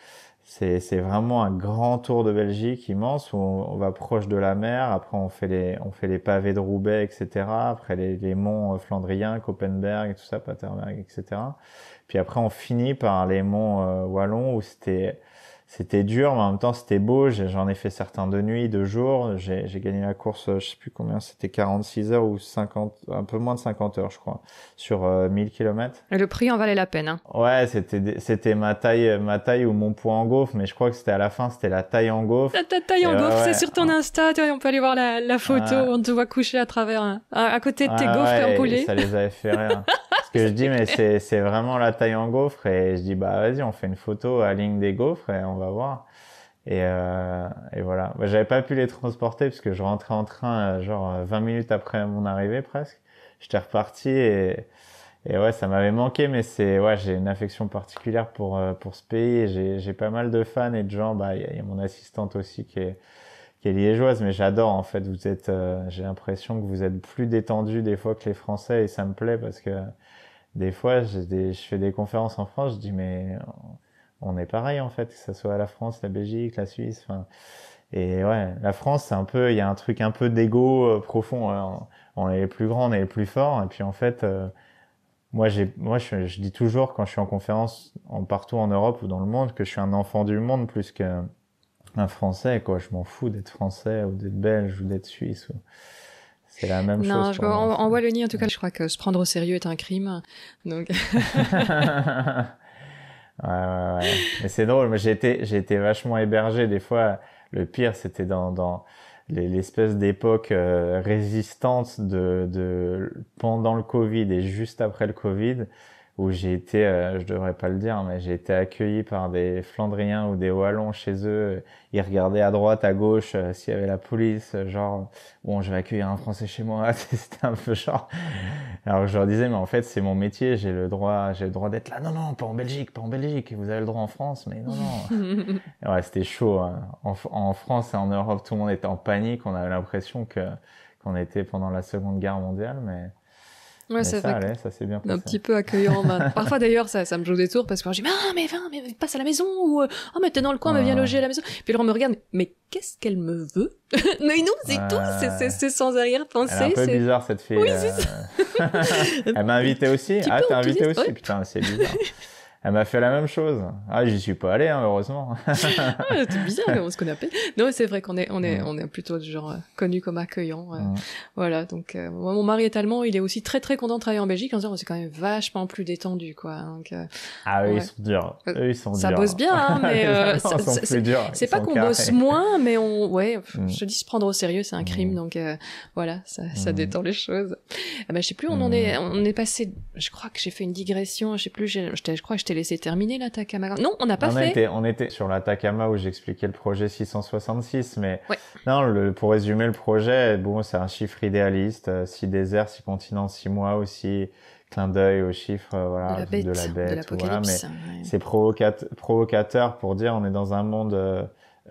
c'est vraiment un grand tour de Belgique immense où on, va proche de la mer, après on fait les, on fait les pavés de Roubaix, etc. Après les, les monts euh, flandriens, Copenberg et tout ça, Paterberg, etc. Puis après on finit par les monts euh, Wallon wallons où c'était c'était dur, mais en même temps, c'était beau. J'en ai fait certains de nuit, de jour. J'ai gagné la course, euh, je sais plus combien, c'était 46 heures ou 50, un peu moins de 50 heures, je crois, sur 1000 euh, km.
le prix en valait la peine. Hein.
Ouais, c'était c'était ma taille, euh, ma taille ou mon poids en gaufre, mais je crois que c'était à la fin, c'était la taille en gaufre. ta taille en gaufre, c'est sur
ton Insta, on peut aller voir la, la photo, on te voit coucher à travers, hein, à, côté de tes gaufres ouais, Ça
les avait fait rire. que je dis, mais c'est vraiment la taille en gaufre. Et je dis, bah vas-y, on fait une photo à ligne des gaufres et on va voir. Et, euh, et voilà. Bah, j'avais pas pu les transporter parce que je rentrais en train, euh, genre 20 euh, minutes après mon arrivée presque. J'étais reparti et, et ouais, ça m'avait manqué, mais c'est ouais, j'ai une affection particulière pour euh, pour ce pays. J'ai pas mal de fans et de gens. Bah, il y, a mon assistante aussi qui est qui est liégeoise, mais j'adore en fait. Vous êtes, j'ai l'impression que vous êtes plus détendu des fois que les Français et ça me plaît parce que des fois, je fais des conférences en France, je dis mais on est pareil en fait, que ce soit la France, la Belgique, la Suisse. Enfin, Et ouais, la France, c'est un peu, il y a un truc un peu d'ego euh, profond. Hein. on est plus grand, on est plus fort. Et puis en fait, euh, moi, moi, je, dis toujours quand je suis en conférence, en partout en Europe ou dans le monde, que je suis un enfant du monde plus qu'un Français. Quoi, je m'en fous d'être Français ou d'être Belge ou d'être Suisse. C'est la même chose. en,
Wallonie, en tout cas, je crois que se prendre au sérieux est un crime. Donc.
Mais c'est drôle. mais j'ai été, j'ai été vachement hébergé. Des fois, le pire, c'était dans, dans l'espèce d'époque euh, résistante de, de, pendant le Covid et juste après le Covid où j'ai été, euh, je devrais pas le dire, mais j'ai été accueilli par des Flandriens ou des Wallons chez eux. Ils regardaient à droite, à gauche, euh, s'il y avait la police, euh, genre bon, je vais accueillir un Français chez moi. C'était un peu genre. Alors je leur disais, mais en fait, c'est mon métier, j'ai le droit, j'ai le droit d'être là. Non, non, pas en Belgique, pas en Belgique. Vous avez le droit en France, mais non, non. ouais, c'était chaud. Hein. En, en, France et en Europe, tout le monde était en panique. On avait l'impression que qu'on était pendant la Seconde Guerre mondiale, mais Ouais, ça, Un
petit peu accueillant. Parfois d'ailleurs, ça, me joue des tours parce que je dis, mais ah, viens, mais passe à la maison ou, euh, oh, mais le coin, me vient loger à la maison. Puis là, on me regarde, mais qu'est-ce qu'elle me veut Mais non, c'est tout, c'est sans arrière-pensée. C'est un peu
bizarre cette fille. Euh. Elle m'a invité aussi. ah, t'es invité aussi, putain, c'est bizarre. Elle m'a fait la même chose. Ah, j'y suis pas allé, hein, heureusement. Ah,
c'est bizarre, on se connaît pas. Non, c'est vrai qu'on est, on est, mm. on est plutôt du genre euh, connu comme accueillant. Euh, mm. Voilà. Donc, euh, moi, mon mari est allemand, il est aussi très, très content de travailler en Belgique. En disant, oh, c'est quand même vachement plus détendu, quoi. ah, ils sont durs. ça bosse bien, hein, mais c'est pas qu'on bosse moins, mais on, ouais, mm. je dis se prendre au sérieux, c'est un crime. Donc, voilà, ça, ça détend les choses. Ah, bah, je sais plus, on en est, on est passé. Je crois que j'ai fait une digression. Je sais plus, je crois que j'étais laisser laissé terminer l'Atacama. Non, on n'a pas on Était,
on était sur l'Atacama où j'expliquais le projet 666, mais non, pour résumer le projet, bon, c'est un chiffre idéaliste, 6 euh, déserts, 6 continents, 6 mois aussi, clin d'œil au chiffre euh, de, la bête, de la bête mais c'est provocateur pour dire on est dans un monde euh,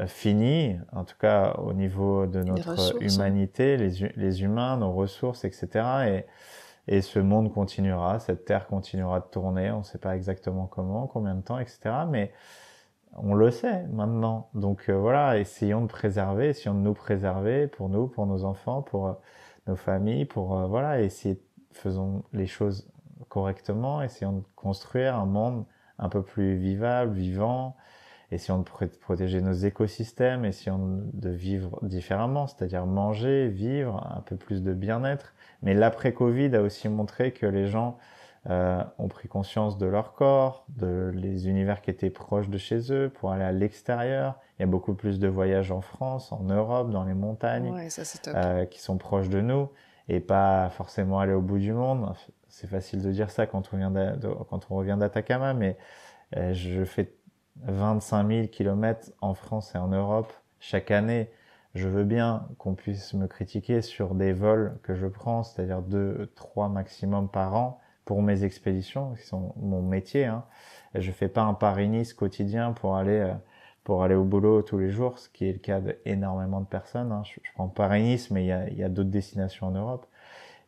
fini, en tout cas au niveau de notre hein. humanité, les, les humains, nos ressources, etc. Et et ce monde continuera, cette terre continuera de tourner, on ne sait pas exactement comment, combien de temps, etc. Mais on le sait maintenant. Donc euh, voilà, essayons de préserver, essayons de nous préserver pour nous, pour nos enfants, pour euh, nos familles, pour euh, voilà, essayer, faisons les choses correctement, essayons de construire un monde un peu plus vivable, vivant, essayons de protéger nos écosystèmes, essayons de vivre différemment, c'est-à-dire manger, vivre, un peu plus de bien-être, mais l'après-Covid a aussi montré que les gens euh, ont pris conscience de leur corps, de les univers qui étaient proches de chez eux pour aller à l'extérieur. Il y a beaucoup plus de voyages en France, en Europe, dans les montagnes, euh, qui sont proches de nous et pas forcément aller au bout du monde. C'est facile de dire ça quand on, quand on revient d'Atacama, mais euh, je fais 25 000 kilomètres en France et en Europe chaque année. Je veux bien qu'on puisse me critiquer sur des vols que je prends, c'est-à-dire 2, trois maximum par an pour mes expéditions, qui sont mon métier. Hein. Je fais pas un Paris-Nice quotidien pour aller euh, pour aller au boulot tous les jours, ce qui est le cas d'énormément de personnes. Hein. Je, prends Paris-Nice, mais il y a, d'autres destinations en Europe.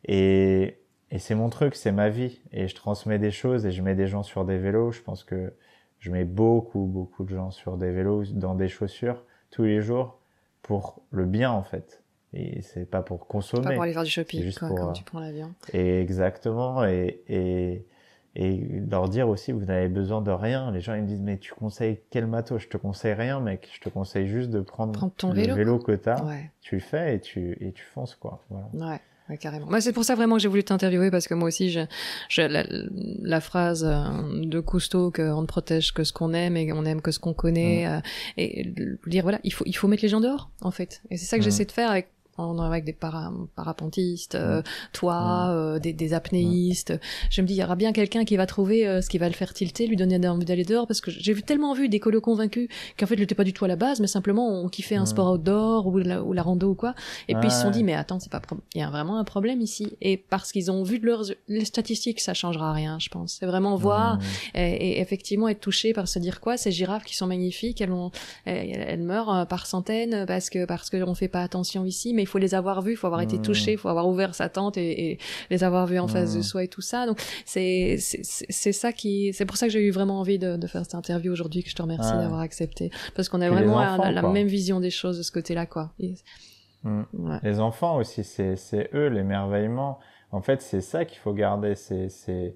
Et, et c'est mon truc, c'est ma vie. Et je transmets des choses et je mets des gens sur des vélos. Je pense que je mets beaucoup, beaucoup de gens sur des vélos, dans des chaussures, tous les jours pour le bien en fait. Et c'est pas pour consommer. Pas pour aller faire du shopping, euh, tu prends l'avion. exactement. Et, et, leur dire aussi, vous n'avez besoin de rien. Les gens, ils me disent, mais tu conseilles quel matos Je te conseille rien, mec. Je te conseille juste de prendre, le vélo, quota Tu le fais et tu, et tu fonces, quoi. Voilà.
Ouais carrément. Bah, c'est pour ça vraiment que j'ai voulu t'interviewer parce que moi aussi, je, la, phrase euh, de Cousteau qu'on ne protège que ce qu'on aime et on aime que ce qu'on connaît, mm. euh, et, dire voilà, il faut il faut mettre les gens dehors en fait. Et c'est ça que mm. j'essaie de faire avec on avec des parapentistes, euh, toi, euh, des, apnéistes. Je me dis, il y aura bien quelqu'un qui va trouver euh, ce qui va le faire tilter, lui donner envie d'aller dehors, parce que j'ai tellement vu des colos convaincus qu'en fait, ils n'étaient pas du tout à la base, mais simplement, on kiffait un sport outdoor ou la, ou la rando ou quoi. Et puis, ils se sont dit, mais attends, c'est pas, il y a vraiment un problème ici. Et parce qu'ils ont vu de leurs les statistiques, ça changera rien, je pense. C'est vraiment voir et, effectivement être touché par se dire quoi, ces girafes qui sont magnifiques, elles, ont, elles, meurent par centaines parce que parce qu'on fait pas attention ici, mais il faut les avoir vus, il faut avoir été mmh. touché, il faut avoir ouvert sa tente et, les avoir vus en face de mmh. soi et tout ça. Donc c'est c'est ça qui c'est pour ça que j'ai eu vraiment envie de, faire cette interview aujourd'hui que je te remercie d'avoir accepté parce qu'on a vraiment la, même vision des choses de ce côté-là quoi.
Mmh. Les enfants aussi, c'est eux l'émerveillement. En fait, c'est ça qu'il faut garder, c'est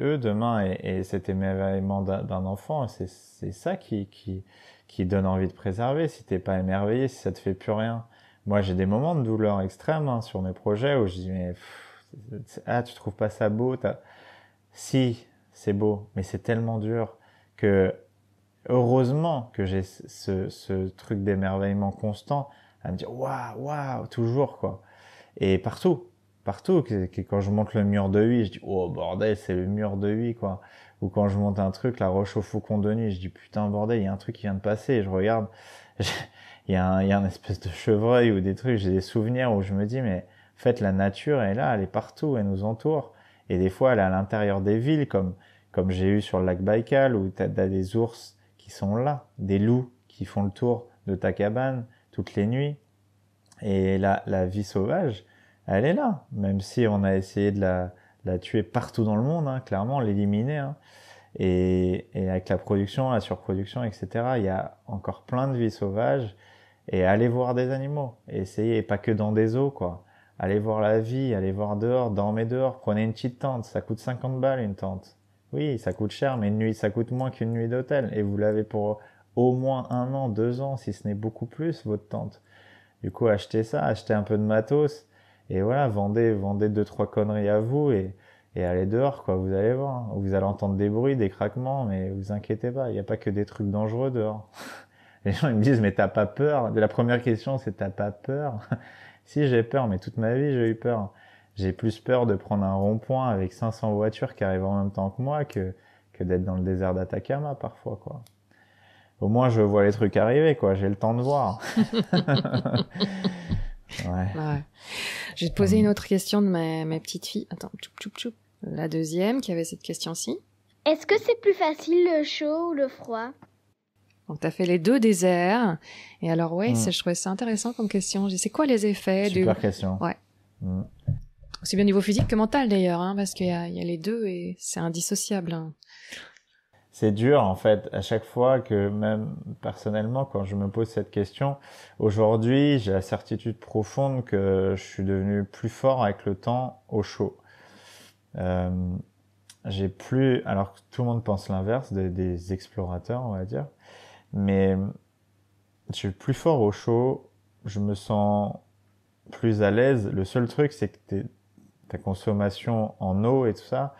eux demain et, cet émerveillement d'un enfant, c'est ça qui, qui, qui donne envie de préserver. Si t'es pas émerveillé, si ça te fait plus rien, moi, j'ai des moments de douleur extrême hein, sur mes projets où je dis mais ah tu trouves pas ça beau T'as Si c'est beau, mais c'est tellement dur que heureusement que j'ai ce, ce, truc d'émerveillement constant à me dire waouh waouh toujours quoi et partout partout que, quand je monte le mur de huit je dis oh bordel c'est le mur de huit quoi ou quand je monte un truc la roche au faucon de nuit je dis putain bordel il y a un truc qui vient de passer et je regarde il y, a un, y a espèce de chevreuil ou des trucs, j'ai des souvenirs où je me dis, mais en fait, la nature est là, elle est partout, elle nous entoure. Et des fois, elle est à l'intérieur des villes, comme, comme j'ai eu sur le lac Baïkal, où tu as, des ours qui sont là, des loups qui font le tour de ta cabane toutes les nuits. Et la, la vie sauvage, elle est là, même si on a essayé de la, la tuer partout dans le monde, hein, clairement, l'éliminer. Hein. Et, et, avec la production, la surproduction, etc., il y a encore plein de vies sauvages et allez voir des animaux. Essayez, pas que dans des eaux, quoi. Allez voir la vie, allez voir dehors, dormez dehors, prenez une petite tente, ça coûte 50 balles une tente. Oui, ça coûte cher, mais une nuit, ça coûte moins qu'une nuit d'hôtel, et vous l'avez pour au moins un an, deux ans, si ce n'est beaucoup plus, votre tente. Du coup, achetez ça, achetez un peu de matos, et voilà, vendez, vendez deux, trois conneries à vous, et, et allez dehors, quoi, vous allez voir. Hein. Vous allez entendre des bruits, des craquements, mais vous inquiétez pas, il n'y a pas que des trucs dangereux dehors. Les gens ils me disent mais t'as pas peur La première question c'est t'as pas peur Si j'ai peur, mais toute ma vie j'ai eu peur. J'ai plus peur de prendre un rond-point avec 500 voitures qui arrivent en même temps que moi que d'être dans le désert d'Atacama parfois quoi. Au moins je vois les trucs arriver quoi, j'ai le temps de voir. ouais. Bah
ouais. Je vais te poser une autre question de ma, petite fille. Attends, La deuxième qui avait cette question-ci. Est-ce que c'est plus facile le chaud ou le froid donc, tu as fait les deux déserts. Et alors, oui, hmm. je trouvais ça intéressant comme question. c'est quoi les effets Super question. Ouais. Hmm. Aussi bien au niveau physique que mental, d'ailleurs, hein, parce qu'il y, y, a les deux et c'est indissociable. Hein.
C'est dur, en fait, à chaque fois que, même personnellement, quand je me pose cette question, aujourd'hui, j'ai la certitude profonde que je suis devenu plus fort avec le temps au chaud. Euh, j'ai plus, alors que tout le monde pense l'inverse des explorateurs, on va dire, mais je suis plus fort au chaud, je me sens plus à l'aise. Le seul truc, c'est que ta consommation en eau et tout ça,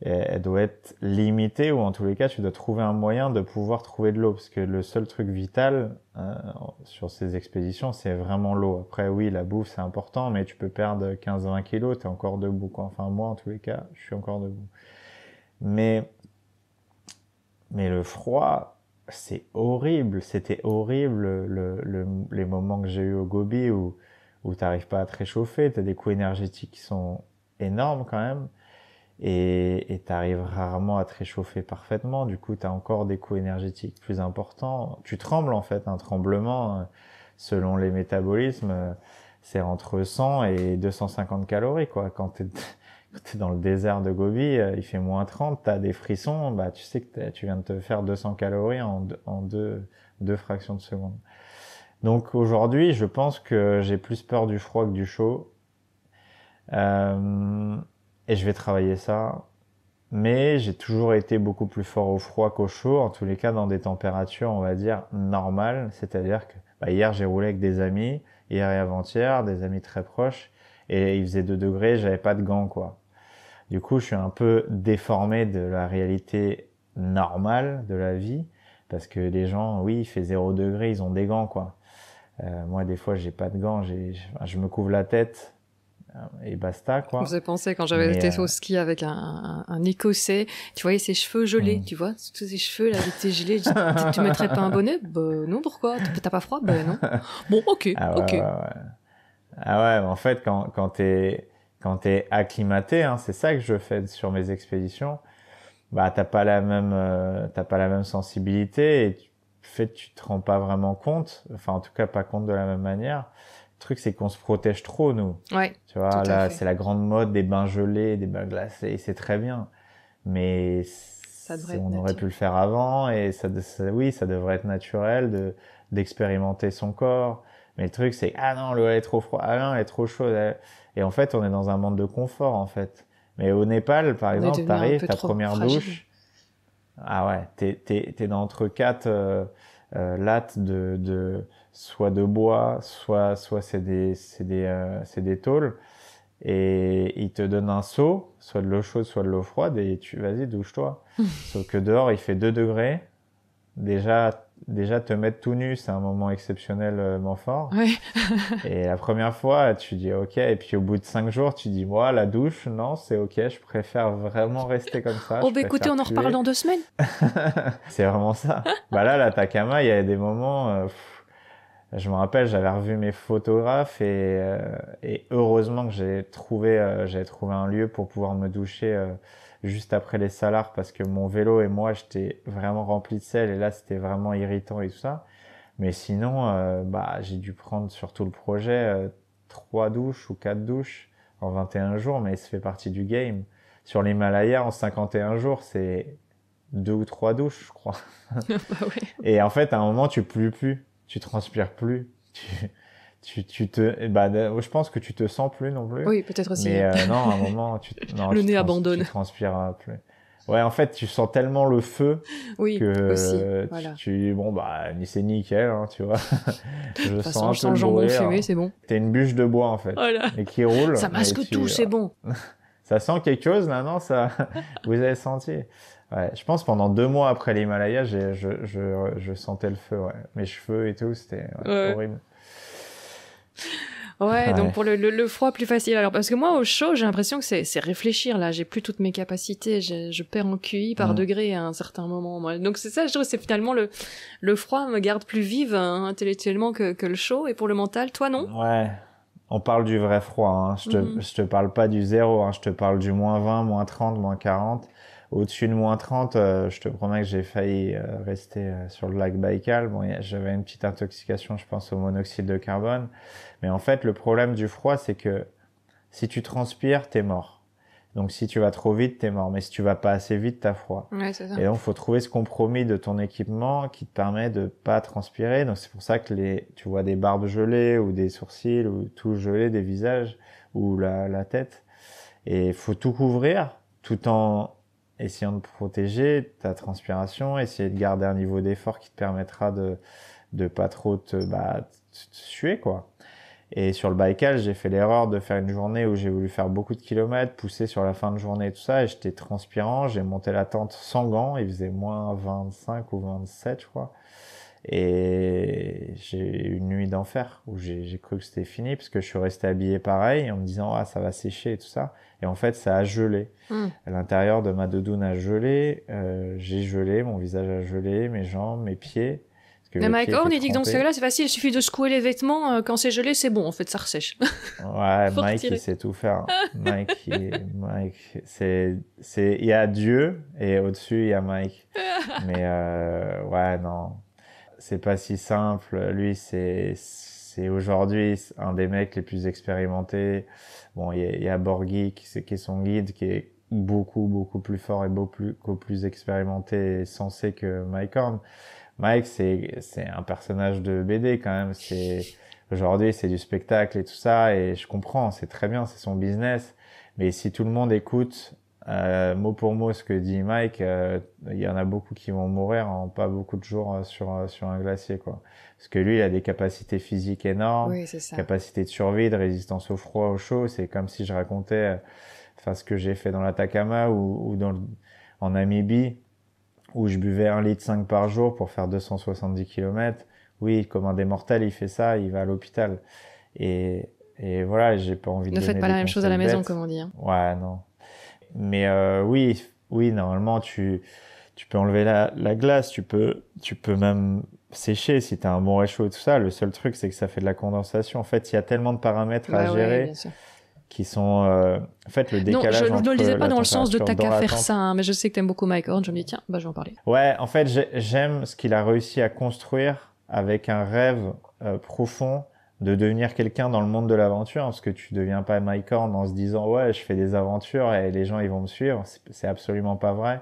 elle doit être limitée ou en tous les cas, tu dois trouver un moyen de pouvoir trouver de l'eau parce que le seul truc vital euh, sur ces expéditions, c'est vraiment l'eau. Après, oui, la bouffe, c'est important, mais tu peux perdre 15-20 kilos, t'es encore debout. Enfin, moi, en tous les cas, je suis encore debout. Mais, mais le froid, c'est horrible, c'était horrible le, le, les moments que j'ai eu au Gobi où, où t'arrives pas à te réchauffer, as des coûts énergétiques qui sont énormes quand même, et tu t'arrives rarement à te réchauffer parfaitement, du coup tu as encore des coûts énergétiques plus importants, tu trembles en fait, un tremblement, euh, selon les métabolismes, euh, c'est entre 100 et 250 calories quoi, quand es t'es dans le désert de Gobi, euh, il fait moins 30, t'as des frissons, bah, tu sais que tu viens de te faire 200 calories en, deux, deux fractions de seconde. Donc aujourd'hui, je pense que j'ai plus peur du froid que du chaud. Euh, et je vais travailler ça. Mais j'ai toujours été beaucoup plus fort au froid qu'au chaud, en tous les cas dans des températures, on va dire, normales. C'est-à-dire que bah, hier, j'ai roulé avec des amis, hier et avant-hier, des amis très proches, et il faisait 2 degrés, j'avais pas de gants, quoi. Du coup, je suis un peu déformé de la réalité normale de la vie parce que les gens, oui, il fait zéro degré, ils ont des gants quoi. Euh, moi, des fois, j'ai pas de gants, j'ai, je me couvre la tête euh, et basta quoi. Je pensé quand j'avais été euh, au
ski avec un, un, écossais, tu voyais ses cheveux gelés, hmm. tu vois, tous ses cheveux là, étaient gelés. Tu, tu mettrais pas un bonnet Ben non, pourquoi T'as pas froid Ben non. Bon, ok, ah ok. Ouais,
Ah ouais, en fait, quand, quand t'es quand tu es acclimaté, hein, c'est ça que je fais sur mes expéditions, bah t'as pas la même euh, t'as pas la même sensibilité et tu, fait tu te rends pas vraiment compte, enfin en tout cas pas compte de la même manière. Le truc c'est qu'on se protège trop nous. Ouais, tu vois là c'est la grande mode des bains gelés, des bains glacés, c'est très bien, mais on aurait pu le faire avant et ça, oui ça devrait être naturel de d'expérimenter son corps. Mais le truc c'est ah non l'eau est trop froide, ah non elle est trop chaude. Et en fait, on est dans un monde de confort, en fait. Mais au Népal, par exemple exemple, arrives ta première douche. Ah ouais, t'es, t'es, dans entre quatre euh, euh, lattes de, de, soit de bois, soit, soit c'est des, c'est des, euh, c'est des tôles. Et ils te donnent un seau, soit de l'eau chaude, soit de l'eau froide, et tu, vas-y, douche-toi. Sauf que dehors, il fait 2 degrés. Déjà, déjà te mettre tout nu, c'est un moment exceptionnellement euh, fort. et la première fois, tu dis ok, et puis au bout de cinq jours, tu dis moi la douche, non, c'est ok, je préfère vraiment rester comme ça. Oh bah écoutez, on en reparle dans deux semaines. c'est vraiment ça. bah là, l'Atacama, il y a des moments. Euh, je me rappelle, j'avais revu mes photographes et, euh, et heureusement que j'ai trouvé, j'ai trouvé un lieu pour pouvoir me doucher juste après les salars parce que mon vélo et moi, j'étais vraiment rempli de sel et là, c'était vraiment irritant et tout ça. Mais sinon, euh, bah, j'ai dû prendre sur tout le projet euh, trois douches ou quatre douches en 21 jours, mais ça fait partie du game. Sur l'Himalaya, en 51 jours, c'est deux ou trois douches, je crois. Bah et en fait, à un moment, tu plus plus, tu transpires plus, tu, tu te bah, je pense que tu te sens plus non
plus oui peut-être aussi mais euh, non à un moment
tu le nez abandonne tu transpires euh, plus ouais en fait tu sens tellement le feu oui que aussi, tu, bon bah c'est nickel hein, tu vois je sens façon, je sens le jambon fumé hein. c'est bon t'es une bûche de bois en fait oh et qui roule ça masque tout c'est bon ça sent quelque chose là non ça vous avez senti Ouais, je pense pendant deux mois après l'Himalaya, je, je, je, sentais le feu, ouais. Mes cheveux et tout, c'était horrible.
Ouais, donc pour le, le, froid plus facile. Alors parce que moi au chaud, j'ai l'impression que c'est, c'est réfléchir là. J'ai plus toutes mes capacités. Je, je perds en QI par mm. degré à un certain moment. Donc c'est ça, je trouve, c'est finalement le le froid me garde plus vive hein, intellectuellement que, que le chaud. Et pour le mental, toi non
Ouais. On parle du vrai froid. Hein. Je, te, mm-hmm. je te parle pas du zéro. Hein. Je te parle du moins 20, moins 30, moins 40. Au-dessus de moins 30, euh, je te promets que j'ai failli euh, rester euh, sur le lac Baïkal. Bon, j'avais une petite intoxication, je pense, au monoxyde de carbone. Mais en fait, le problème du froid, c'est que si tu transpires, t'es mort. Donc si tu vas trop vite, t'es mort. Mais si tu vas pas assez vite, t'as froid. Et donc faut trouver ce compromis de ton équipement qui te permet de pas transpirer. Donc c'est pour ça que les, tu vois des barbes gelées ou des sourcils ou tout gelé, des visages ou la, la tête. Et faut tout couvrir tout en essayant de protéger ta transpiration, essayer de garder un niveau d'effort qui te permettra de de pas trop te, bah, te, suer quoi. Et sur le Baïkal, j'ai fait l'erreur de faire une journée où j'ai voulu faire beaucoup de kilomètres, pousser sur la fin de journée et tout ça, et j'étais transpirant, j'ai monté la tente sans gants, il faisait moins 25 ou 27 je crois. Et j'ai eu une nuit d'enfer où j'ai cru que c'était fini parce que je suis resté habillé pareil en me disant ah ça va sécher et tout ça. Et en fait ça a gelé. Hmm. À L'intérieur de ma doudoune a gelé, euh, j'ai gelé, mon visage a gelé, mes jambes, mes pieds. Mais Mike, Horn, il dit que dans ce cas-là, c'est
facile, il suffit de secouer les vêtements, euh, quand c'est gelé, c'est bon, en fait, ça ressèche.
ouais, Mike, il sait tout faire. Mike, il... Mike, c'est, c'est, il y a Dieu, et au-dessus, il y a Mike. Mais, euh, ouais, non c'est pas si simple. Lui, c'est aujourd'hui un des mecs les plus expérimentés. Bon, il y, a Borghi qui, qui, est son guide, qui est beaucoup beaucoup plus fort et beaucoup plus, plus expérimenté et sensé que Mike Horn. Mike, c'est c'est un personnage de BD quand même. C'est aujourd'hui, c'est du spectacle et tout ça, et je comprends, c'est très bien, c'est son business. Mais si tout le monde écoute euh, mot pour mot, ce que dit Mike, euh, il y en a beaucoup qui vont mourir en pas beaucoup de jours euh, sur, sur un glacier. Quoi. Parce que lui, il a des capacités physiques énormes, capacité de survie, de résistance au froid, au chaud. C'est comme si je racontais enfin, ce que j'ai fait dans l'Atacama ou, dans en Namibie, où je buvais un litre 5 par jour pour faire 270 km. Oui, comme un des mortels, il fait ça, il va à l'hôpital. Et, et voilà, j'ai pas envie de. Ne faites pas la même chose à la maison, comme on dit. Hein. Ouais, non mais euh, oui, oui, normalement, tu, tu peux enlever la, la glace, tu peux, tu peux même sécher si tu as un bon réchaud et tout ça. Le seul truc, c'est que ça fait de la condensation. En fait, il y a tellement de paramètres à bah gérer. qui sont euh, en fait le décalage. Non, je, ne le disais pas dans le sens de t'as qu'à faire ça,
hein, mais je sais que t'aimes beaucoup Mike Horn. Je me dis tiens, bah je vais en parler.
Ouais, en fait j'aime ce qu'il a réussi à construire avec un rêve euh, profond de devenir quelqu'un dans le monde de l'aventure, parce que tu deviens pas Mike Horn en se disant ouais je fais des aventures et les gens ils vont me suivre, c'est absolument pas vrai.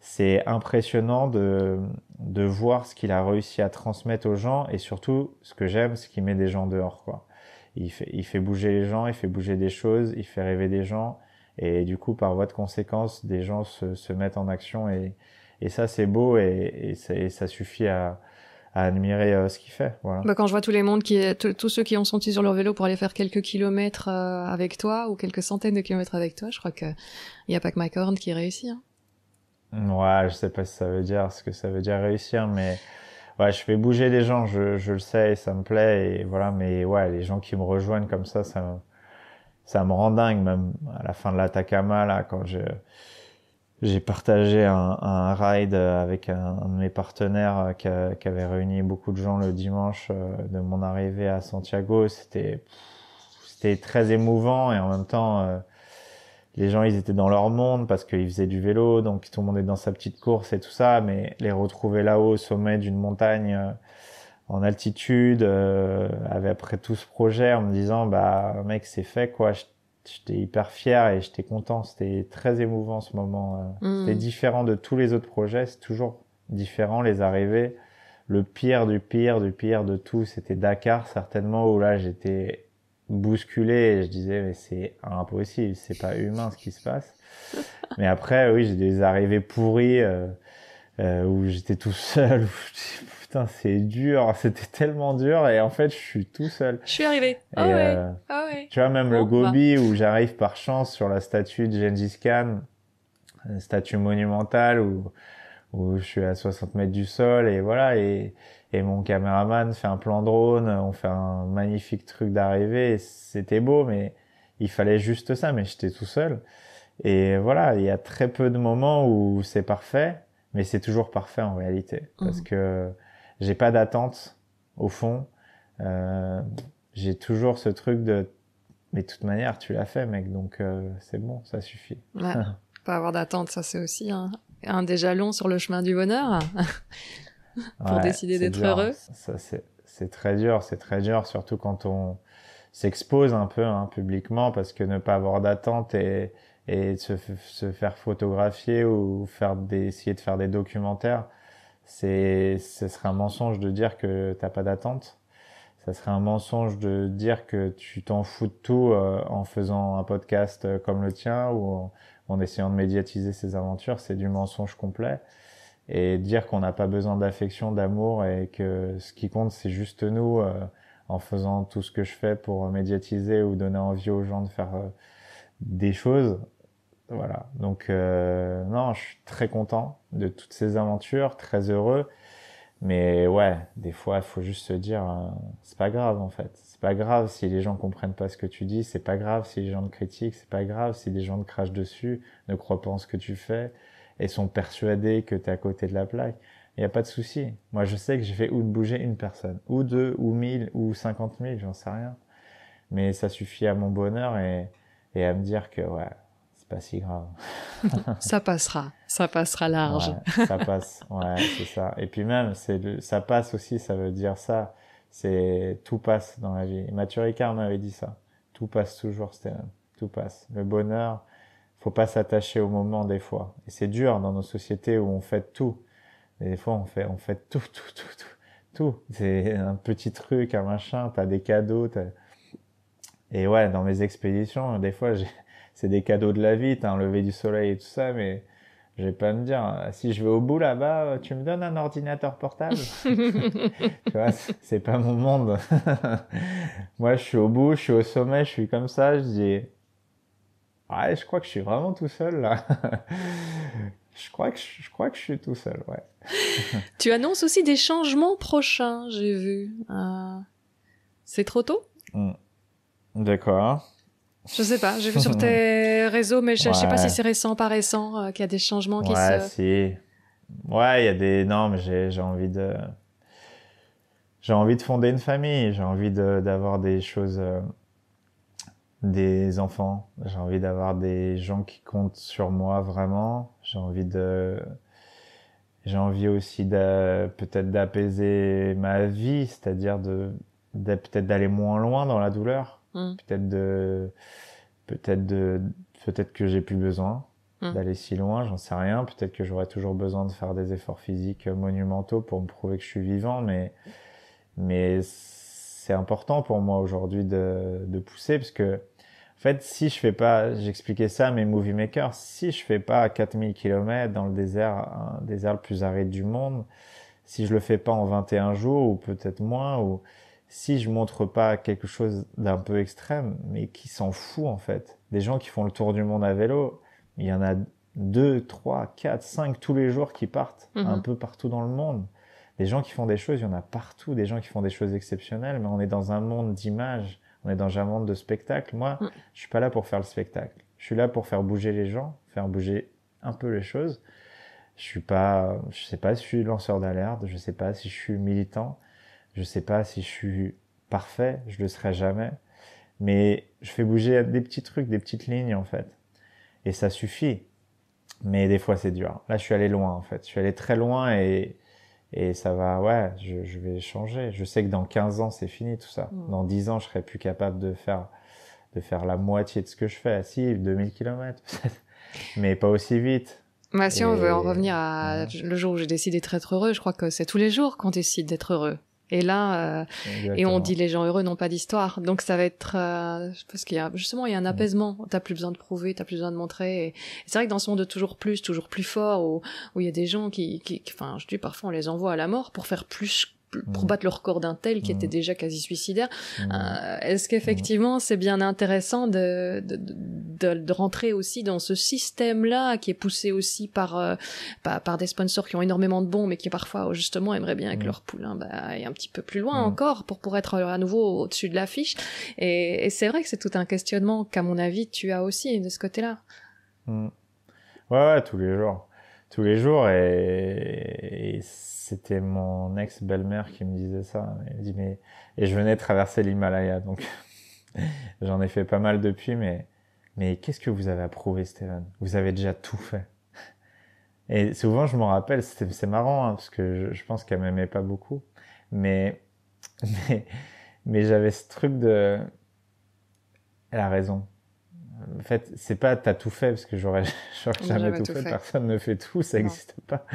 C'est impressionnant de, de voir ce qu'il a réussi à transmettre aux gens et surtout ce que j'aime, c'est qu'il met des gens dehors quoi. Il fait, il fait bouger les gens, il fait bouger des choses, il fait rêver des gens et du coup par voie de conséquence des gens se, se mettent en action et, et ça c'est beau et, et ça suffit à, à admirer euh, ce qu'il fait. Voilà. Bah, quand
je vois tous les mondes qui, tous ceux qui ont senti sur leur vélo pour aller faire quelques kilomètres euh, avec toi ou quelques centaines de kilomètres avec toi, je crois que il n'y a pas que Mike Horn qui réussit.
Hein. Ouais, je sais pas ça veut dire ce que ça veut dire réussir, mais ouais, je fais bouger des gens, je, je le sais, ça me plaît, et voilà. Mais ouais, les gens qui me rejoignent comme ça, ça, ça me rend dingue même à la fin de l'Atacama là quand je j'ai partagé un, un, ride avec un, de mes partenaires euh, qui, qui, avait réuni beaucoup de gens le dimanche euh, de mon arrivée à Santiago. C'était c'était très émouvant et en même temps euh, les gens ils étaient dans leur monde parce qu'ils faisaient du vélo donc tout le monde est dans sa petite course et tout ça mais les retrouver là-haut au sommet d'une montagne en altitude avait après tout ce projet en me disant bah mec c'est fait quoi j'étais hyper fier et j'étais content. C'était très émouvant ce moment. Euh. Mm. C'était différent de tous les autres projets. C'est toujours différent les arrivées. Le pire du pire du pire de tout, c'était Dakar certainement où là j'étais bousculé et je disais mais c'est impossible, c'est pas humain ce qui se passe. mais après oui j'ai des arrivées pourries euh, euh, où j'étais tout seul. c'est dur, c'était tellement dur, et en fait, je suis tout seul. Je suis
arrivé. Ah oh euh, ah ouais. Tu
vois, même le bah. Gobi, où j'arrive par chance sur la statue de Gengis Khan, une statue monumentale, où, où je suis à 60 mètres du sol, et voilà, et, et mon caméraman fait un plan drone, on fait un magnifique truc d'arrivée, c'était beau, mais il fallait juste ça, mais j'étais tout seul. Et voilà, il y a très peu de moments où c'est parfait, mais c'est toujours parfait en réalité, parce mhm. que j'ai pas d'attente au fond. Euh, j'ai toujours ce truc de mais de toute manière tu l'as fait mec donc euh, c'est bon ça suffit. pas
avoir d'attente ça c'est aussi un, un, des jalons sur le chemin du bonheur pour décider d'être heureux.
Hein. Ça c'est très dur c'est très dur surtout quand on s'expose un peu hein, publiquement parce que ne pas avoir d'attente et et se, se, faire photographier ou faire des, essayer de faire des documentaires c'est, ce serait un mensonge de dire que t'as pas d'attente. Ça serait un mensonge de dire que tu t'en fous de tout euh, en faisant un podcast euh, comme le tien ou en, essayant de médiatiser ses aventures. C'est du mensonge complet. Et dire qu'on n'a pas besoin d'affection, d'amour et que ce qui compte, c'est juste nous euh, en faisant tout ce que je fais pour médiatiser ou donner envie aux gens de faire des choses voilà. Donc, euh, non, je suis très content de toutes ces aventures, très heureux. Mais ouais, des fois, il faut juste se dire, euh, c'est pas grave en fait. C'est pas grave si les gens comprennent pas ce que tu dis, c'est pas grave si les gens te critiquent, c'est pas grave si les gens te crachent dessus, ne croient pas en ce que tu fais et sont persuadés que t'es à côté de la plaque. Il n'y a pas de souci. Moi, je sais que j'ai fait ou de bouger une personne, ou deux, ou mille, ou cinquante mille, j'en sais rien. Mais ça suffit à mon bonheur et, et à me dire que ouais, c'est pas si grave.
ça passera, ça passera large. ça
passe, ouais, c'est ça. Et puis même, c'est le... ça passe aussi, ça veut dire ça. C'est tout passe dans la vie. Et Mathieu Ricard m'avait dit ça. Tout passe toujours, c'était... Tout passe. Le bonheur, faut pas s'attacher au moment des fois. Et c'est dur dans nos sociétés où on fait tout. des fois, on fait, on fait tout, tout, tout, tout, tout. C'est un petit truc, un machin. T'as des cadeaux. Et ouais, dans mes expéditions, des fois, j'ai c'est des cadeaux de la vie, t'as un lever du soleil et tout ça, mais je vais pas me dire, hein. si je vais au bout là-bas, tu me donnes un ordinateur portable Tu vois, c'est pas mon monde. Moi, je suis au bout, je suis au sommet, je suis comme ça, je dis, ouais, je crois que je suis vraiment tout seul là. je crois que je, crois que je suis tout seul,
ouais. tu annonces aussi des changements prochains, j'ai vu. Euh, c'est trop tôt
hmm. D'accord.
Je sais pas, j'ai vu sur tes réseaux, mais je, sais pas si c'est récent, pas récent, euh, qu'il y a des changements qui ouais,
Si. Ouais, il y a des. Non, mais j'ai envie de. J'ai envie de fonder une famille, j'ai envie d'avoir des choses. Euh, des enfants, j'ai envie d'avoir des gens qui comptent sur moi vraiment, j'ai envie de. J'ai envie aussi peut-être d'apaiser ma vie, c'est-à-dire de peut-être d'aller moins loin dans la douleur Mm. Peut-être de, peut-être de, peut-être que j'ai plus besoin mm. d'aller si loin, j'en sais rien. Peut-être que j'aurai toujours besoin de faire des efforts physiques monumentaux pour me prouver que je suis vivant, mais, mais c'est important pour moi aujourd'hui de, de pousser parce que, en fait, si je fais pas, j'expliquais ça à mes movie makers, si je fais pas 4000 km dans le désert, un désert le plus aride du monde, si je le fais pas en 21 jours ou peut-être moins ou si je montre pas quelque chose d'un peu extrême, mais qui s'en fout en fait. Des gens qui font le tour du monde à vélo, il y en a deux, trois, quatre, cinq tous les jours qui partent mhm. un peu partout dans le monde. Des gens qui font des choses, il y en a partout. Des gens qui font des choses exceptionnelles, mais on est dans un monde d'images, on est dans un monde de spectacle. Moi, mm. je suis pas là pour faire le spectacle. Je suis là pour faire bouger les gens, faire bouger un peu les choses. Je suis pas, je sais pas si je suis lanceur d'alerte, je sais pas si je suis militant je sais pas si je suis parfait, je le serai jamais, mais je fais bouger des petits trucs, des petites lignes en fait. Et ça suffit. Mais des fois c'est dur. Là je suis allé loin en fait. Je suis allé très loin et, et ça va, ouais, je, vais changer. Je sais que dans 15 ans c'est fini tout ça. Mm. Dans 10 ans je serai plus capable de faire, de faire la moitié de ce que je fais. Si, 2000 km peut-être. Mais pas aussi vite.
Bah, si on veut en revenir à le jour où j'ai décidé d'être heureux, je crois que c'est tous les jours qu'on décide d'être heureux. Et là, euh, et on dit les gens heureux n'ont pas d'histoire. Donc ça va être, parce euh, qu'il y a justement il y a un mm. apaisement. T'as plus besoin de prouver, t'as plus besoin de montrer. c'est vrai que dans ce monde de toujours plus, toujours plus fort, où où il y a des gens qui, qui, enfin, je dis parfois on les envoie à la mort pour faire plus pour mm. battre le record d'un tel qui mm. était déjà quasi suicidaire. Euh, est-ce qu'effectivement c'est bien intéressant de, de de, rentrer aussi dans ce système-là qui est poussé aussi euh, par, par, des sponsors qui ont énormément de bons, mais qui parfois justement aimeraient bien que mm. leur poulain hein, bah, aille un petit peu plus loin mm. encore pour, pour être euh, à nouveau au-dessus de l'affiche. Et, et c'est vrai que c'est tout un questionnement qu'à mon avis tu as aussi de ce côté-là.
Mm. Ouais, ouais, tous les jours. Tous les jours. Et, et c'était mon ex-belle-mère qui me disait ça. Elle dit, mais... Et je venais traverser l'Himalaya, donc j'en ai fait pas mal depuis, mais mais qu'est-ce que vous avez à prouver, Stéphane Vous avez déjà tout fait. Et souvent, je m'en rappelle, c'est marrant, hein, parce que je, pense qu'elle m'aimait pas beaucoup, mais, mais, j'avais ce truc de... Elle a raison. En fait, c'est pas t'as tout fait, parce que j'aurais jamais tout, fait. personne ne fait tout, ça n'existe pas.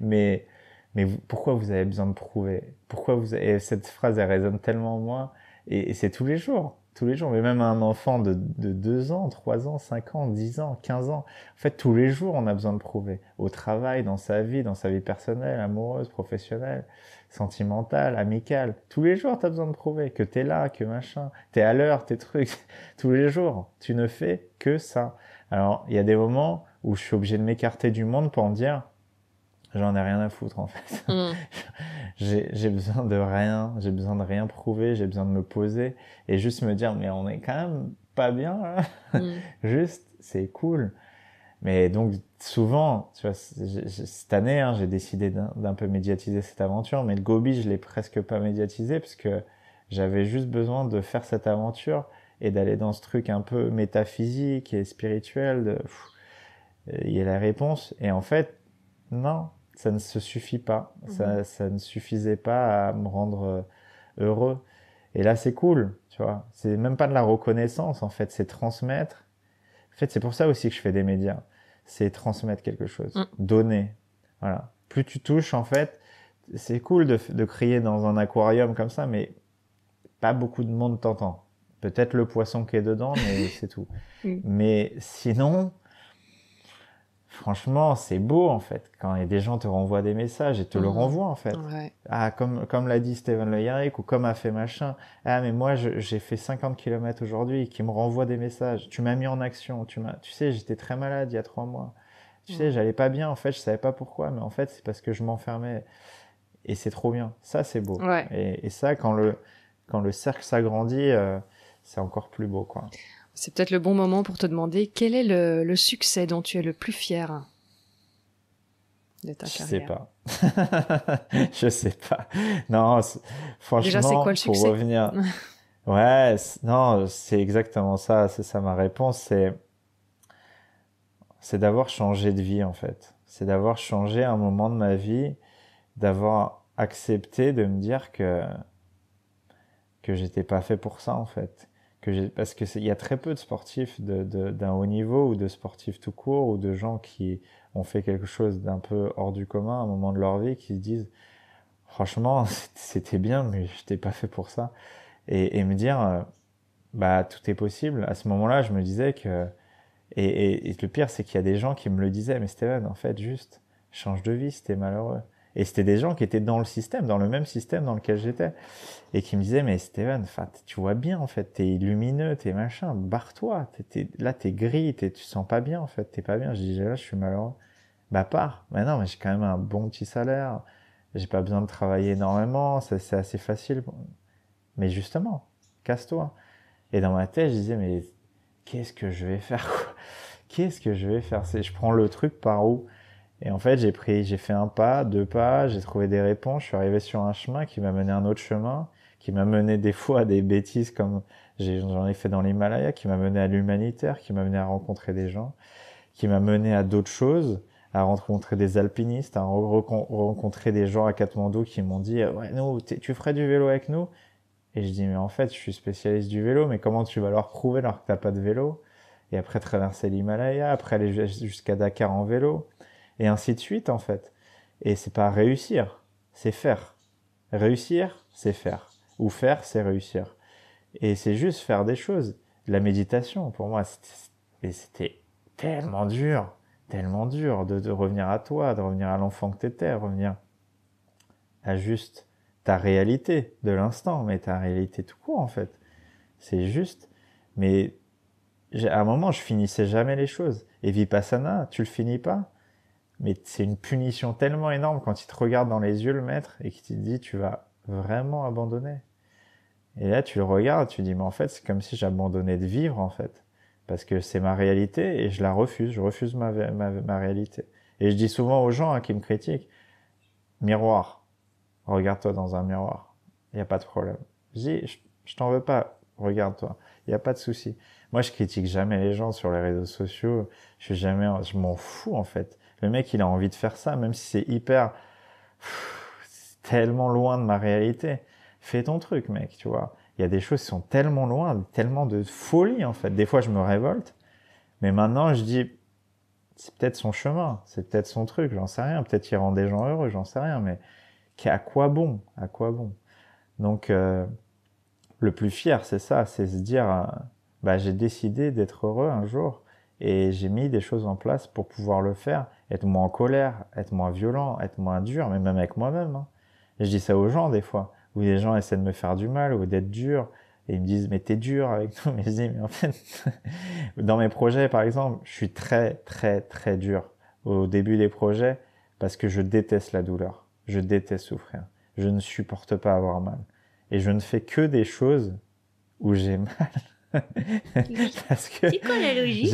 Mais, mais pourquoi vous avez besoin de prouver Pourquoi vous Et cette phrase, elle résonne tellement en moi, et c'est tous les jours tous les jours, mais même un enfant de, 2 ans, 3 ans, 5 ans, 10 ans, 15 ans. En fait, tous les jours, on a besoin de prouver. Au travail, dans sa vie, dans sa vie personnelle, amoureuse, professionnelle, sentimentale, amicale. Tous les jours, tu as besoin de prouver que es là, que machin, tu es à l'heure, tes trucs. tous les jours, tu ne fais que ça. Alors, il y a des moments où je suis obligé de m'écarter du monde pour en dire, j'en ai rien à foutre en fait. Hmm. j'ai besoin de rien, j'ai besoin de rien prouver, j'ai besoin de me poser et juste me dire mais on est quand même pas bien hein. hmm. juste c'est cool. Mais donc souvent, tu vois, cette année, hein, j'ai décidé d'un peu médiatiser cette aventure, mais le Gobi, je l'ai presque pas médiatisé parce que j'avais juste besoin de faire cette aventure et d'aller dans ce truc un peu métaphysique et spirituel. Euh, il y a la réponse. Et en fait, non, ça ne se suffit pas. Ça, mhm. ça, ne suffisait pas à me rendre euh, heureux. Et là, c'est cool, tu vois. C'est même pas de la reconnaissance, en fait. C'est transmettre. En fait, c'est pour ça aussi que je fais des médias. C'est transmettre quelque chose. Mm. Donner. Voilà. Plus tu touches, en fait, c'est cool de, crier dans un aquarium comme ça, mais pas beaucoup de monde t'entend. Peut-être le poisson qui est dedans, mais c'est tout. Mais sinon, franchement, c'est beau en fait quand des gens te renvoient des messages et te le mmh. renvoient en fait. Ah, comme comme l'a dit Steven Leiric ou comme a fait machin. Ah, mais moi j'ai fait 50 km aujourd'hui qui me renvoie des messages. Tu m'as mis en action. Tu m'as, tu sais, j'étais très malade il y a trois mois. Tu sais, mmh. j'allais pas bien en fait. Je savais pas pourquoi, mais en fait c'est parce que je m'enfermais. Et c'est trop bien. Ça c'est beau. Et, ça quand le quand le cercle s'agrandit, euh, c'est encore plus beau quoi.
C'est peut-être le bon moment pour te demander quel est le, succès dont tu es le plus fier de ta carrière. Je sais
pas. je sais pas. Non, franchement, pour revenir. ouais, non, c'est exactement ça. C'est ça ma réponse. C'est c'est d'avoir changé de vie en fait. C'est d'avoir changé un moment de ma vie, d'avoir accepté de me dire que que j'étais pas fait pour ça en fait, que parce qu'il y a très peu de sportifs d'un de, d'un haut niveau ou de sportifs tout court ou de gens qui ont fait quelque chose d'un peu hors du commun à un moment de leur vie qui se disent franchement c'était bien mais je n'étais pas fait pour ça et, et me dire euh, bah tout est possible à ce moment-là je me disais que et, et, le pire c'est qu'il y a des gens qui me le disaient mais Steven en fait juste change de vie c'était malheureux et c'était des gens qui étaient dans le système, dans le même système dans lequel j'étais, et qui me disaient, mais Steven, tu vois bien, en fait, t'es lumineux, t'es machin, barre-toi, là, t'es gris, t'es, tu sens pas bien, en fait, t'es pas bien. Je disais, là, je suis malheureux. Bah, pars. Mais non, mais j'ai quand même un bon petit salaire, j'ai pas besoin de travailler énormément, c'est assez facile. Mais justement, casse-toi. Et dans ma tête, je disais, mais qu'est-ce que je vais faire, Qu'est-ce que je vais faire? je prends le truc par où? Et en fait, j'ai pris, j'ai fait un pas, deux pas, j'ai trouvé des réponses. Je suis arrivé sur un chemin qui m'a mené à un autre chemin, qui m'a mené des fois à des bêtises comme j'en ai fait dans l'Himalaya, qui m'a mené à l'humanitaire, qui m'a mené à rencontrer des gens, qui m'a mené à d'autres choses, à rencontrer des alpinistes, à rencontrer des gens à Katmandou qui m'ont dit ouais nous tu ferais du vélo avec nous et je dis mais en fait je suis spécialiste du vélo mais comment tu vas leur prouver alors que t'as pas de vélo et après traverser l'Himalaya, après aller jusqu'à Dakar en vélo et ainsi de suite en fait. Et c'est pas réussir, c'est faire. Réussir, c'est faire. Ou faire, c'est réussir. Et c'est juste faire des choses. La méditation, pour moi, c'était tellement dur, tellement dur de, revenir à toi, de revenir à l'enfant que t'étais, revenir à juste ta réalité de l'instant, mais ta réalité tout court en fait. C'est juste. Mais à un moment, je finissais jamais les choses. Et Vipassana, tu le finis pas mais c'est une punition tellement énorme quand il te regarde dans les yeux le maître et qu'il te dit tu vas vraiment abandonner. Et là tu le regardes, tu dis mais en fait c'est comme si j'abandonnais de vivre en fait parce que c'est ma réalité et je la refuse, je refuse ma, ma, réalité. Et je dis souvent aux gens hein, qui me critiquent miroir, regarde-toi dans un miroir, il n'y a pas de problème. Je dis je, je t'en veux pas, regarde-toi, il n'y a pas de souci. Moi je critique jamais les gens sur les réseaux sociaux, je suis jamais, je m'en fous en fait le mec, il a envie de faire ça, même si c'est hyper, c'est tellement loin de ma réalité. Fais ton truc, mec, tu vois. Il y a des choses qui sont tellement loin, tellement de folie, en fait. Des fois, je me révolte, mais maintenant, je dis, c'est peut-être son chemin, c'est peut-être son truc, j'en sais rien. Peut-être qu'il rend des gens heureux, j'en sais rien, mais à quoi bon À quoi bon Donc, euh, le plus fier, c'est ça, c'est se dire, euh, bah, j'ai décidé d'être heureux un jour et j'ai mis des choses en place pour pouvoir le faire être moins en colère, être moins violent, être moins dur, même avec moi-même. Hein. je dis ça aux gens des fois, où les gens essaient de me faire du mal ou d'être dur, et ils me disent mais t'es dur avec nous, mais je mais en fait, dans mes projets par exemple, je suis très très très dur au début des projets parce que je déteste la douleur, je déteste souffrir, je ne supporte pas avoir mal, et je ne fais que des choses où j'ai mal. que c'est
quoi la logique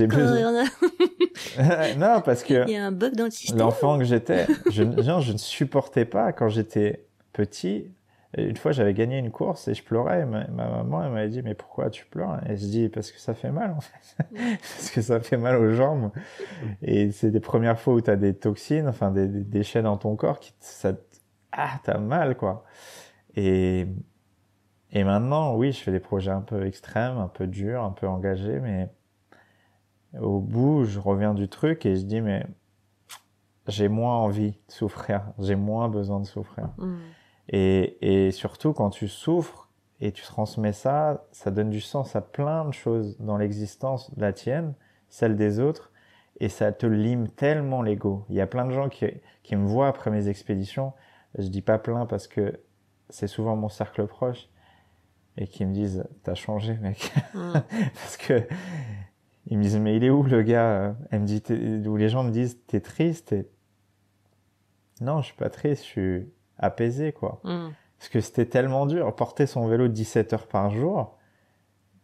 non, parce que. Il y
a un bug dans système. L'enfant
que j'étais, je, je ne supportais pas quand j'étais petit. Une fois, j'avais gagné une course et je pleurais. ma, maman, elle m'avait dit Mais pourquoi tu pleures Et je dis Parce que ça fait mal, en fait. parce que ça fait mal aux jambes. Et c'est des premières fois où tu as des toxines, enfin, des, déchets dans ton corps qui. Ça, ah, t'as mal, quoi. Et. Et maintenant, oui, je fais des projets un peu extrêmes, un peu durs, un peu engagés, mais au bout, je reviens du truc et je dis, mais j'ai moins envie de souffrir, j'ai moins besoin de souffrir. Mm. Et, surtout, quand tu souffres et tu transmets ça, ça donne du sens à plein de choses dans l'existence, la tienne, celle des autres, et ça te lime tellement l'ego. Il y a plein de gens qui, qui me voient après mes expéditions, je dis pas plein parce que c'est souvent mon cercle proche, et qui me disent, t'as changé, mec. Mm. parce que ils me disent « mais il est où le gars Elle me dit, où les gens me disent, t'es triste Non, je suis pas triste, je suis apaisé, quoi. Mm. Parce que c'était tellement dur, porter son vélo 17 heures par jour.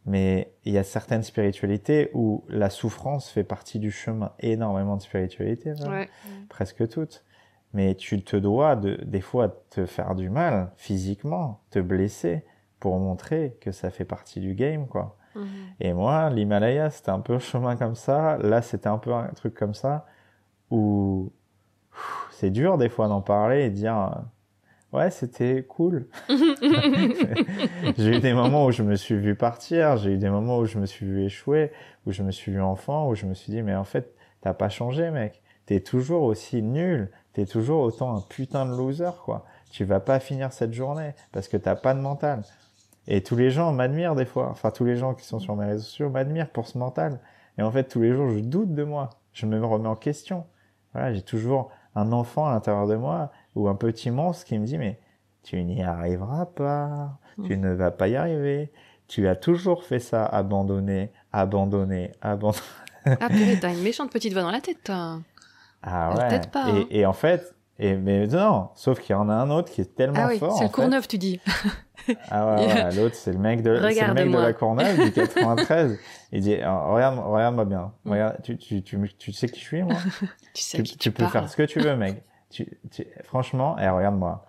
Mais il y a certaines spiritualités où la souffrance fait partie du chemin. Énormément de spiritualités, hein. presque toutes. Mais tu te dois des fois te faire du mal physiquement, te blesser pour montrer que ça fait partie du game, quoi. Mhm. Et moi, l'Himalaya, c'était un peu un chemin comme ça. Là, c'était un peu un truc comme ça où c'est dur des fois d'en parler et dire euh, ouais, c'était cool. j'ai eu des moments où je me suis vu partir, j'ai eu des moments où je me suis vu échouer, où je me suis vu enfant, où je me suis dit mais en fait, t'as pas changé, mec. T'es toujours aussi nul, t'es toujours autant un putain de loser, quoi. Tu vas pas finir cette journée parce que t'as pas de mental. Et tous les gens m'admirent des fois. Enfin, tous les gens qui sont sur mes réseaux sociaux m'admirent pour ce mental. Et en fait, tous les jours, je doute de moi. Je me remets en question. Voilà, j'ai toujours un enfant à l'intérieur de moi ou un petit monstre qui me dit mais tu n'y arriveras pas, tu mmh. ne vas pas y arriver. Tu as toujours fait ça, abandonner, abandonner, abandonner.
ah mais t'as une méchante petite voix dans la tête,
Ah ouais. Pas, et, hein. et en fait, et, mais non, sauf qu'il y en a un autre qui est tellement ah oui, fort. C'est le Courneuve, tu dis. ah ouais, ouais l'autre, c'est le mec de, de la Courneuve du 93. Il dit, oh, regarde, regarde-moi bien. Mm. tu, sais qui je suis, moi?
tu sais qui tu, peux faire ce que
tu veux, mec. tu, franchement, eh, regarde-moi.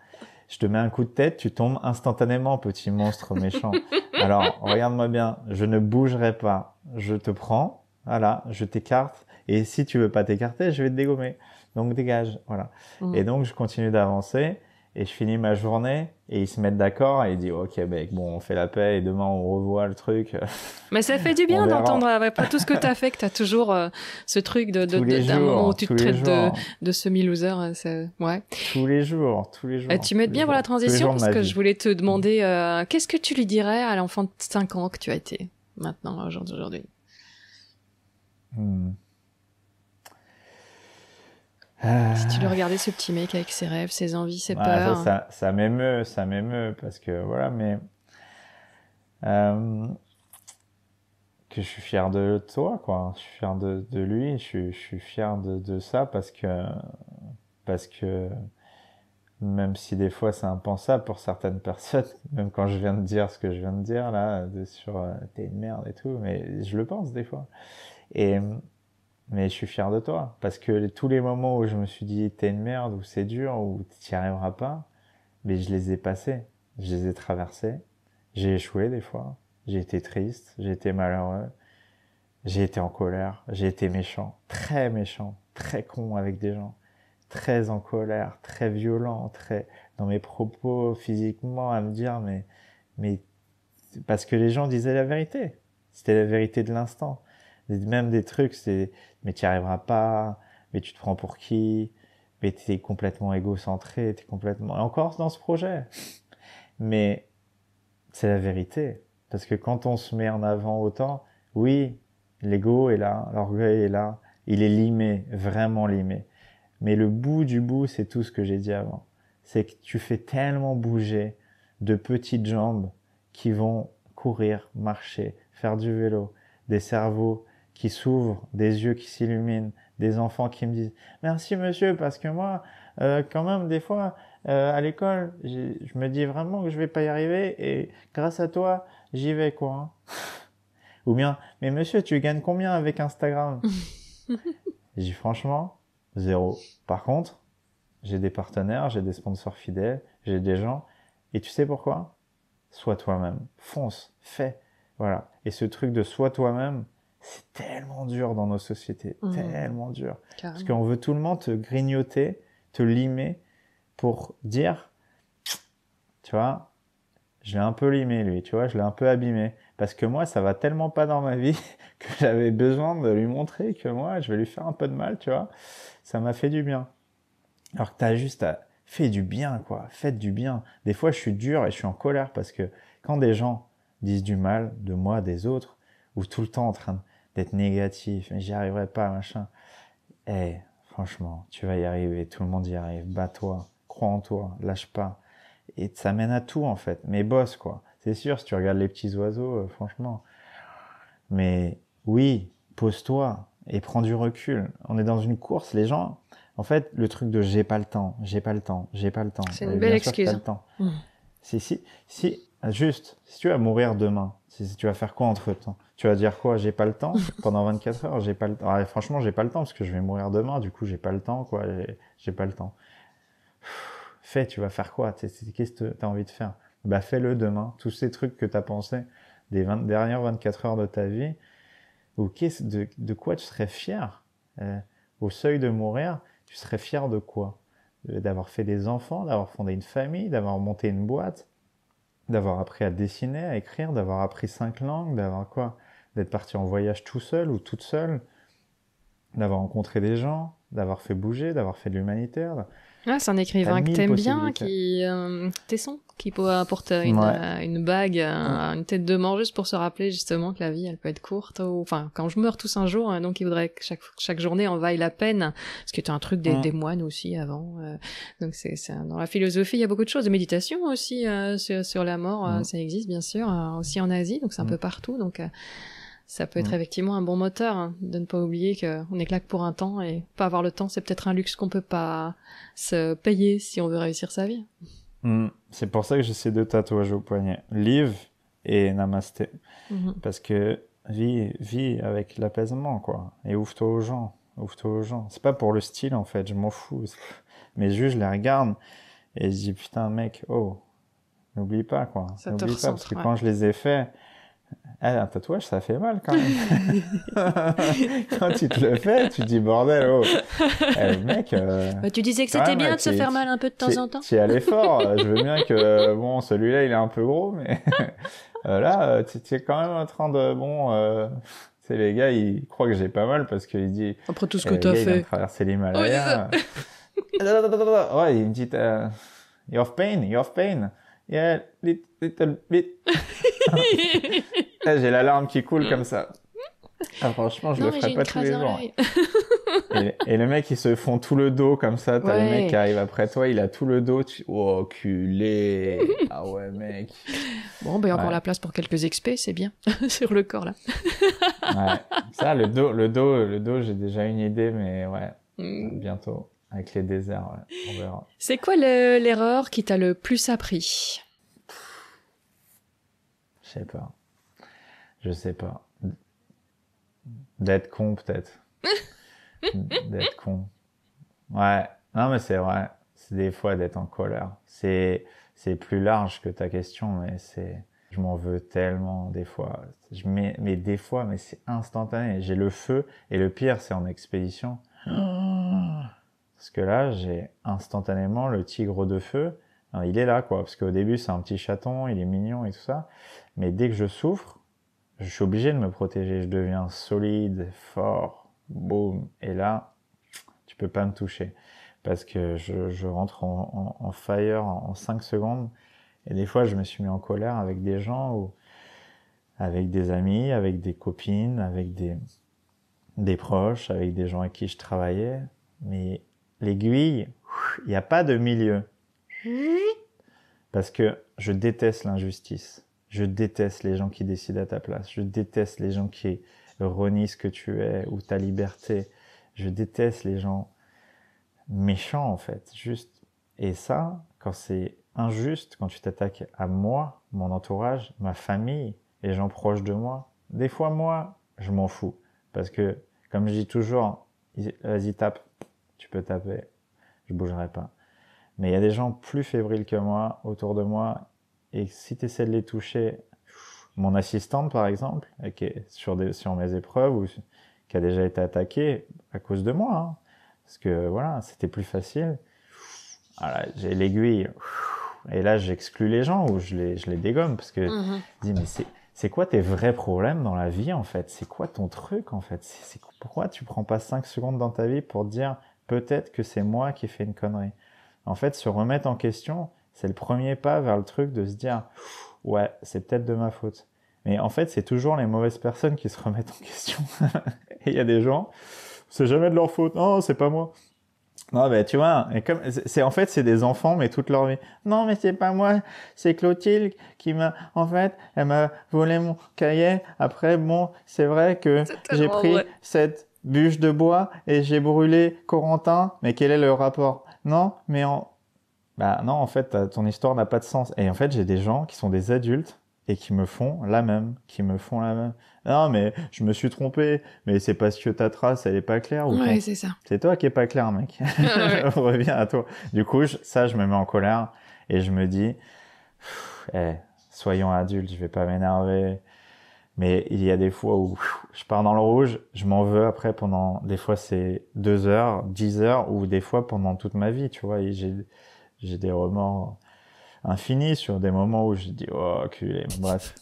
Je te mets un coup de tête, tu tombes instantanément, petit monstre méchant. Alors, regarde-moi bien. Je ne bougerai pas. Je te prends voilà, ah je t'écarte. Et si tu veux pas t'écarter, je vais te dégommer. Donc dégage. Voilà. Mm. Et donc je continue d'avancer et je finis ma journée et ils se mettent d'accord et ils disent ok mec bon on fait la paix et demain on revoit le truc
mais ça fait du bien d'entendre après tout ce que t'as fait que t'as toujours euh, ce truc de, de, de tu te traites de, semi loser euh, ouais
tous les jours tous les euh, jours et tu m'aides bien pour la transition parce que je voulais
te demander qu'est-ce que tu lui dirais à l'enfant de 5 ans que tu as été maintenant aujourd'hui Hmm. Si tu le ah. regardais, ce petit mec avec ses rêves, ses envies, ses bah, peurs. Hein. Ça,
ça, m'émeut, ça m'émeut, parce que voilà, mais. Euh, que je suis fier de toi, quoi. Je suis fier de, lui, je, suis fier de, ça parce que. Parce que. Même si des fois c'est impensable pour certaines personnes, même quand je viens de dire ce que je viens de dire là, sur euh, t'es une merde et tout, mais je le pense des fois. Et, mais je suis fier de toi. Parce que tous les moments où je me suis dit, t'es une merde, ou c'est dur, ou tu t'y arriveras pas, mais je les ai passés. Je les ai traversés. J'ai échoué des fois. J'ai été triste. J'ai été malheureux. J'ai été en colère. J'ai été méchant. Très méchant. Très con avec des gens. Très en colère. Très violent. Très dans mes propos physiquement à me dire, mais, mais, parce que les gens disaient la vérité. C'était la vérité de l'instant même des trucs, c'est mais tu n'y arriveras pas, mais tu te prends pour qui, mais tu es complètement égocentré, tu es complètement... Encore dans ce projet. Mais c'est la vérité. Parce que quand on se met en avant autant, oui, l'ego est là, l'orgueil est là, il est limé, vraiment limé. Mais le bout du bout, c'est tout ce que j'ai dit avant. C'est que tu fais tellement bouger de petites jambes qui vont courir, marcher, faire du vélo, des cerveaux qui s'ouvrent, des yeux qui s'illuminent, des enfants qui me disent merci monsieur parce que moi euh, quand même des fois euh, à l'école je me dis vraiment que je vais pas y arriver et grâce à toi j'y vais quoi. Hein. Ou bien mais monsieur tu gagnes combien avec Instagram J'ai franchement zéro. Par contre j'ai des partenaires, j'ai des sponsors fidèles, j'ai des gens et tu sais pourquoi Sois toi-même, fonce, fais. Voilà. Et ce truc de sois toi-même, c'est tellement dur dans nos sociétés, mmh. tellement dur. Parce qu'on veut tout le monde te grignoter, te limer pour dire, tu vois, je l'ai un peu limé lui, tu vois, je l'ai un peu abîmé. Parce que moi, ça va tellement pas dans ma vie que j'avais besoin de lui montrer que moi, je vais lui faire un peu de mal, tu vois. Ça m'a fait du bien. Alors que t'as juste à... faire du bien, quoi. Faites du bien. Des fois, je suis dur et je suis en colère parce que quand des gens disent du mal de moi, des autres, ou tout le temps en train de d'être négatif, mais j'y arriverai pas, machin. Eh, franchement, tu vas y arriver, tout le monde y arrive, bats-toi, crois en toi, lâche pas. Et ça mène à tout, en fait. Mais bosse, quoi. C'est sûr, si tu regardes les petits oiseaux, euh, franchement. Mais oui, pose-toi et prends du recul. On est dans une course, les gens. En fait, le truc de j'ai pas le temps, j'ai pas le temps, j'ai pas le temps. C'est une euh, belle excuse. Hein. Mm. si, si, ah, juste, si tu vas mourir demain, si tu vas faire quoi entre temps Tu vas dire quoi J'ai pas le temps pendant 24 heures. J'ai pas le temps. Ah, franchement, j'ai pas le temps parce que je vais mourir demain. Du coup, j'ai pas le temps, quoi. J'ai pas le temps. fais. Tu vas faire quoi Qu'est-ce que t'as envie de faire Bah, fais-le demain. Tous ces trucs que t'as pensé des dernières 24 heures de ta vie. Ou de, quoi tu serais fier euh, Au seuil de mourir, tu serais fier de quoi euh, D'avoir fait des enfants, d'avoir fondé une famille, d'avoir monté une boîte, d'avoir appris à dessiner, à écrire, d'avoir appris cinq langues, d'avoir quoi D'être parti en voyage tout seul ou toute seule, d'avoir rencontré des gens, d'avoir fait bouger, d'avoir fait de l'humanitaire,
ah, c'est un écrivain que t'aimes bien, qui euh, Tesson, qui apporte une, euh, une bague, euh, une tête de mort juste pour se rappeler justement que la vie, elle peut être courte. Enfin, quand je meurs tous un jour, hein, donc il voudrait que chaque chaque journée en vaille la peine, ce qui était un truc des, moines aussi avant. donc c'est dans la philosophie, il y a beaucoup de choses, de méditation aussi sur, la mort, mm. ça existe bien sûr, aussi en Asie, donc c'est un mm. peu partout. Donc ça peut être mm. effectivement un bon moteur, hein, de ne pas oublier qu'on est claque pour un temps et pas avoir le temps, c'est peut-être un luxe qu'on peut pas se payer si on veut réussir sa vie.
Mm. C'est pour ça que j'ai ces deux tatouages au poignet, live et namasté, mm-hmm. parce que vie avec l'apaisement quoi, et ouvre-toi aux gens, aux gens. C'est pas pour le style en fait, je m'en fous, mais juste je les regarde et je dis putain mec, oh, n'oublie pas quoi, n'oublie parce que quand je les ai faits eh, un tatouage, ça fait mal quand même. quand tu te le fais, tu dis bordel, oh. eh, mec. Euh, bah, tu disais que c'était bien euh, de se faire mal un
peu de temps en temps. Tu es
allé euh, Je veux bien que, bon, celui-là, il est un peu gros, mais là, tu es quand même en train de, bon, euh, tu les gars, ils croient que j'ai pas mal parce qu'ils disent. Après tout ce que t'as fait. traverser l'Himalaya. ouais, il me dit, you're of pain, you're of pain. Yeah, little, little bit. J'ai la larme qui coule mm. comme ça. Ah, franchement, je le ferai pas tous les jours. Hein. et, le mec, il se font tout le dos comme ça. T'as le mec qui arrive après toi, il a tout le dos. Oh, culé Ah ouais, mec
Bon, ben, a encore la place pour quelques XP, c'est bien. Sur le corps, là.
ouais. Ça, le dos, le dos, le dos j'ai déjà une idée, mais ouais. Mm. Bientôt. Avec les déserts, on verra.
C'est quoi l'erreur qui t'a le plus appris
Je sais pas. Je sais pas. D'être con, peut-être. d'être con. Ouais. Non, mais c'est vrai. C'est des fois d'être en colère. C'est, c'est plus large que ta question, mais c'est, je m'en veux tellement des fois. Je mais des fois, mais c'est instantané. J'ai le feu et le pire, c'est en expédition.
Ah
parce que là, j'ai instantanément le tigre de feu. Hein, il est là, quoi. Parce qu'au début, c'est un petit chaton, il est mignon et tout ça. Mais dès que je souffre, je suis obligé de me protéger. Je deviens solide, fort, boum. Et là, tu peux pas me toucher. Parce que je, rentre en, fire en, 5 secondes. Et des fois, je me suis mis en colère avec des gens ou avec des amis, avec des copines, avec des, des proches, avec des gens avec qui je travaillais. Mais L'aiguille, il n'y a pas de milieu. Parce que je déteste l'injustice. Je déteste les gens qui décident à ta place. Je déteste les gens qui renient ce que tu es ou ta liberté. Je déteste les gens méchants, en fait. Juste. Et ça, quand c'est injuste, quand tu t'attaques à moi, mon entourage, ma famille, les gens proches de moi, des fois, moi, je m'en fous. Parce que, comme je dis toujours, vas-y, tape tu peux taper, je bougerai pas. Mais il y a des gens plus fébriles que moi autour de moi, et si tu essaies de les toucher, mon assistante par exemple, qui est sur, des, sur mes épreuves, ou qui a déjà été attaquée à cause de moi, hein. parce que voilà, c'était plus facile. Voilà, j'ai l'aiguille, et là j'exclus les gens ou je les, je les dégomme, parce que mhm. dis mais c'est c'est quoi tes vrais problèmes dans la vie en fait C'est quoi ton truc en fait C'est Pourquoi tu prends pas 5 secondes dans ta vie pour te dire peut-être que c'est moi qui fais une connerie. En fait, se remettre en question, c'est le premier pas vers le truc de se dire ouais, c'est peut-être de ma faute. Mais en fait, c'est toujours les mauvaises personnes qui se remettent en question. et il y a des gens, c'est jamais de leur faute. Non, c'est pas moi. Non, mais tu vois, et comme c'est en fait c'est des enfants mais toute leur vie. Non, mais c'est pas moi, c'est Clotilde qui m'a en fait, elle m'a volé mon cahier. Après bon, c'est vrai que j'ai pris cette bûche de bois et j'ai brûlé Corentin. Mais quel est le rapport Non, mais en... Bah non, en fait, euh, ton histoire n'a pas de sens. Et en fait, j'ai des gens qui sont des adultes et qui me font la même, qui me font la même. Non, mais je me suis trompé, mais c'est parce que ta trace, elle est pas claire. Ou ouais, c'est ça. C'est toi qui est pas clair, mec. je reviens à toi. Du coup, ça, je me mets en colère et je me dis, eh, soyons adultes, je vais pas m'énerver. Mais il y a des fois où je pars dans le rouge, je m'en veux après pendant, des fois c'est deux heures, dix heures, ou des fois pendant toute ma vie, tu vois, j'ai, j'ai des remords infinis sur des moments où je dis, oh, culé, bref.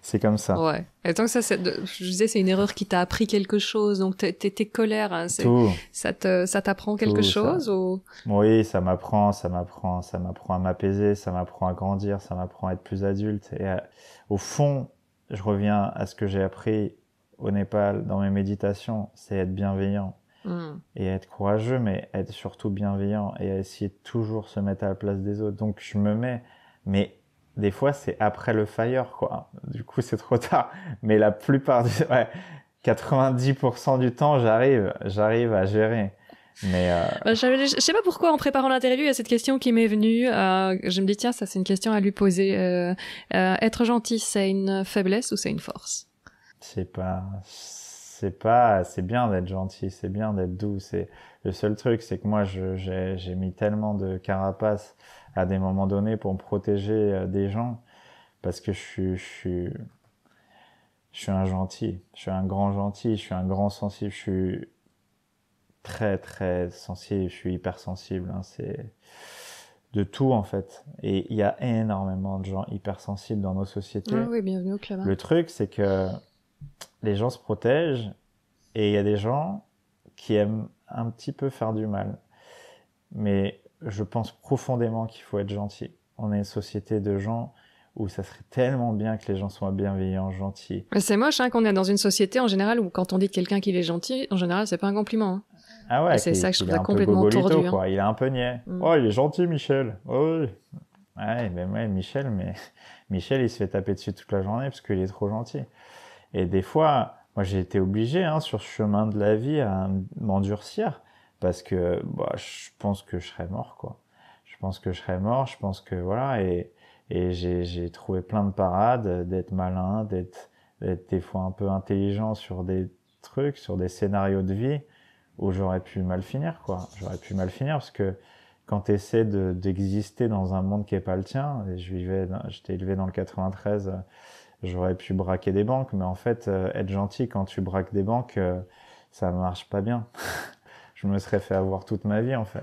C'est comme ça.
Ouais. Et donc ça, je disais, c'est une erreur qui t'a appris quelque chose. Donc t'es colère, hein, Tout. ça ça t'apprend quelque chose ou
Oui, ça m'apprend, ça m'apprend, ça m'apprend à m'apaiser, ça m'apprend à grandir, ça m'apprend à être plus adulte. Et euh, au fond, je reviens à ce que j'ai appris au Népal dans mes méditations, c'est être bienveillant mm. et être courageux, mais être surtout bienveillant et essayer de toujours se mettre à la place des autres. Donc je me mets, mais des fois c'est après le fire quoi. Du coup c'est trop tard. Mais la plupart du, ouais, 90% du temps j'arrive, j'arrive à gérer. Mais euh...
euh je, sais pas pourquoi en préparant l'interview, il y a cette question qui m'est venue. Euh, je me dis tiens, ça c'est une question à lui poser. Euh, euh être gentil, c'est une faiblesse ou c'est une force
C'est pas, c'est pas, c'est bien d'être gentil, c'est bien d'être doux. C'est le seul truc, c'est que moi j'ai mis tellement de carapace à des moments donnés pour me protéger des gens parce que je suis, je suis, je suis un gentil, je suis un grand gentil, je suis un grand sensible, je suis très très sensible, je suis hypersensible, hein, c'est de tout en fait. Et il y a énormément de gens hypersensibles dans nos sociétés. Ah oui, bienvenue au club. Hein. Le truc, c'est que les gens se protègent et il y a des gens qui aiment un petit peu faire du mal. Mais je pense profondément qu'il faut être gentil. On est une société de gens où ça serait tellement bien que les gens soient bienveillants, gentils.
C'est moche hein, qu'on est dans une société en général où quand on dit quelqu'un qu'il est gentil, en général, c'est pas un compliment. Hein.
Ah ouais, c'est ça que je trouve complètement hein. Quoi. Il est un peu niais. Mm. Oh, il est gentil, Michel. Oh, oui. Ouais, ben Michel, mais Michel, il se fait taper dessus toute la journée parce qu'il est trop gentil. Et des fois, moi, j'ai été obligé hein, sur ce chemin de la vie à m'endurcir parce que bah, je pense que je serais mort, quoi. Je pense que je serais mort, je pense que voilà, et, et j'ai trouvé plein de parades d'être malin, d'être des fois un peu intelligent sur des trucs, sur des scénarios de vie où j'aurais pu mal finir, quoi. J'aurais pu mal finir parce que quand tu essaies d'exister dans un monde qui n'est pas le tien, et je vivais, j'étais élevé dans le 93, euh, j'aurais pu braquer des banques, mais en fait, euh, être gentil quand tu braques des banques, euh, ça marche pas bien. je me serais fait avoir toute ma vie, en fait.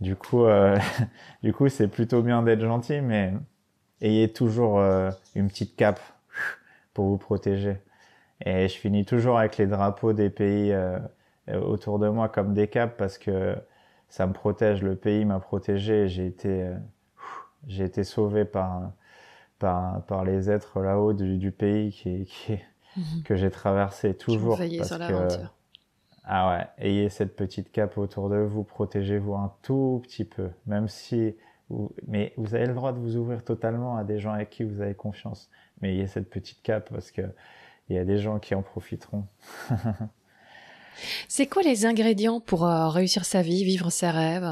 Du coup, du coup, c'est plutôt bien d'être gentil, mais ayez toujours une petite cape pour vous protéger. Et je finis toujours avec les drapeaux des pays euh, autour de moi comme des capes parce que ça me protège, le pays m'a protégé, j'ai été, euh, j'ai été sauvé par, par, par les êtres là-haut du, pays qui, mhm. que j'ai traversé toujours. sur l'aventure. Ah ouais, ayez cette petite cape autour de vous, protégez-vous un tout petit peu, même si... Vous... Mais vous avez le droit de vous ouvrir totalement à des gens avec qui vous avez confiance. Mais ayez cette petite cape parce que il y a des gens qui en profiteront.
C'est quoi les ingrédients pour euh, réussir sa vie, vivre ses rêves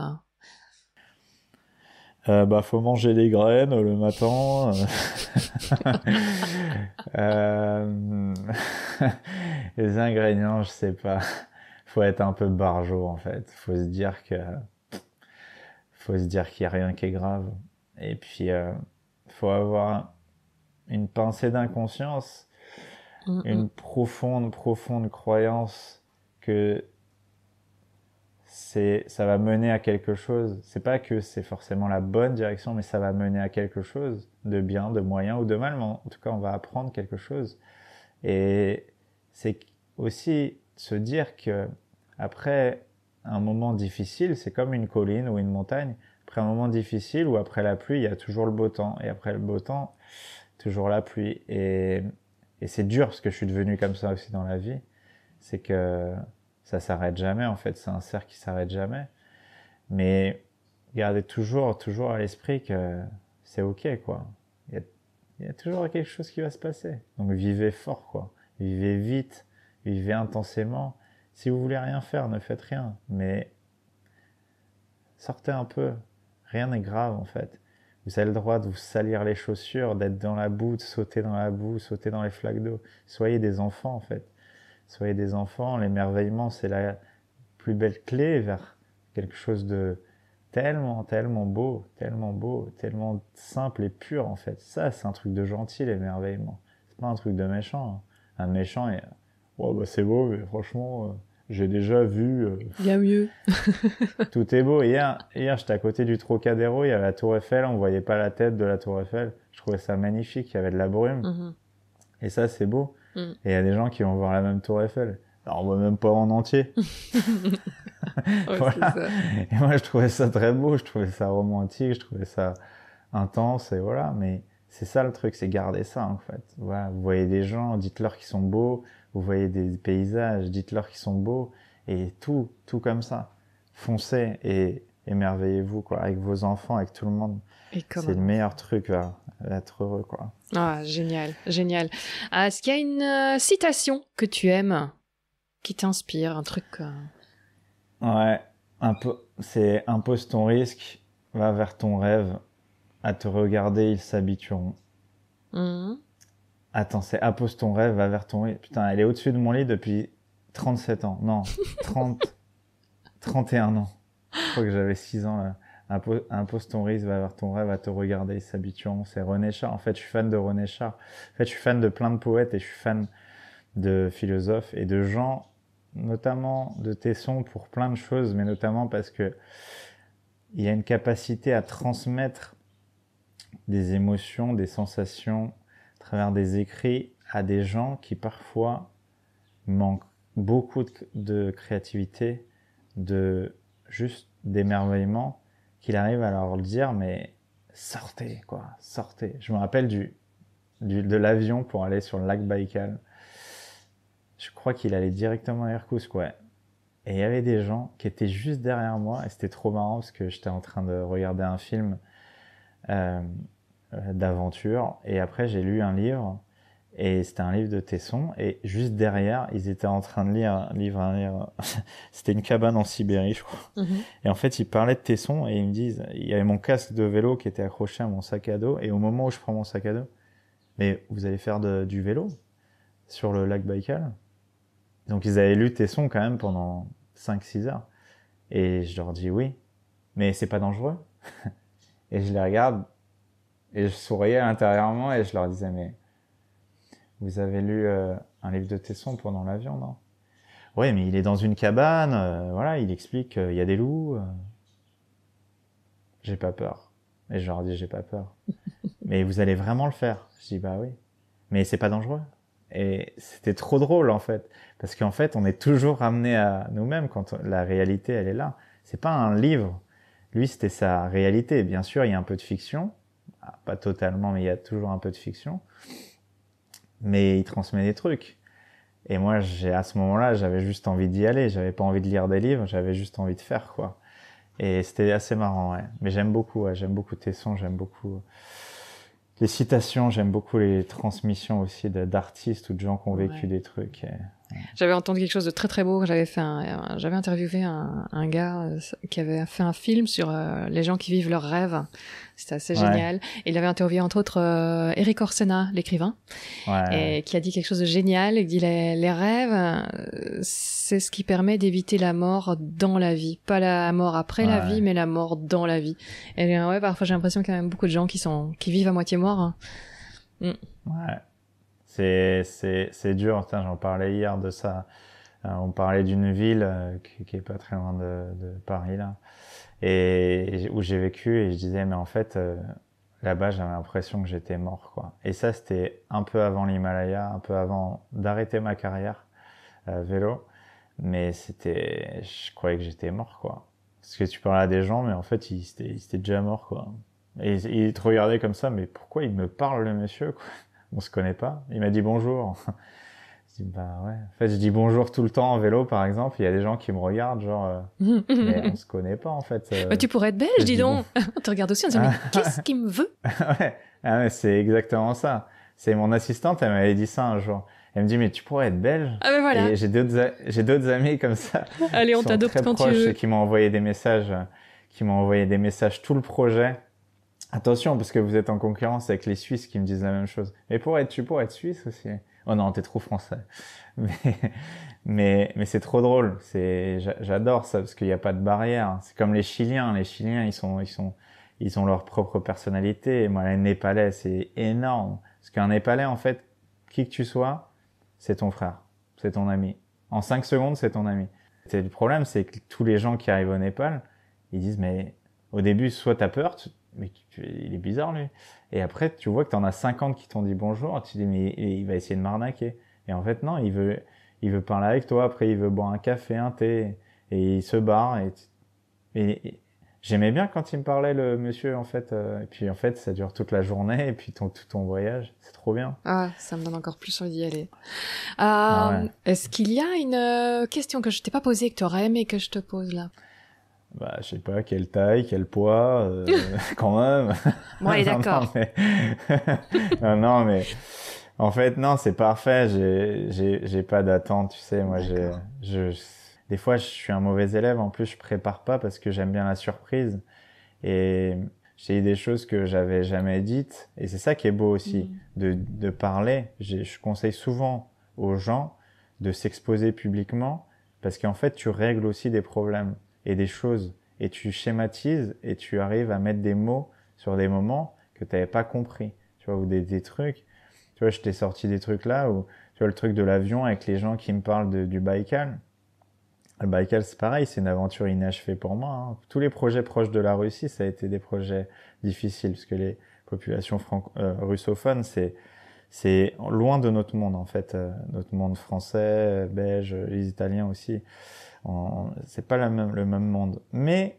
euh, bah, faut manger des graines euh, le matin. Euh. les ingrédients, je sais pas. Faut être un peu barjo en fait. Faut se dire que faut se dire qu'il y a rien qui est grave. Et puis il faut avoir une pensée d'inconscience, mm, mm. une profonde profonde croyance que c'est ça va mener à quelque chose. C'est pas que c'est forcément la bonne direction, mais ça va mener à quelque chose de bien, de moyen ou de mal. en tout cas, on va apprendre quelque chose. Et c'est aussi se dire que après un moment difficile, c'est comme une colline ou une montagne. Après un moment difficile ou après la pluie, il y a toujours le beau temps. Et après le beau temps, toujours la pluie. Et, et c'est dur ce que je suis devenu comme ça aussi dans la vie. C'est que ça s'arrête jamais en fait, c'est un cercle qui s'arrête jamais. Mais gardez toujours, toujours à l'esprit que c'est ok quoi. Il y, a, toujours quelque chose qui va se passer. Donc vivez fort quoi, vivez vite, vivez intensément. Si vous voulez rien faire, ne faites rien. Mais sortez un peu. Rien n'est grave en fait. Vous avez le droit de vous salir les chaussures, d'être dans la boue, de sauter dans la boue, sauter dans les flaques d'eau. Soyez des enfants en fait soyez des enfants, l'émerveillement, c'est la plus belle clé vers quelque chose de tellement, tellement beau, tellement beau, tellement simple et pur, en fait. Ça, c'est un truc de gentil, l'émerveillement. C'est pas un truc de méchant. Hein. Un méchant, ouais, oh, bah, c'est beau, mais franchement, euh, j'ai déjà vu... Euh, il y a mieux. tout est beau. Hier, hier j'étais à côté du Trocadéro, il y avait la Tour Eiffel, on voyait pas la tête de la Tour Eiffel. Je trouvais ça magnifique, il y avait de la brume. Mhm. Et ça, c'est beau. Mm. Et il y a des gens qui vont voir la même tour Eiffel. Alors, on voit même pas en entier. voilà. Et moi, je trouvais ça très beau, je trouvais ça romantique, je trouvais ça intense, et voilà. Mais c'est ça le truc, c'est garder ça, en fait. Vous voyez des gens, dites-leur qu'ils sont beaux. Vous voyez des paysages, dites-leur qu'ils sont beaux. Et tout, tout comme ça. Foncez. Et émerveillez-vous quoi, avec vos enfants, avec tout le monde. C'est le meilleur truc, là, hein, être heureux quoi.
Ah génial, génial. Ah, est-ce qu'il y a une euh, citation que tu aimes, qui t'inspire, un truc euh?
un Ouais, c'est impose ton risque, va vers ton rêve, à te regarder ils s'habitueront. Mmh. Attends, c'est impose ton rêve, va vers ton Putain, elle est au-dessus de mon lit depuis 37 ans. Non, 30, 31 ans. Je crois que j'avais 6 ans là. Impose ton risque, va avoir ton rêve à te regarder, s'habituant. C'est René Char. En fait, je suis fan de René Char. En fait, je suis fan de plein de poètes et je suis fan de philosophes et de gens, notamment de Tesson pour plein de choses, mais notamment parce que il y a une capacité à transmettre des émotions, des sensations à travers des écrits à des gens qui parfois manquent beaucoup de, créativité, de juste d'émerveillement qu'il arrive à leur dire mais sortez quoi, sortez. Je me rappelle du, de l'avion pour aller sur le lac Baïkal. Je crois qu'il allait directement à Irkoutsk, ouais. Et il y avait des gens qui étaient juste derrière moi et c'était trop marrant parce que j'étais en train de regarder un film euh, euh, d'aventure et après j'ai lu un livre et c'était un livre de Tesson. Et juste derrière, ils étaient en train de lire un livre, c'était une cabane en Sibérie, je crois. Mhm. Et en fait, ils parlaient de Tesson et ils me disent, il y avait mon casque de vélo qui était accroché à mon sac à dos. Et au moment où je prends mon sac à dos, mais vous allez faire du vélo sur le lac Baïkal. Donc ils avaient lu Tesson quand même pendant 5-6 heures. Et je leur dis oui, mais c'est pas dangereux. et je les regarde et je souriais intérieurement et je leur disais mais vous avez lu euh, un livre de Tesson pendant l'avion, non Oui, mais il est dans une cabane, euh, voilà, il explique qu'il euh, y a des loups. J'ai pas peur. Et je leur dis, j'ai pas peur. mais vous allez vraiment le faire Je dis, bah oui. Mais c'est pas dangereux. Et c'était trop drôle, en fait. Parce qu'en fait, on est toujours ramené à nous-mêmes quand la réalité, elle est là. C'est pas un livre. Lui, c'était sa réalité. Bien sûr, il y a un peu de fiction. Ah, pas totalement, mais il y a toujours un peu de fiction mais il transmet des trucs. Et moi, à ce moment-là, j'avais juste envie d'y aller. J'avais pas envie de lire des livres, j'avais juste envie de faire quoi. Et c'était assez marrant. Ouais. Mais j'aime beaucoup. J'aime beaucoup tes sons. J'aime beaucoup les citations. J'aime beaucoup les transmissions aussi d'artistes ou de gens qui ont vécu des trucs.
J'avais entendu quelque chose de très très beau. J'avais fait j'avais interviewé un, un, gars euh, qui avait fait un film sur euh, les gens qui vivent leurs rêves. C'était assez génial. Et il avait interviewé entre autres euh, Eric Orsena, l'écrivain, ouais. et qui a dit quelque chose de génial. Il dit les, rêves, c'est ce qui permet d'éviter la mort dans la vie, pas la mort après la vie, mais la mort dans la vie. Et ouais, parfois j'ai l'impression qu'il y a même beaucoup de gens qui sont qui vivent à moitié mort. Hein. Mm. Ouais.
C'est dur, j'en parlais hier de ça. Euh, on parlait d'une ville euh, qui, qui, est pas très loin de, Paris, là, et, où j'ai vécu, et je disais, mais en fait, euh, là-bas, j'avais l'impression que j'étais mort, quoi. Et ça, c'était un peu avant l'Himalaya, un peu avant d'arrêter ma carrière vélo. Mais c'était, je croyais que j'étais mort, quoi. Parce que tu parlais à des gens, mais en fait, ils étaient, ils étaient déjà morts, quoi. Et ils, te regardaient comme ça, mais pourquoi ils me parlent, le monsieur, quoi on se connaît pas. Il m'a dit bonjour. je dis bah ouais. En fait, je dis bonjour tout le temps en vélo, par exemple. Il y a des gens qui me regardent, genre, euh, mais on se connaît pas en fait. Euh. bah, tu pourrais
être belge, dis, donc. on te regarde aussi, on se dit mais qu'est-ce qu'il me veut
Ouais, ah, c'est exactement ça. C'est mon assistante, elle m'avait dit ça un jour. Elle me dit mais tu pourrais être belge. Ah ben voilà. j'ai d'autres j'ai d'autres amis comme ça. Allez, on t'adopte quand tu veux. qui m'ont envoyé des messages, qui m'ont envoyé des messages tout le projet Attention, parce que vous êtes en concurrence avec les Suisses qui me disent la même chose. Mais pour être, tu pour être Suisse aussi. Oh non, t'es trop français. Mais, mais, c'est trop drôle. C'est, j'adore ça parce qu'il n'y a pas de barrière. C'est comme les Chiliens. Les Chiliens, ils sont, ils sont, ils ont leur propre personnalité. moi, les Népalais, c'est énorme. Parce qu'un Népalais, en fait, qui que tu sois, c'est ton frère. C'est ton ami. En cinq secondes, c'est ton ami. C'est le problème, c'est que tous les gens qui arrivent au Népal, ils disent, mais au début, soit t'as peur, mais il est bizarre lui. Et après, tu vois que t'en as 50 qui t'ont dit bonjour, tu dis mais il va essayer de m'arnaquer. Et en fait non, il veut, il veut parler avec toi, après il veut boire un café, un thé, et il se barre. Et, j'aimais bien quand il me parlait le monsieur en fait. Euh, et puis en fait ça dure toute la journée et puis ton, tout ton voyage, c'est trop bien.
Ah, ça me donne encore plus envie d'y aller. Ah euh, est-ce qu'il y a une euh, question que je t'ai pas posée que tu aurais aimé que je te pose là
bah, je sais pas, quelle taille, quel poids, euh, quand même. Bon, d'accord. non, mais... en fait, non, c'est parfait. J'ai pas d'attente, tu sais. Moi, j'ai, je, des fois, je suis un mauvais élève. En plus, je prépare pas parce que j'aime bien la surprise. Et j'ai eu des choses que j'avais jamais dites. Et c'est ça qui est beau aussi, mm. de, de parler. Je conseille souvent aux gens de s'exposer publiquement parce qu'en fait, tu règles aussi des problèmes et des choses et tu schématises et tu arrives à mettre des mots sur des moments que tu n'avais pas compris, tu vois, ou des, trucs. Tu vois, je t'ai sorti des trucs là où, tu vois, le truc de l'avion avec les gens qui me parlent du Baïkal. Le Baïkal, c'est pareil, c'est une aventure inachevée pour moi. Hein. Tous les projets proches de la Russie, ça a été des projets difficiles, parce que les populations euh, russophones, c'est c'est loin de notre monde en fait, euh, notre monde français, euh, belge, les Italiens aussi c'est pas même, le même monde. Mais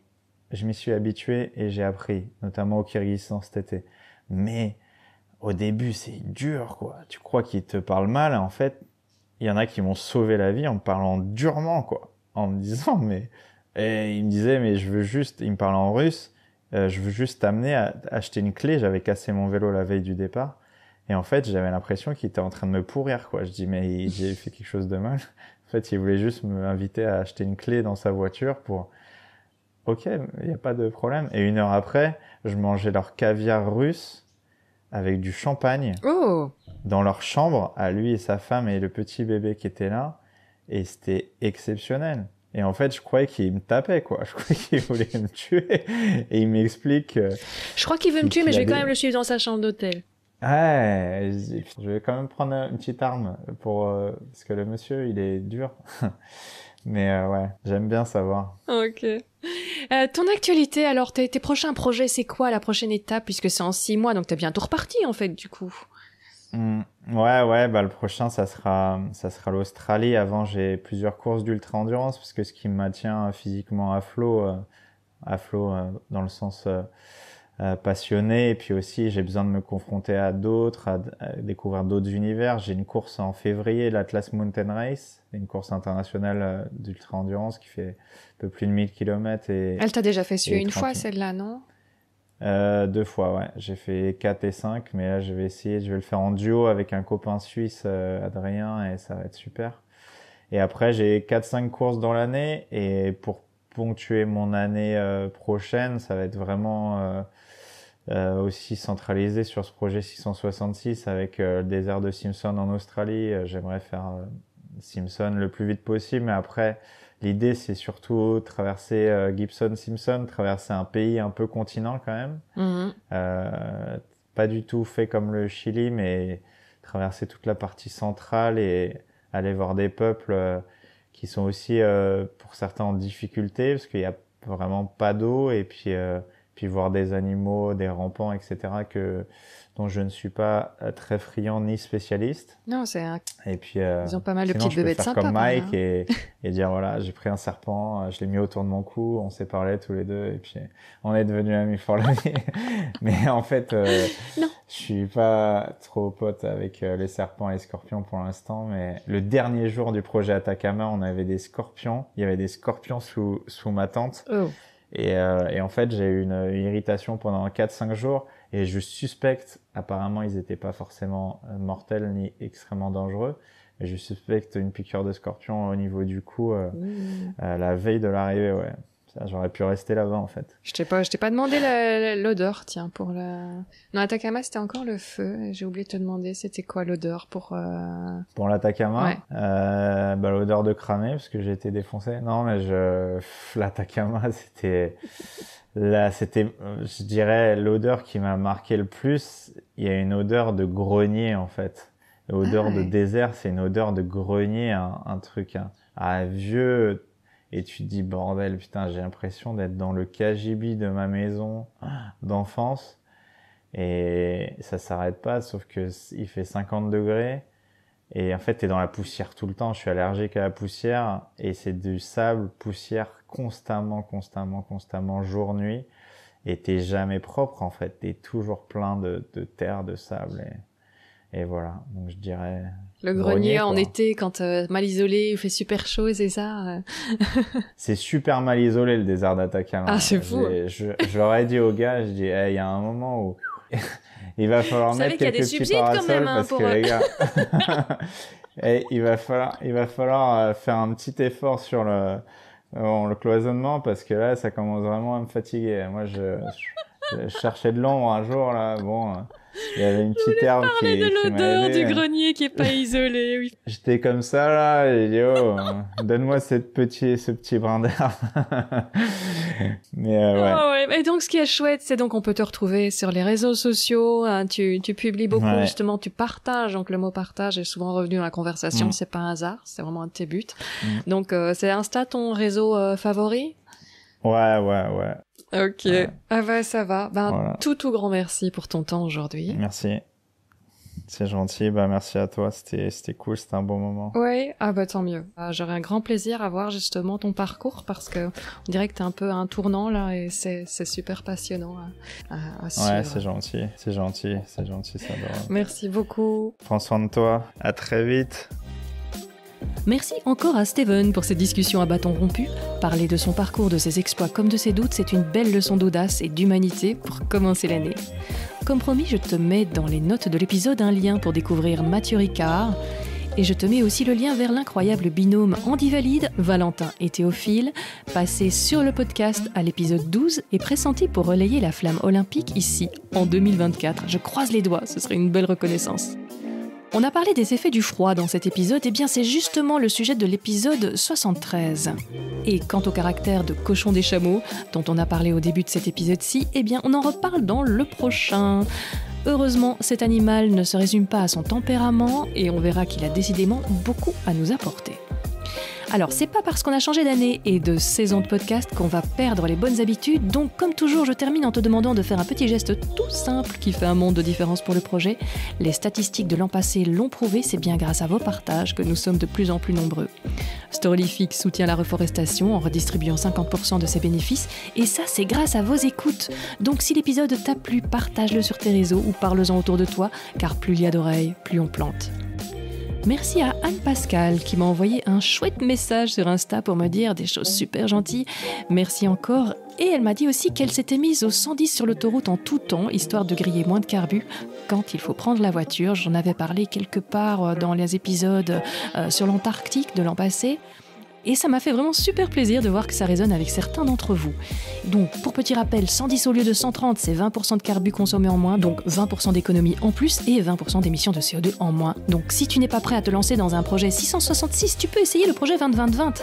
je m'y suis habitué et j'ai appris, notamment au Kyrgyzstan cet été. Mais au début, c'est dur, quoi. Tu crois qu'ils te parlent mal, et en fait, il y en a qui m'ont sauvé la vie en me parlant durement, quoi. En me disant, mais... Et il me disait, mais je veux juste... Il me parlait en russe. Euh, je veux juste t'amener à acheter une clé. J'avais cassé mon vélo la veille du départ. Et en fait, j'avais l'impression qu'il était en train de me pourrir, quoi. Je dis, mais j'ai fait quelque chose de mal fait, il voulait juste m'inviter à acheter une clé dans sa voiture pour. Ok, il n'y a pas de problème. Et une heure après, je mangeais leur caviar russe avec du champagne oh. dans leur chambre à lui et sa femme et le petit bébé qui était là. Et c'était exceptionnel. Et en fait, je croyais qu'il me tapait, quoi. Je croyais qu'il voulait me tuer. Et il m'explique.
Je crois qu'il veut me tuer, mais je vais quand même le suivre dans sa chambre d'hôtel.
Ouais, je vais quand même prendre une petite arme pour euh, parce que le monsieur il est dur. Mais euh, ouais, j'aime bien savoir.
Ok. Euh, ton actualité, alors tes, prochains projets, c'est quoi la prochaine étape puisque c'est en six mois, donc t'es bientôt reparti en fait du coup.
Hmm, ouais, ouais, bah le prochain ça sera ça sera l'Australie. Avant j'ai plusieurs courses d'ultra endurance parce que ce qui me maintient physiquement à flot, à flot dans le sens euh, passionné et puis aussi j'ai besoin de me confronter à d'autres, à, découvrir d'autres univers. J'ai une course en février, l'Atlas Mountain Race, une course internationale euh, d'ultra endurance qui fait un peu plus de 1000 km et Elle t'a déjà fait suivre une fois
celle-là, non
euh, deux fois, ouais. J'ai fait quatre et cinq, mais là je vais essayer, je vais le faire en duo avec un copain suisse, Adrien, et ça va être super. Et après j'ai 4 cinq courses dans l'année, et pour ponctuer mon année prochaine, ça va être vraiment euh, aussi centralisé sur ce projet 666 avec euh, le désert de Simpson en Australie. Euh, j'aimerais faire euh, Simpson le plus vite possible, mais après, l'idée, c'est surtout traverser Gibson-Simpson, traverser un pays un peu continent quand même. Mhm. pas du tout fait comme le Chili, mais traverser toute la partie centrale et aller voir des peuples qui sont aussi pour certains en difficulté parce qu'il n'y a vraiment pas d'eau et puis puis voir des animaux, des rampants, etc., que, dont je ne suis pas euh, très friand ni spécialiste. Non, c'est un... Et puis, euh, Ils ont pas mal de sinon, petites bébêtes comme Mike hein. et, et, dire, voilà, j'ai pris un serpent, euh, je l'ai mis autour de mon cou, on s'est parlé tous les deux, et puis on est devenus amis pour la vie. Mais en fait, euh, non. je suis pas trop pote avec les serpents et les scorpions pour l'instant, mais le dernier jour du projet Atacama, on avait des scorpions, il y avait des scorpions sous, sous ma tente. Oh. Euh, et, en fait, j'ai eu une, irritation pendant 4-5 jours et je suspecte, apparemment ils n'étaient pas forcément euh, mortels ni extrêmement dangereux, mais je suspecte une piqûre de scorpion au niveau du cou euh, mmh. la veille de l'arrivée, ouais. J'aurais pu rester là-bas en fait. Je t'ai pas, je t'ai
pas demandé l'odeur, tiens, pour la... Non, l'Atacama, c'était encore le feu. J'ai oublié de te demander, c'était quoi l'odeur pour. Euh,
pour l'Atacama, ouais. Euh, bah, l'odeur de cramé parce que j'ai été défoncé. Non, mais je, l'Atacama, c'était. Là, c'était, je dirais, l'odeur qui m'a marqué le plus. Il y a une odeur de grenier en fait. L'odeur ah de désert, c'est une odeur de grenier, un, truc, à un hein. ah, vieux et tu te dis bordel, putain, j'ai l'impression d'être dans le KGB de ma maison d'enfance et ça s'arrête pas, sauf que il fait 50 degrés et en fait tu es dans la poussière tout le temps. Je suis allergique à la poussière et c'est du sable, poussière constamment, constamment, constamment, jour nuit et t'es jamais propre en fait. Tu es toujours plein de, de terre, de sable. Et voilà, donc je dirais. Le grenier, en été,
quand euh, mal isolé, il fait super chaud, c'est ça euh.
C'est super mal isolé le désert d'Atacama. Ah, c'est fou J'aurais dit au gars, je dis, il y a un moment où il va falloir mettre quelques petits parasols hein, parce que les euh. gars... Et il va falloir, il va falloir faire un petit effort sur le, le cloisonnement parce que là, ça commence vraiment à me fatiguer. Moi, je, je cherchais de l'ombre un jour là. Bon, il y avait une petite herbe qui. de l'odeur du hein. grenier
qui est pas isolé. Oui.
J'étais comme ça là, j'ai dit oh, donne-moi cette petite, ce petit brin d'herbe. Mais euh,
ouais. Et ah donc ce qui est chouette, c'est donc on peut te retrouver sur les réseaux sociaux. Hein, tu, tu publies beaucoup justement, tu partages. Donc le mot partage est souvent revenu dans la conversation. Mm. C'est pas un hasard, c'est vraiment un de tes buts. Mm. Donc euh, c'est Insta ton réseau euh, favori. Ouais, ouais, ouais. Ok. Ah bah ça va. Ben, Tout tout grand merci pour ton temps aujourd'hui. Merci. C'est
gentil, Ben merci à toi, c'était cool, c'était un bon moment.
Oui, ah bah tant mieux. Bah, j'aurais un grand plaisir à voir justement ton parcours parce que on dirait que t'es un peu un tournant là et c'est super passionnant à, Ouais, c'est
gentil, c'est gentil, c'est gentil, ça.
Merci beaucoup.
Prends soin de toi, à très vite.
Merci encore à Steven pour cette discussion à bâton rompu. Parler de son parcours, de ses exploits comme de ses doutes, c'est une belle leçon d'audace et d'humanité pour commencer l'année. Comme promis, je te mets dans les notes de l'épisode un lien pour découvrir Mathieu Ricard. Et je te mets aussi le lien vers l'incroyable binôme Valide, Valentin et Théophile, passé sur le podcast à l'épisode 12 et pressenti pour relayer la flamme olympique ici en 2024. Je croise les doigts, ce serait une belle reconnaissance. On a parlé des effets du froid dans cet épisode, et eh bien c'est justement le sujet de l'épisode 73. Et quant au caractère de cochon des chameaux, dont on a parlé au début de cet épisode-ci, eh bien on en reparle dans le prochain. Heureusement, cet animal ne se résume pas à son tempérament, et on verra qu'il a décidément beaucoup à nous apporter. Alors, c'est pas parce qu'on a changé d'année et de saison de podcast qu'on va perdre les bonnes habitudes, donc comme toujours, je termine en te demandant de faire un petit geste tout simple qui fait un monde de différence pour le projet. Les statistiques de l'an passé l'ont prouvé, c'est bien grâce à vos partages que nous sommes de plus en plus nombreux. Storyfix soutient la reforestation en redistribuant 50% de ses bénéfices, et ça, c'est grâce à vos écoutes. Donc, si l'épisode t'a plu, partage-le sur tes réseaux ou parle-en autour de toi, car plus il y a d'oreilles, plus on plante. Merci à Anne Pascal qui m'a envoyé un chouette message sur Insta pour me dire des choses super gentilles. Merci encore. Et elle m'a dit aussi qu'elle s'était mise au 110 sur l'autoroute en tout temps, histoire de griller moins de carbu quand il faut prendre la voiture. J'en avais parlé quelque part euh, dans les épisodes euh, sur l'Antarctique de l'an passé. Et ça m'a fait vraiment super plaisir de voir que ça résonne avec certains d'entre vous. Donc, pour petit rappel, 110 au lieu de 130, c'est 20% de carburant consommé en moins, donc 20% d'économie en plus et 20% d'émissions de CO2 en moins. Donc, si tu n'es pas prêt à te lancer dans un projet 666, tu peux essayer le projet 2020 20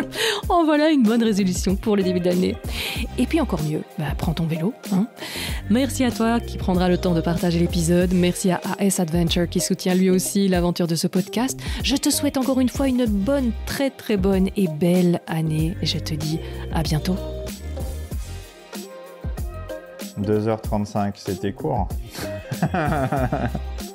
en voilà une bonne résolution pour le début d'année. Et puis encore mieux, bah, prends ton vélo. Hein. Merci à toi qui prendra le temps de partager l'épisode. Merci à AS Adventure qui soutient lui aussi l'aventure de ce podcast. Je te souhaite encore une fois une bonne, très très bonne et belle année. Je te dis à bientôt.
2h35, c'était court.